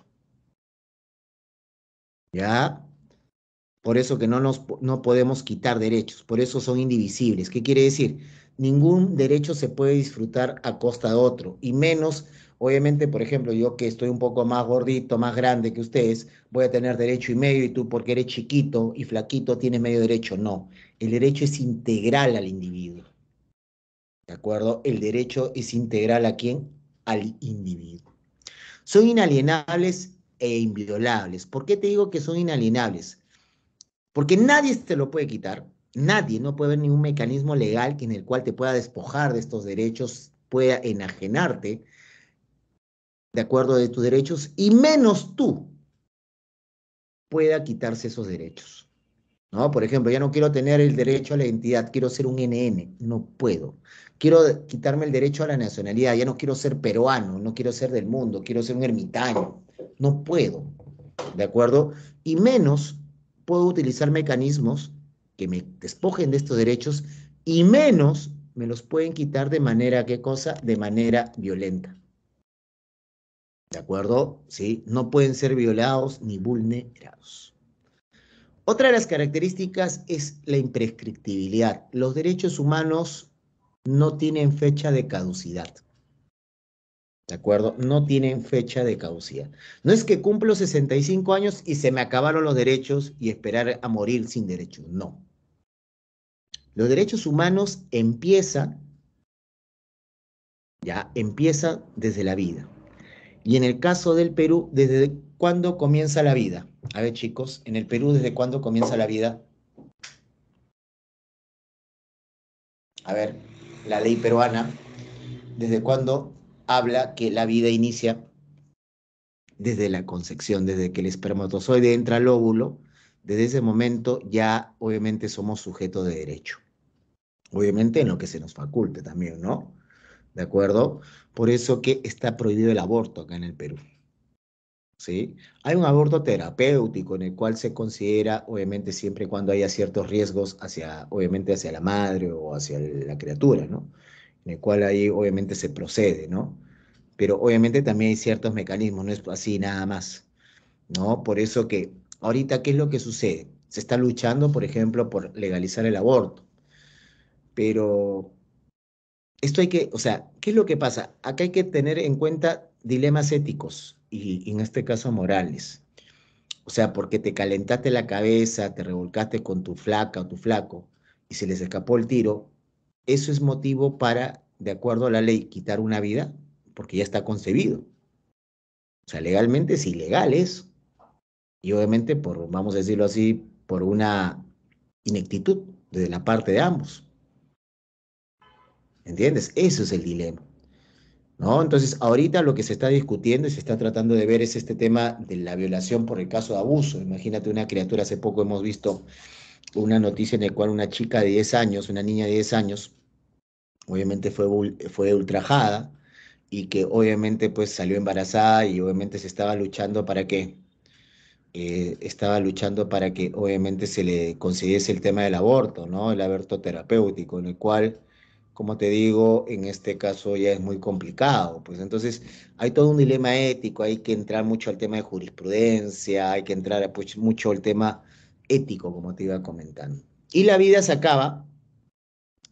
¿Ya? Por eso que no, nos, no podemos quitar derechos, por eso son indivisibles. ¿Qué quiere decir? Ningún derecho se puede disfrutar a costa de otro, y menos Obviamente, por ejemplo, yo que estoy un poco más gordito, más grande que ustedes, voy a tener derecho y medio y tú porque eres chiquito y flaquito tienes medio derecho. No, el derecho es integral al individuo. ¿De acuerdo? El derecho es integral a quién? Al individuo. Son inalienables e inviolables. ¿Por qué te digo que son inalienables? Porque nadie te lo puede quitar. Nadie, no puede haber ningún mecanismo legal en el cual te pueda despojar de estos derechos, pueda enajenarte de acuerdo de tus derechos y menos tú pueda quitarse esos derechos. ¿No? Por ejemplo, ya no quiero tener el derecho a la identidad, quiero ser un NN, no puedo. Quiero quitarme el derecho a la nacionalidad, ya no quiero ser peruano, no quiero ser del mundo, quiero ser un ermitaño, no puedo. ¿De acuerdo? Y menos puedo utilizar mecanismos que me despojen de estos derechos y menos me los pueden quitar de manera, ¿qué cosa? De manera violenta. ¿De acuerdo? ¿Sí? No pueden ser violados ni vulnerados. Otra de las características es la imprescriptibilidad. Los derechos humanos no tienen fecha de caducidad. ¿De acuerdo? No tienen fecha de caducidad. No es que cumplo 65 años y se me acabaron los derechos y esperar a morir sin derechos. No. Los derechos humanos empiezan, ya, empiezan desde la vida. Y en el caso del Perú, ¿desde cuándo comienza la vida? A ver, chicos, en el Perú, ¿desde cuándo comienza la vida? A ver, la ley peruana, ¿desde cuándo habla que la vida inicia? Desde la concepción, desde que el espermatozoide entra al óvulo, desde ese momento ya obviamente somos sujetos de derecho. Obviamente en lo que se nos faculte también, ¿no? ¿de acuerdo? Por eso que está prohibido el aborto acá en el Perú. ¿Sí? Hay un aborto terapéutico en el cual se considera, obviamente, siempre cuando haya ciertos riesgos hacia, obviamente, hacia la madre o hacia la criatura, ¿no? En el cual ahí, obviamente, se procede, ¿no? Pero obviamente también hay ciertos mecanismos, no es así nada más, ¿no? Por eso que ahorita, ¿qué es lo que sucede? Se está luchando, por ejemplo, por legalizar el aborto, pero esto hay que, o sea, ¿qué es lo que pasa? Acá hay que tener en cuenta dilemas éticos y, en este caso morales. O sea, porque te calentaste la cabeza, te revolcaste con tu flaca o tu flaco y se les escapó el tiro, eso es motivo para, de acuerdo a la ley, quitar una vida porque ya está concebido. O sea, legalmente es ilegal eso. Y obviamente, por, vamos a decirlo así, por una ineptitud desde la parte de ambos. ¿Entiendes? Eso es el dilema. ¿No? Entonces, ahorita lo que se está discutiendo y se está tratando de ver es este tema de la violación por el caso de abuso. Imagínate una criatura, hace poco hemos visto una noticia en la cual una chica de 10 años, una niña de 10 años, obviamente fue, fue ultrajada y que obviamente pues salió embarazada y obviamente se estaba luchando para que eh, estaba luchando para que obviamente se le concediese el tema del aborto, ¿no? El aborto terapéutico, en el cual como te digo, en este caso ya es muy complicado. Pues entonces hay todo un dilema ético, hay que entrar mucho al tema de jurisprudencia, hay que entrar pues, mucho al tema ético, como te iba comentando. Y la vida se acaba,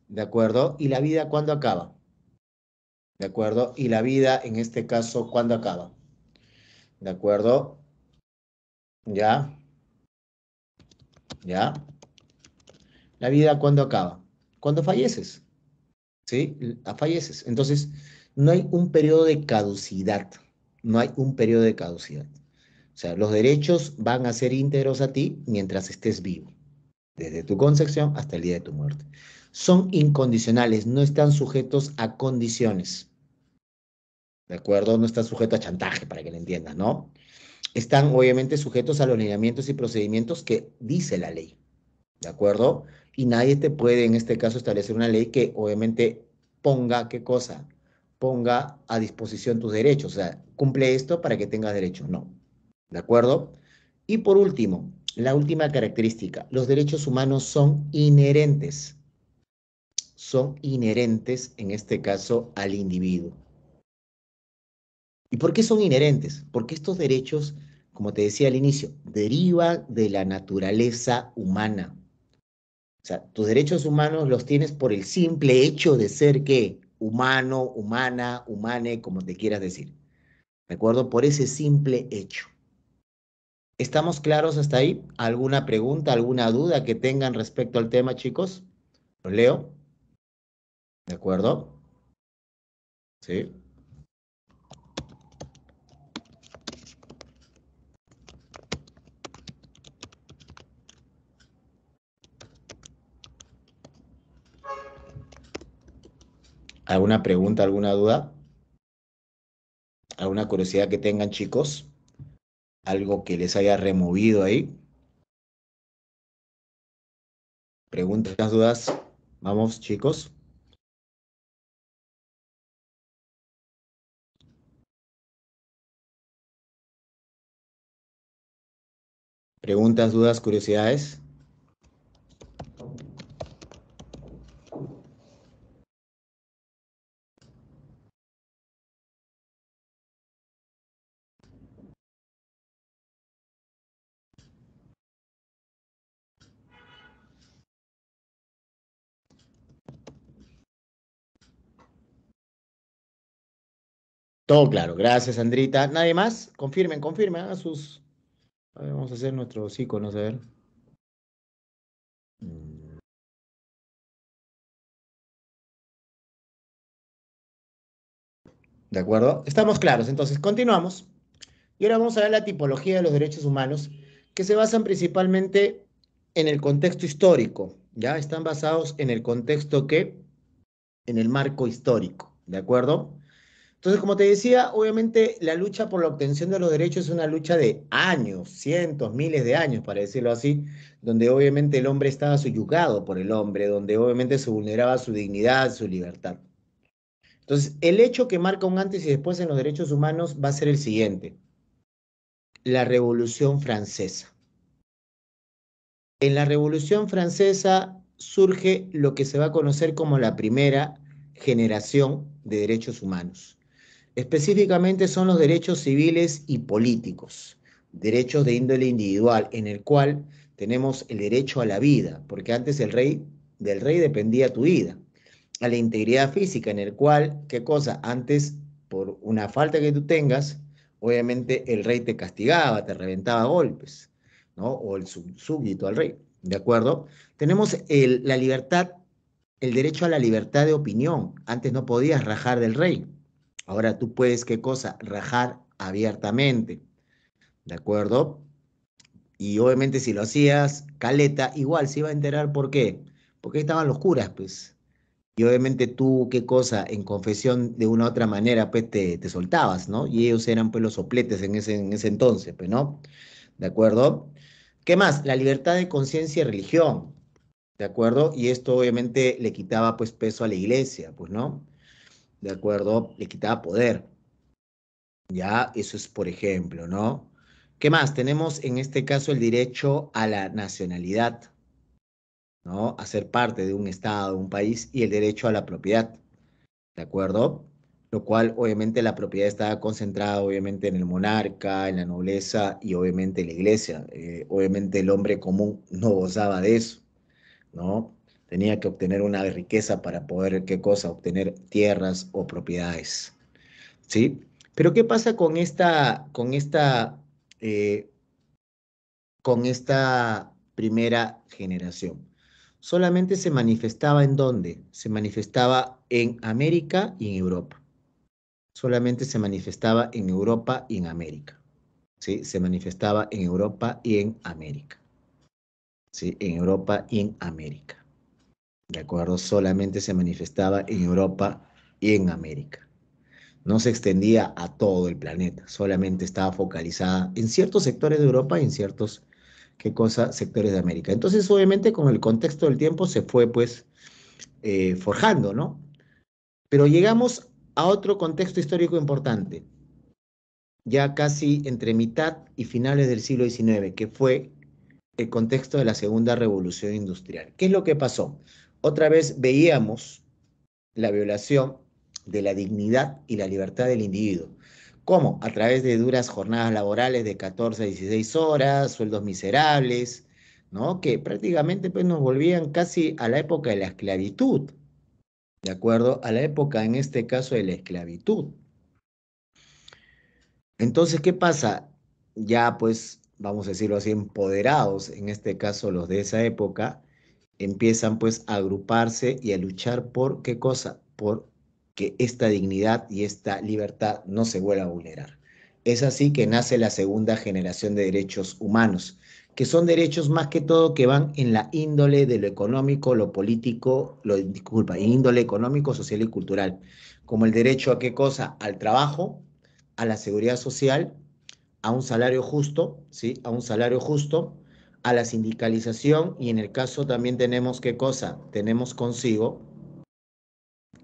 ¿de acuerdo? ¿Y la vida cuándo acaba? ¿De acuerdo? ¿Y la vida en este caso cuándo acaba? ¿De acuerdo? ¿Ya? ¿Ya? ¿La vida cuándo acaba? Cuando falleces. ¿sí? Falleces. Entonces, no hay un periodo de caducidad, no hay un periodo de caducidad. O sea, los derechos van a ser íntegros a ti mientras estés vivo, desde tu concepción hasta el día de tu muerte. Son incondicionales, no están sujetos a condiciones. ¿De acuerdo? No están sujetos a chantaje, para que lo entiendas, ¿no? Están obviamente sujetos a los lineamientos y procedimientos que dice la ley. ¿De acuerdo? Y nadie te puede, en este caso, establecer una ley que obviamente ponga qué cosa, ponga a disposición tus derechos. O sea, cumple esto para que tengas derechos. No. ¿De acuerdo? Y por último, la última característica, los derechos humanos son inherentes. Son inherentes, en este caso, al individuo. ¿Y por qué son inherentes? Porque estos derechos, como te decía al inicio, derivan de la naturaleza humana. O sea, tus derechos humanos los tienes por el simple hecho de ser que humano, humana, humane, como te quieras decir. ¿De acuerdo? Por ese simple hecho. ¿Estamos claros hasta ahí? ¿Alguna pregunta, alguna duda que tengan respecto al tema, chicos? Los leo. ¿De acuerdo? Sí. ¿Alguna pregunta, alguna duda? ¿Alguna curiosidad que tengan, chicos? ¿Algo que les haya removido ahí? ¿Preguntas, dudas? Vamos, chicos. ¿Preguntas, dudas, curiosidades? Todo claro, gracias Andrita. ¿Nadie más? Confirmen, confirmen, ¿ah? a sus. vamos a hacer nuestros iconos, a ver. Mm. ¿De acuerdo? Estamos claros, entonces continuamos. Y ahora vamos a ver la tipología de los derechos humanos, que se basan principalmente en el contexto histórico, ¿ya? Están basados en el contexto que, en el marco histórico, ¿de acuerdo? Entonces, como te decía, obviamente la lucha por la obtención de los derechos es una lucha de años, cientos, miles de años, para decirlo así, donde obviamente el hombre estaba subyugado por el hombre, donde obviamente se vulneraba su dignidad, su libertad. Entonces, el hecho que marca un antes y después en los derechos humanos va a ser el siguiente. La Revolución Francesa. En la Revolución Francesa surge lo que se va a conocer como la primera generación de derechos humanos. Específicamente son los derechos civiles y políticos, derechos de índole individual, en el cual tenemos el derecho a la vida, porque antes el rey, del rey dependía tu vida, a la integridad física, en el cual, ¿qué cosa? Antes, por una falta que tú tengas, obviamente el rey te castigaba, te reventaba golpes, ¿no? O el súbdito al rey, ¿de acuerdo? Tenemos la libertad, el derecho a la libertad de opinión, antes no podías rajar del rey, Ahora tú puedes, ¿qué cosa? Rajar abiertamente. ¿De acuerdo? Y obviamente si lo hacías, Caleta igual se iba a enterar por qué. Porque estaban los curas, pues. Y obviamente tú, qué cosa, en confesión de una u otra manera, pues te, soltabas, ¿no? Y ellos eran pues los sopletes en ese, en ese entonces, pues, ¿no? ¿De acuerdo? ¿Qué más? La libertad de conciencia y religión. ¿De acuerdo? Y esto obviamente le quitaba pues peso a la iglesia, pues, ¿no? ¿de acuerdo? Le quitaba poder. Ya, eso es por ejemplo, ¿no? ¿Qué más? Tenemos en este caso el derecho a la nacionalidad, ¿no? A ser parte de un Estado, de un país, y el derecho a la propiedad, ¿de acuerdo? Lo cual, obviamente, la propiedad estaba concentrada, obviamente, en el monarca, en la nobleza y, obviamente, en la iglesia. Eh, obviamente, el hombre común no gozaba de eso, ¿no? tenía que obtener una riqueza para poder, ¿qué cosa? Obtener tierras o propiedades. ¿Sí? Pero ¿qué pasa con esta, con esta, eh, con esta primera generación? Solamente se manifestaba en dónde? Se manifestaba en América y en Europa. Solamente se manifestaba en Europa y en América. ¿Sí? Se manifestaba en Europa y en América. ¿Sí? En Europa y en América acuerdo? Solamente se manifestaba en Europa y en América. No se extendía a todo el planeta, solamente estaba focalizada en ciertos sectores de Europa y en ciertos qué cosa, sectores de América. Entonces, obviamente, con el contexto del tiempo se fue, pues, eh, forjando, ¿no? Pero llegamos a otro contexto histórico importante, ya casi entre mitad y finales del siglo XIX, que fue el contexto de la Segunda Revolución Industrial. ¿Qué es lo que pasó? otra vez veíamos la violación de la dignidad y la libertad del individuo. ¿Cómo? A través de duras jornadas laborales de 14 a 16 horas, sueldos miserables, ¿no? Que prácticamente pues, nos volvían casi a la época de la esclavitud, ¿de acuerdo? A la época, en este caso, de la esclavitud. Entonces, ¿qué pasa? Ya, pues, vamos a decirlo así, empoderados, en este caso los de esa época, empiezan pues a agruparse y a luchar por qué cosa, por que esta dignidad y esta libertad no se vuelva a vulnerar. Es así que nace la segunda generación de derechos humanos, que son derechos más que todo que van en la índole de lo económico, lo político, lo disculpa, índole económico, social y cultural, como el derecho a qué cosa, al trabajo, a la seguridad social, a un salario justo, ¿sí? A un salario justo, a la sindicalización y en el caso también tenemos qué cosa, tenemos consigo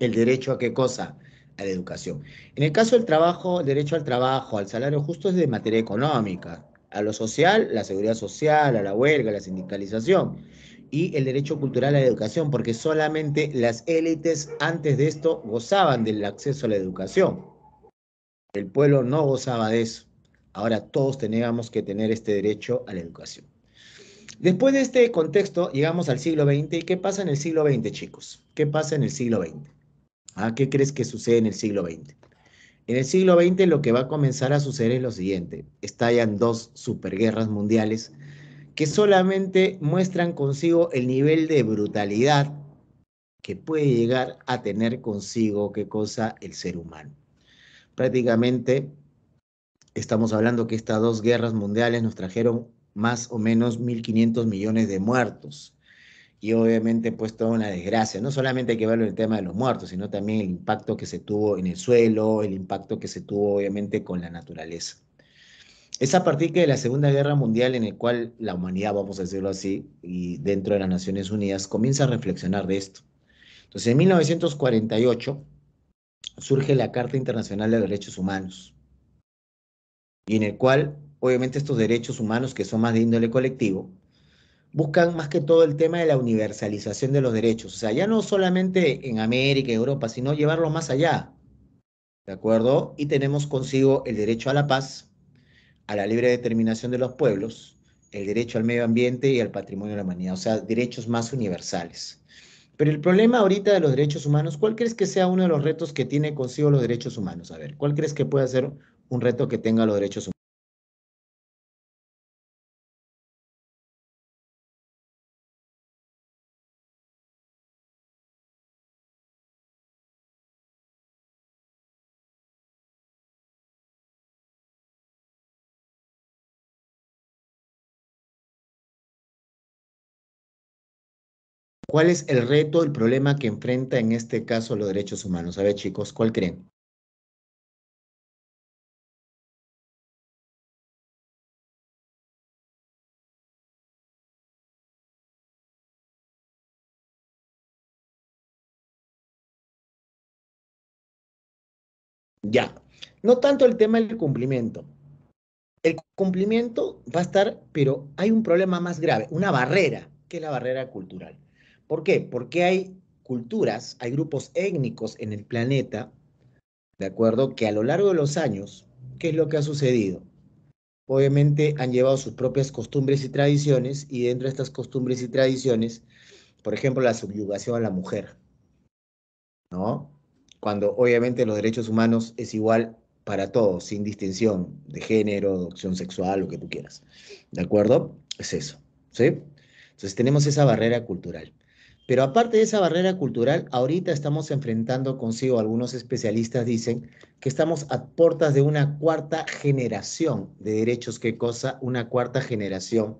el derecho a qué cosa, a la educación. En el caso del trabajo, el derecho al trabajo, al salario justo es de materia económica, a lo social, la seguridad social, a la huelga, a la sindicalización y el derecho cultural a la educación, porque solamente las élites antes de esto gozaban del acceso a la educación. El pueblo no gozaba de eso. Ahora todos teníamos que tener este derecho a la educación. Después de este contexto, llegamos al siglo XX. ¿Y qué pasa en el siglo XX, chicos? ¿Qué pasa en el siglo XX? Ah, ¿Qué crees que sucede en el siglo XX? En el siglo XX lo que va a comenzar a suceder es lo siguiente. Estallan dos superguerras mundiales que solamente muestran consigo el nivel de brutalidad que puede llegar a tener consigo, qué cosa, el ser humano. Prácticamente estamos hablando que estas dos guerras mundiales nos trajeron más o menos 1.500 millones de muertos. Y obviamente pues toda una desgracia. No solamente hay que verlo el tema de los muertos, sino también el impacto que se tuvo en el suelo, el impacto que se tuvo obviamente con la naturaleza. Es a partir de la Segunda Guerra Mundial en el cual la humanidad, vamos a decirlo así, y dentro de las Naciones Unidas comienza a reflexionar de esto. Entonces en 1948 surge la Carta Internacional de Derechos Humanos y en el cual obviamente estos derechos humanos que son más de índole colectivo, buscan más que todo el tema de la universalización de los derechos. O sea, ya no solamente en América, y Europa, sino llevarlo más allá. ¿De acuerdo? Y tenemos consigo el derecho a la paz, a la libre determinación de los pueblos, el derecho al medio ambiente y al patrimonio de la humanidad. O sea, derechos más universales. Pero el problema ahorita de los derechos humanos, ¿cuál crees que sea uno de los retos que tiene consigo los derechos humanos? A ver, ¿cuál crees que puede ser un reto que tenga los derechos humanos? ¿Cuál es el reto, el problema que enfrenta en este caso los derechos humanos? A ver, chicos, ¿cuál creen? Ya, no tanto el tema del cumplimiento. El cumplimiento va a estar, pero hay un problema más grave, una barrera, que es la barrera cultural. ¿Por qué? Porque hay culturas, hay grupos étnicos en el planeta, ¿de acuerdo? Que a lo largo de los años, ¿qué es lo que ha sucedido? Obviamente han llevado sus propias costumbres y tradiciones y dentro de estas costumbres y tradiciones, por ejemplo, la subyugación a la mujer, ¿no? Cuando obviamente los derechos humanos es igual para todos, sin distinción de género, de opción sexual, lo que tú quieras. ¿De acuerdo? Es eso, ¿sí? Entonces tenemos esa barrera cultural. Pero aparte de esa barrera cultural, ahorita estamos enfrentando consigo, algunos especialistas dicen que estamos a puertas de una cuarta generación de derechos. ¿Qué cosa? Una cuarta generación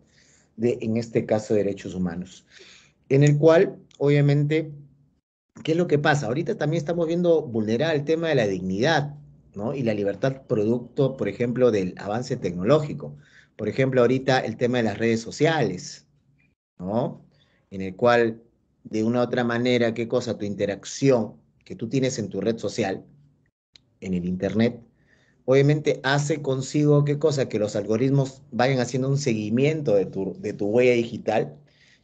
de, en este caso, derechos humanos. En el cual, obviamente, ¿qué es lo que pasa? Ahorita también estamos viendo vulnerar el tema de la dignidad, ¿no? Y la libertad producto, por ejemplo, del avance tecnológico. Por ejemplo, ahorita el tema de las redes sociales, ¿no? En el cual de una u otra manera qué cosa, tu interacción que tú tienes en tu red social, en el Internet, obviamente hace consigo qué cosa, que los algoritmos vayan haciendo un seguimiento de tu, de tu huella digital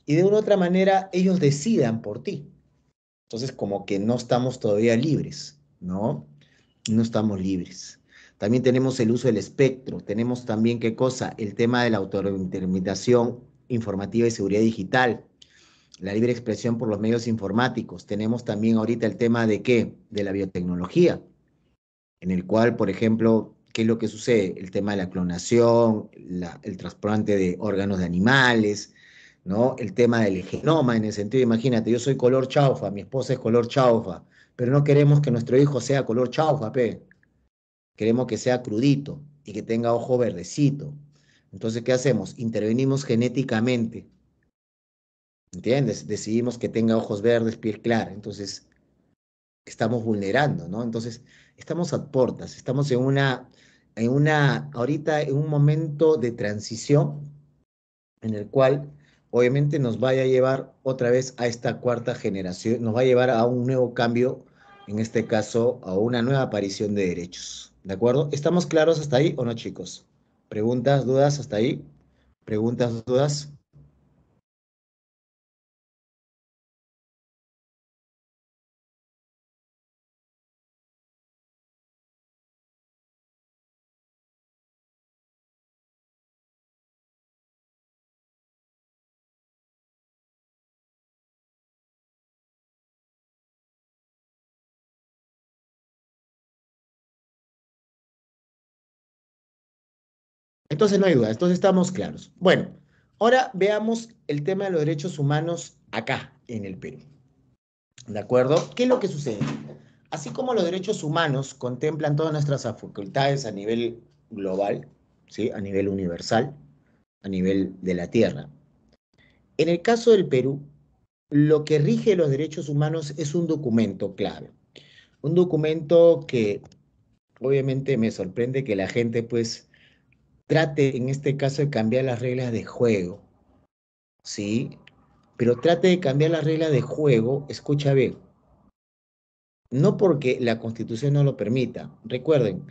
y de una u otra manera ellos decidan por ti. Entonces, como que no estamos todavía libres, ¿no? No estamos libres. También tenemos el uso del espectro, tenemos también qué cosa, el tema de la autodeterminación informativa y seguridad digital, la libre expresión por los medios informáticos. Tenemos también ahorita el tema de qué? De la biotecnología, en el cual, por ejemplo, ¿qué es lo que sucede? El tema de la clonación, el trasplante de órganos de animales, ¿no? El tema del genoma, en el sentido, imagínate, yo soy color chaufa, mi esposa es color chaufa, pero no queremos que nuestro hijo sea color chaufa, p Queremos que sea crudito y que tenga ojo verdecito. Entonces, ¿qué hacemos? Intervenimos genéticamente ¿Entiendes? Decidimos que tenga ojos verdes, piel clara. Entonces, estamos vulnerando, ¿no? Entonces, estamos a puertas, estamos en una, en una, ahorita en un momento de transición en el cual obviamente nos vaya a llevar otra vez a esta cuarta generación, nos va a llevar a un nuevo cambio, en este caso, a una nueva aparición de derechos. ¿De acuerdo? ¿Estamos claros hasta ahí o no, chicos? ¿Preguntas, dudas hasta ahí? ¿Preguntas, dudas? Entonces no hay duda, entonces estamos claros. Bueno, ahora veamos el tema de los derechos humanos acá, en el Perú. ¿De acuerdo? ¿Qué es lo que sucede? Así como los derechos humanos contemplan todas nuestras facultades a nivel global, ¿sí? a nivel universal, a nivel de la Tierra, en el caso del Perú, lo que rige los derechos humanos es un documento clave. Un documento que obviamente me sorprende que la gente pues trate en este caso de cambiar las reglas de juego, ¿sí? Pero trate de cambiar las reglas de juego, escucha bien, no porque la constitución no lo permita. Recuerden,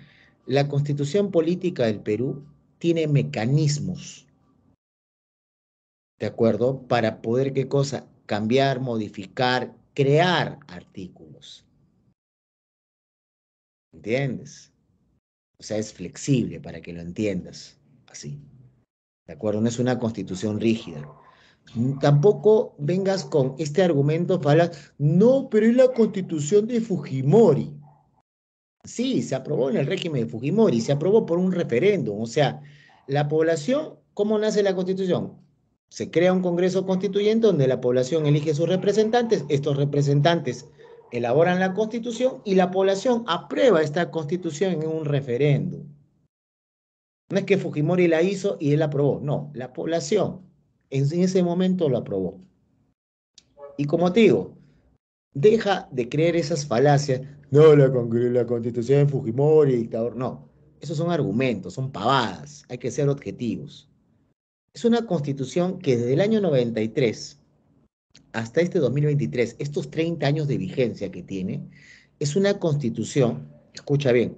la constitución política del Perú tiene mecanismos, ¿de acuerdo? Para poder, ¿qué cosa? Cambiar, modificar, crear artículos. ¿Entiendes? O sea, es flexible para que lo entiendas así. ¿De acuerdo? No es una constitución rígida. Mm, tampoco vengas con este argumento para, no, pero es la constitución de Fujimori. Sí, se aprobó en el régimen de Fujimori, se aprobó por un referéndum. O sea, la población, ¿cómo nace la constitución? Se crea un Congreso Constituyente donde la población elige sus representantes, estos representantes elaboran la constitución y la población aprueba esta constitución en un referéndum. No es que Fujimori la hizo y él la aprobó, no, la población en ese momento la aprobó. Y como te digo, deja de creer esas falacias, no, la, la constitución de Fujimori, dictador, no, esos son argumentos, son pavadas, hay que ser objetivos. Es una constitución que desde el año 93 hasta este 2023, estos 30 años de vigencia que tiene, es una constitución, escucha bien,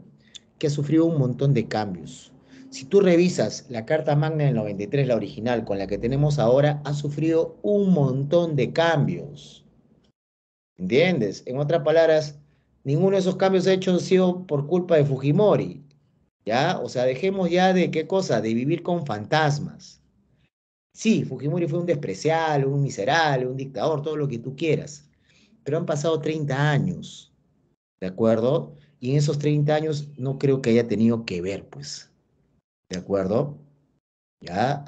que ha sufrido un montón de cambios. Si tú revisas la Carta Magna del 93, la original, con la que tenemos ahora, ha sufrido un montón de cambios. ¿Entiendes? En otras palabras, ninguno de esos cambios hechos han sido por culpa de Fujimori. ¿Ya? O sea, dejemos ya de qué cosa, de vivir con fantasmas. Sí, Fujimori fue un despreciable, un miserable, un dictador, todo lo que tú quieras. Pero han pasado 30 años, ¿de acuerdo? Y en esos 30 años no creo que haya tenido que ver, pues. ¿De acuerdo? ¿Ya?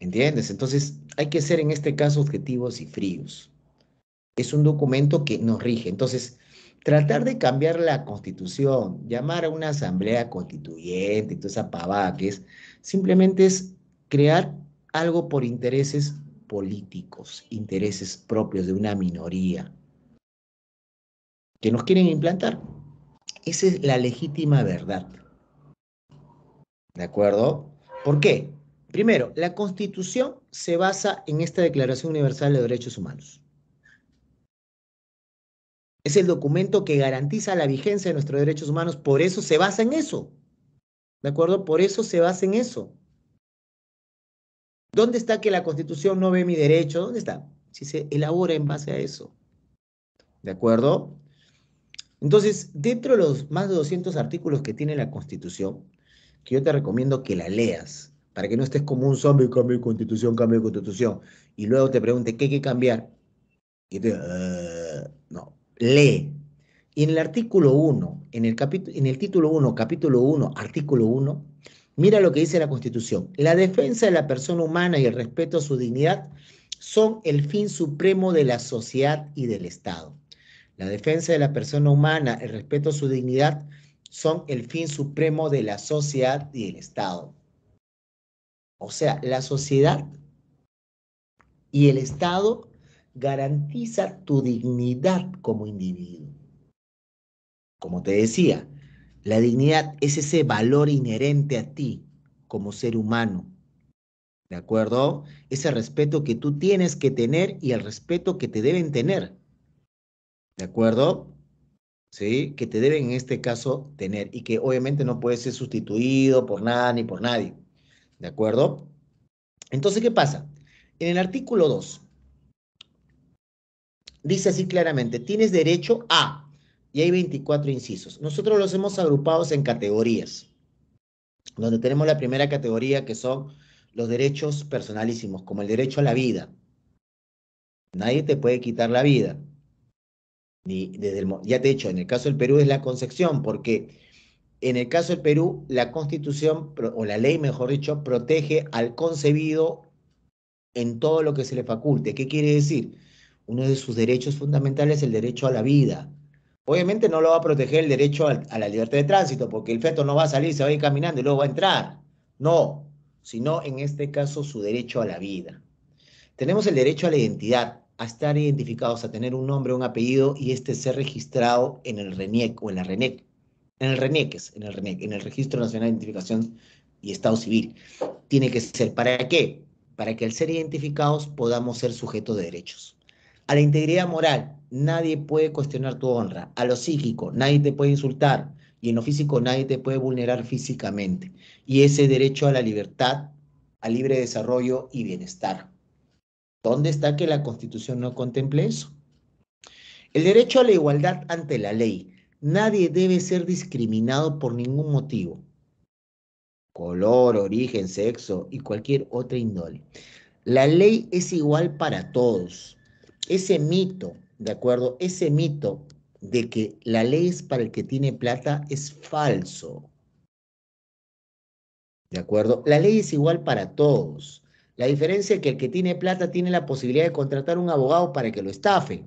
¿Entiendes? Entonces hay que ser en este caso objetivos y fríos. Es un documento que nos rige. Entonces, tratar de cambiar la constitución, llamar a una asamblea constituyente y toda esa pavada que es, simplemente es crear algo por intereses políticos, intereses propios de una minoría que nos quieren implantar. Esa es la legítima verdad. ¿De acuerdo? ¿Por qué? Primero, la Constitución se basa en esta Declaración Universal de Derechos Humanos. Es el documento que garantiza la vigencia de nuestros derechos humanos, por eso se basa en eso. ¿De acuerdo? Por eso se basa en eso. ¿Dónde está que la Constitución no ve mi derecho? ¿Dónde está? Si se elabora en base a eso. ¿De acuerdo? Entonces, dentro de los más de 200 artículos que tiene la Constitución, que yo te recomiendo que la leas, para que no estés como un zombie, cambio de constitución, cambio de constitución, y luego te pregunte qué hay que cambiar, y te ah, no, lee. Y en el artículo 1, en el, en el título 1, capítulo 1, artículo 1, Mira lo que dice la Constitución. La defensa de la persona humana y el respeto a su dignidad son el fin supremo de la sociedad y del Estado. La defensa de la persona humana, el respeto a su dignidad, son el fin supremo de la sociedad y del Estado. O sea, la sociedad y el Estado garantiza tu dignidad como individuo. Como te decía, la dignidad es ese valor inherente a ti como ser humano. ¿De acuerdo? Ese respeto que tú tienes que tener y el respeto que te deben tener. ¿De acuerdo? ¿Sí? Que te deben en este caso tener y que obviamente no puede ser sustituido por nada ni por nadie. ¿De acuerdo? Entonces, ¿qué pasa? En el artículo 2 dice así claramente, tienes derecho a y hay 24 incisos. Nosotros los hemos agrupados en categorías, donde tenemos la primera categoría que son los derechos personalísimos, como el derecho a la vida. Nadie te puede quitar la vida. Ni desde ya te he dicho, en el caso del Perú es la concepción, porque en el caso del Perú, la constitución, o la ley, mejor dicho, protege al concebido en todo lo que se le faculte. ¿Qué quiere decir? Uno de sus derechos fundamentales es el derecho a la vida obviamente no lo va a proteger el derecho a la libertad de tránsito, porque el feto no va a salir, se va a ir caminando y luego va a entrar. No, sino en este caso su derecho a la vida. Tenemos el derecho a la identidad, a estar identificados, a tener un nombre, un apellido y este ser registrado en el RENIEC o en la RENEC, en el RENEC, en el en el Registro Nacional de Identificación y Estado Civil. Tiene que ser, ¿para qué? Para que al ser identificados podamos ser sujetos de derechos. A la integridad moral, nadie puede cuestionar tu honra. A lo psíquico, nadie te puede insultar. Y en lo físico, nadie te puede vulnerar físicamente. Y ese derecho a la libertad, a libre desarrollo y bienestar. ¿Dónde está que la Constitución no contemple eso? El derecho a la igualdad ante la ley. Nadie debe ser discriminado por ningún motivo. Color, origen, sexo y cualquier otra índole. La ley es igual para todos. Ese mito ¿de acuerdo? Ese mito de que la ley es para el que tiene plata es falso. ¿De acuerdo? La ley es igual para todos. La diferencia es que el que tiene plata tiene la posibilidad de contratar un abogado para que lo estafe.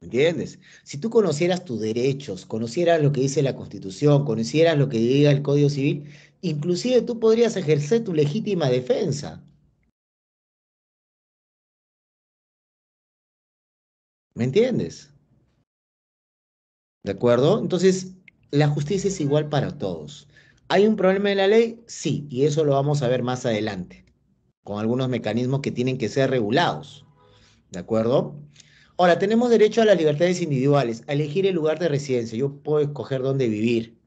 ¿Entiendes? Si tú conocieras tus derechos, conocieras lo que dice la Constitución, conocieras lo que diga el Código Civil, inclusive tú podrías ejercer tu legítima defensa. ¿Me entiendes? ¿De acuerdo? Entonces, la justicia es igual para todos. ¿Hay un problema de la ley? Sí, y eso lo vamos a ver más adelante, con algunos mecanismos que tienen que ser regulados. ¿De acuerdo? Ahora, tenemos derecho a las libertades individuales, a elegir el lugar de residencia. Yo puedo escoger dónde vivir,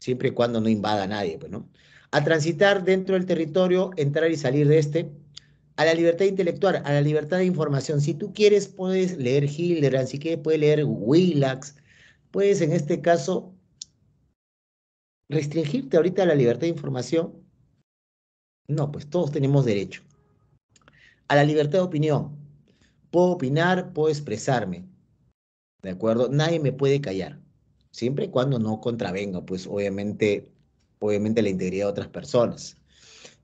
siempre y cuando no invada a nadie, pues, ¿no? A transitar dentro del territorio, entrar y salir de este, a la libertad intelectual, a la libertad de información. Si tú quieres, puedes leer Hitler, así quieres, puedes leer Willax, puedes en este caso restringirte ahorita a la libertad de información. No, pues todos tenemos derecho. A la libertad de opinión. Puedo opinar, puedo expresarme. ¿De acuerdo? Nadie me puede callar. Siempre y cuando no contravenga, pues obviamente, obviamente la integridad de otras personas.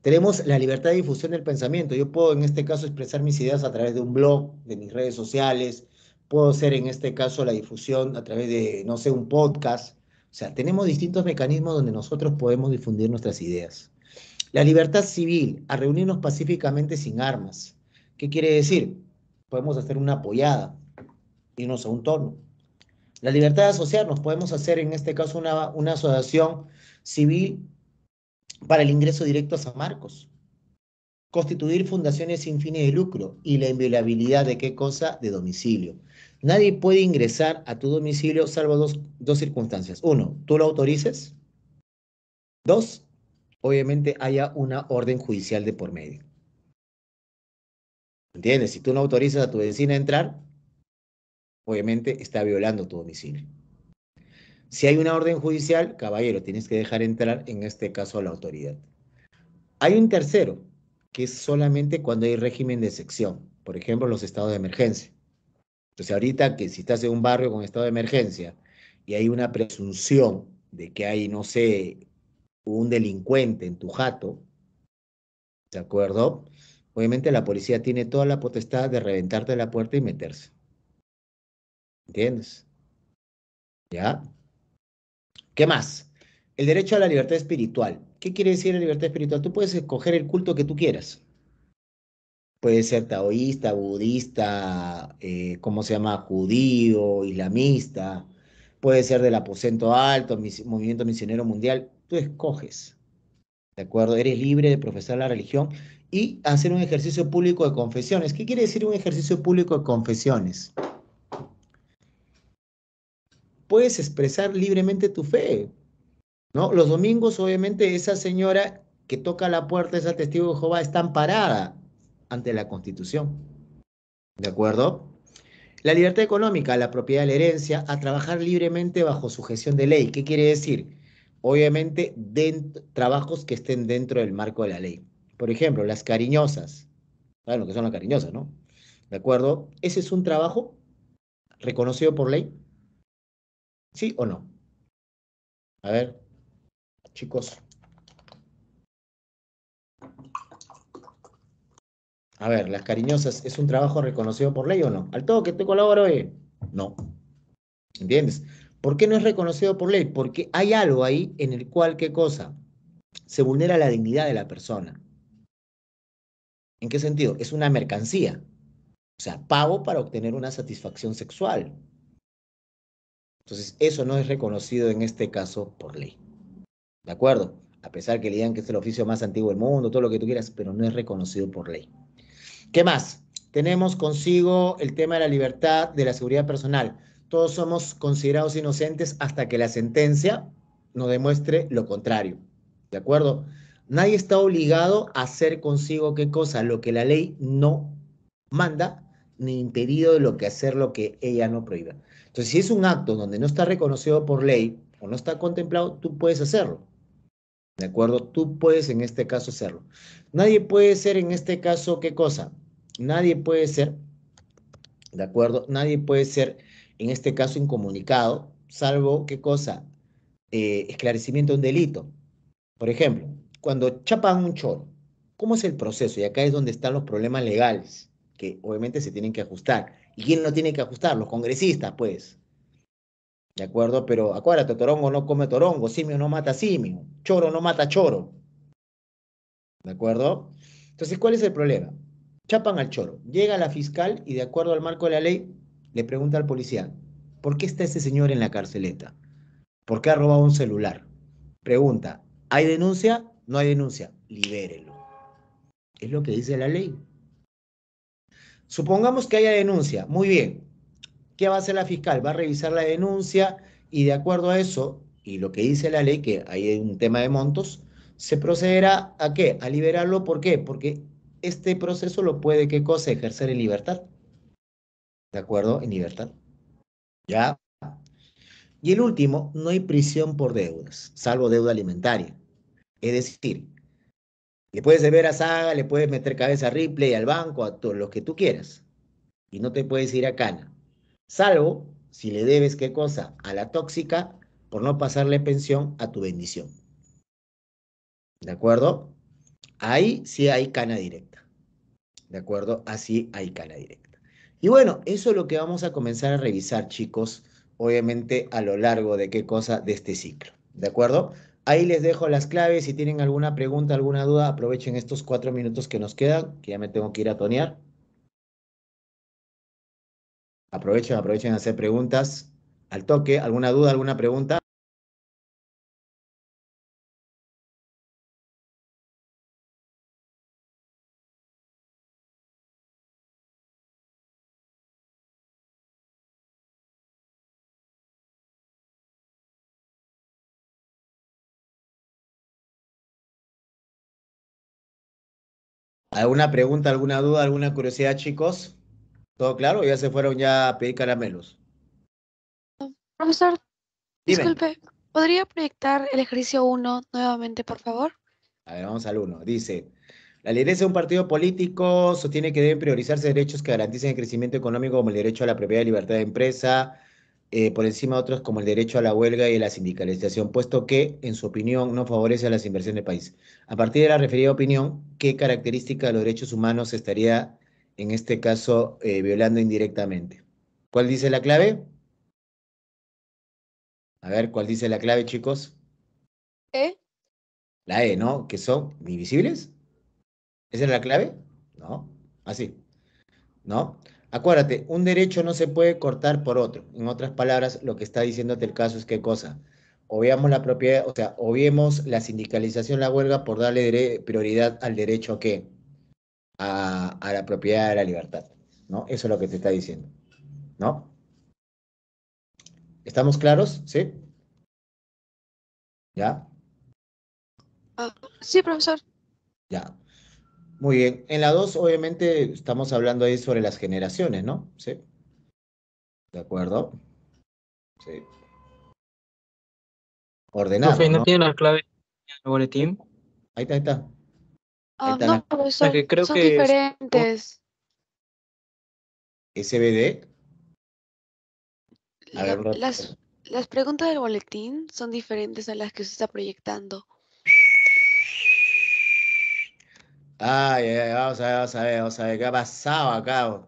Tenemos la libertad de difusión del pensamiento. Yo puedo en este caso expresar mis ideas a través de un blog, de mis redes sociales, puedo hacer en este caso la difusión a través de, no sé, un podcast. O sea, tenemos distintos mecanismos donde nosotros podemos difundir nuestras ideas. La libertad civil, a reunirnos pacíficamente sin armas. ¿Qué quiere decir? Podemos hacer una apoyada, irnos a un torno. La libertad de asociarnos, podemos hacer en este caso una, una asociación civil para el ingreso directo a San Marcos. Constituir fundaciones sin fines de lucro y la inviolabilidad de qué cosa? De domicilio. Nadie puede ingresar a tu domicilio salvo dos, dos circunstancias. Uno, tú lo autorices. Dos, obviamente haya una orden judicial de por medio. ¿Entiendes? Si tú no autorizas a tu vecina a entrar, obviamente está violando tu domicilio. Si hay una orden judicial, caballero, tienes que dejar entrar, en este caso, a la autoridad. Hay un tercero, que es solamente cuando hay régimen de sección, por ejemplo, los estados de emergencia. Entonces, ahorita que si estás en un barrio con estado de emergencia y hay una presunción de que hay, no sé, un delincuente en tu jato, ¿de acuerdo? Obviamente la policía tiene toda la potestad de reventarte la puerta y meterse. ¿Entiendes? ¿Ya? ¿Qué más? El derecho a la libertad espiritual. ¿Qué quiere decir la libertad espiritual? Tú puedes escoger el culto que tú quieras. Puede ser taoísta, budista, eh, ¿cómo se llama? Judío, islamista. Puede ser del aposento alto, movimiento misionero mundial. Tú escoges. ¿De acuerdo? Eres libre de profesar la religión y hacer un ejercicio público de confesiones. ¿Qué quiere decir un ejercicio público de confesiones? puedes expresar libremente tu fe. ¿no? Los domingos, obviamente, esa señora que toca la puerta, esa testigo de Jehová, está amparada ante la Constitución. ¿De acuerdo? La libertad económica, la propiedad de la herencia, a trabajar libremente bajo sujeción de ley. ¿Qué quiere decir? Obviamente, trabajos que estén dentro del marco de la ley. Por ejemplo, las cariñosas. ¿Saben lo que son las cariñosas, no? ¿De acuerdo? Ese es un trabajo reconocido por ley ¿Sí o no? A ver, chicos. A ver, las cariñosas, ¿es un trabajo reconocido por ley o no? Al todo que te colaboro, hoy. Eh. no. ¿Entiendes? ¿Por qué no es reconocido por ley? Porque hay algo ahí en el cual, ¿qué cosa? Se vulnera la dignidad de la persona. ¿En qué sentido? Es una mercancía. O sea, pago para obtener una satisfacción sexual. Entonces, eso no es reconocido en este caso por ley. ¿De acuerdo? A pesar que le digan que es el oficio más antiguo del mundo, todo lo que tú quieras, pero no es reconocido por ley. ¿Qué más? Tenemos consigo el tema de la libertad, de la seguridad personal. Todos somos considerados inocentes hasta que la sentencia nos demuestre lo contrario. ¿De acuerdo? Nadie está obligado a hacer consigo qué cosa, lo que la ley no manda, ni impedido de lo que hacer lo que ella no prohíba. Entonces, si es un acto donde no está reconocido por ley o no está contemplado, tú puedes hacerlo. ¿De acuerdo? Tú puedes en este caso hacerlo. Nadie puede ser en este caso, ¿qué cosa? Nadie puede ser, ¿de acuerdo? Nadie puede ser en este caso incomunicado, salvo, ¿qué cosa? Eh, esclarecimiento de un delito. Por ejemplo, cuando chapan un choro, ¿cómo es el proceso? Y acá es donde están los problemas legales, que obviamente se tienen que ajustar. ¿Y quién lo tiene que ajustar? Los congresistas, pues. ¿De acuerdo? Pero acuérdate, torongo no come torongo, simio no mata simio, choro no mata choro. ¿De acuerdo? Entonces, ¿cuál es el problema? Chapan al choro. Llega la fiscal y de acuerdo al marco de la ley, le pregunta al policía, ¿por qué está ese señor en la carceleta? ¿Por qué ha robado un celular? Pregunta, ¿hay denuncia? No hay denuncia. Libérelo. Es lo que dice la ley. Supongamos que haya denuncia, muy bien. ¿Qué va a hacer la fiscal? Va a revisar la denuncia y de acuerdo a eso, y lo que dice la ley, que hay un tema de montos, se procederá a qué? A liberarlo. ¿Por qué? Porque este proceso lo puede, ¿qué cosa? Ejercer en libertad. ¿De acuerdo? En libertad. ¿Ya? Y el último, no hay prisión por deudas, salvo deuda alimentaria. Es decir, le puedes ver a Saga, le puedes meter cabeza a Ripley, al banco, a todos los que tú quieras. Y no te puedes ir a cana. Salvo si le debes qué cosa a la tóxica por no pasarle pensión a tu bendición. ¿De acuerdo? Ahí sí hay cana directa. ¿De acuerdo? Así hay cana directa. Y bueno, eso es lo que vamos a comenzar a revisar, chicos, obviamente a lo largo de qué cosa de este ciclo. ¿De acuerdo? Ahí les dejo las claves. Si tienen alguna pregunta, alguna duda, aprovechen estos cuatro minutos que nos quedan, que ya me tengo que ir a tonear. Aprovechen, aprovechen a hacer preguntas al toque. ¿Alguna duda, alguna pregunta? ¿Alguna pregunta, alguna duda, alguna curiosidad, chicos? ¿Todo claro? ¿Ya se fueron ya a pedir caramelos? Profesor, disculpe, ¿podría proyectar el ejercicio 1 nuevamente, por favor? A ver, vamos al 1. Dice, la lideresa de un partido político sostiene que deben priorizarse derechos que garanticen el crecimiento económico como el derecho a la propiedad y libertad de empresa, eh, por encima de otros como el derecho a la huelga y a la sindicalización, puesto que, en su opinión, no favorece a las inversiones del país. A partir de la referida opinión, ¿qué característica de los derechos humanos estaría, en este caso, eh, violando indirectamente? ¿Cuál dice la clave? A ver, ¿cuál dice la clave, chicos? ¿E? La E, ¿no? ¿Que son divisibles ¿Esa es la clave? No, así. Ah, ¿No? Acuérdate, un derecho no se puede cortar por otro. En otras palabras, lo que está diciéndote el caso es qué cosa. Obviamos la propiedad, o sea, obviemos la sindicalización, la huelga, por darle prioridad al derecho a qué? A, la propiedad, de la libertad. ¿No? Eso es lo que te está diciendo. ¿No? ¿Estamos claros? ¿Sí? ¿Ya? Ah, sí, profesor. Ya. Muy bien. En la 2, obviamente, estamos hablando ahí sobre las generaciones, ¿no? Sí. De acuerdo. Sí. Ordenado. ¿no, ¿no? tiene la clave del boletín? Ahí está, ahí está. Ah, no, son, creo que diferentes. ¿SBD? las, las preguntas del boletín son diferentes a las que se está proyectando. Ay, ay, vamos a ver, vamos a ver, vamos a ver, ¿qué ha pasado acá?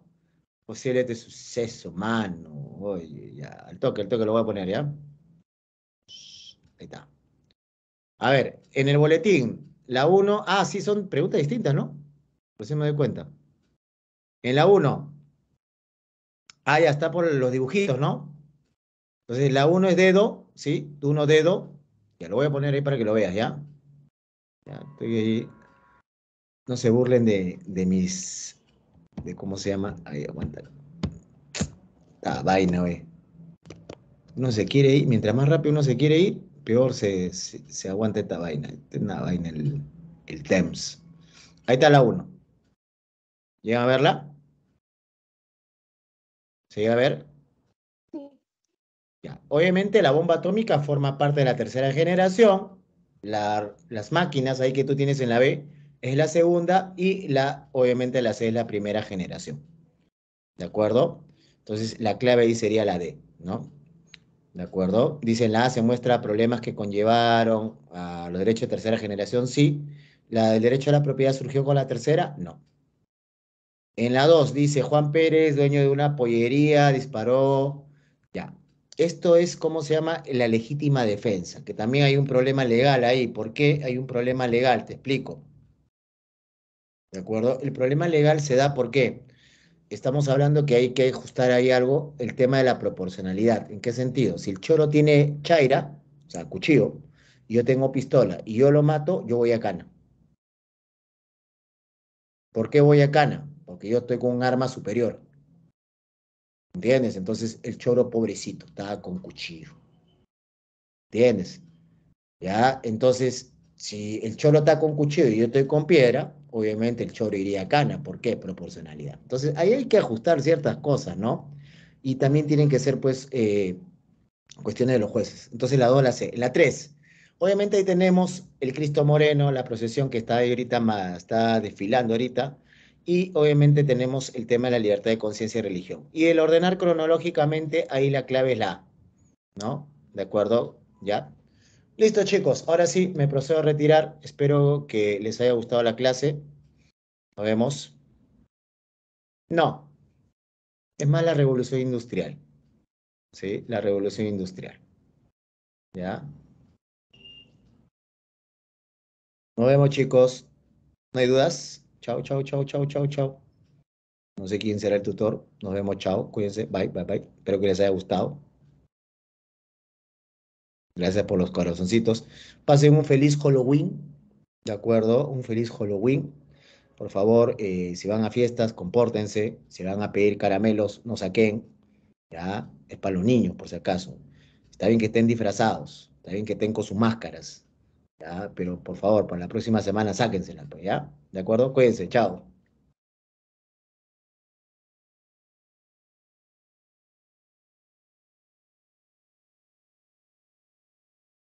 Posible este suceso, mano. Oye, ya, al toque, al toque lo voy a poner, ¿ya? Ahí está. A ver, en el boletín, la 1, ah, sí, son preguntas distintas, ¿no? se me doy cuenta. En la 1, ah, ya está por los dibujitos, ¿no? Entonces, la 1 es dedo, ¿sí? uno dedo, ya lo voy a poner ahí para que lo veas, ¿ya? Ya, estoy ahí no se burlen de, mis, de cómo se llama, ahí aguanta. Ah, vaina, güey. Uno se quiere ir, mientras más rápido uno se quiere ir, peor se, se, aguanta esta vaina, una vaina el, el TEMS. Ahí está la 1. ¿Llega a verla? ¿Se llega a ver? Ya. Obviamente la bomba atómica forma parte de la tercera generación. las máquinas ahí que tú tienes en la B es la segunda y la, obviamente la C es la primera generación. ¿De acuerdo? Entonces la clave ahí sería la D, ¿no? ¿De acuerdo? Dicen la A se muestra problemas que conllevaron a los derechos de tercera generación, sí. ¿La del derecho a la propiedad surgió con la tercera? No. En la 2 dice Juan Pérez, dueño de una pollería, disparó. Ya. Esto es, como se llama? La legítima defensa, que también hay un problema legal ahí. ¿Por qué hay un problema legal? Te explico. ¿De acuerdo? El problema legal se da porque estamos hablando que hay que ajustar ahí algo, el tema de la proporcionalidad. ¿En qué sentido? Si el choro tiene chaira, o sea, cuchillo, y yo tengo pistola y yo lo mato, yo voy a cana. ¿Por qué voy a cana? Porque yo estoy con un arma superior. ¿Entiendes? Entonces el choro pobrecito está con cuchillo. ¿Entiendes? Ya, entonces, si el choro está con cuchillo y yo estoy con piedra, obviamente el choro iría a cana, ¿por qué? proporcionalidad. Entonces, ahí hay que ajustar ciertas cosas, ¿no? Y también tienen que ser, pues, eh, cuestiones de los jueces. Entonces, la 2, la C. La 3, obviamente ahí tenemos el Cristo Moreno, la procesión que está ahí ahorita, está desfilando ahorita, y obviamente tenemos el tema de la libertad de conciencia y religión. Y el ordenar cronológicamente, ahí la clave es la ¿no? ¿De acuerdo? ¿Ya? Listo chicos, ahora sí me procedo a retirar. Espero que les haya gustado la clase. Nos vemos. No, es más la revolución industrial. ¿Sí? La revolución industrial. ¿Ya? Nos vemos chicos. ¿No hay dudas? Chao, chao, chao, chao, chao, chao. No sé quién será el tutor. Nos vemos, chao. Cuídense. Bye, bye, bye. Espero que les haya gustado. Gracias por los corazoncitos. Pasen un feliz Halloween, ¿de acuerdo? Un feliz Halloween. Por favor, eh, si van a fiestas, compórtense. Si van a pedir caramelos, no saquen. Ya, es para los niños, por si acaso. Está bien que estén disfrazados, está bien que estén con sus máscaras. Pero por favor, para la próxima semana sáquensela, pues, ¿ya? ¿De acuerdo? Cuídense, chao.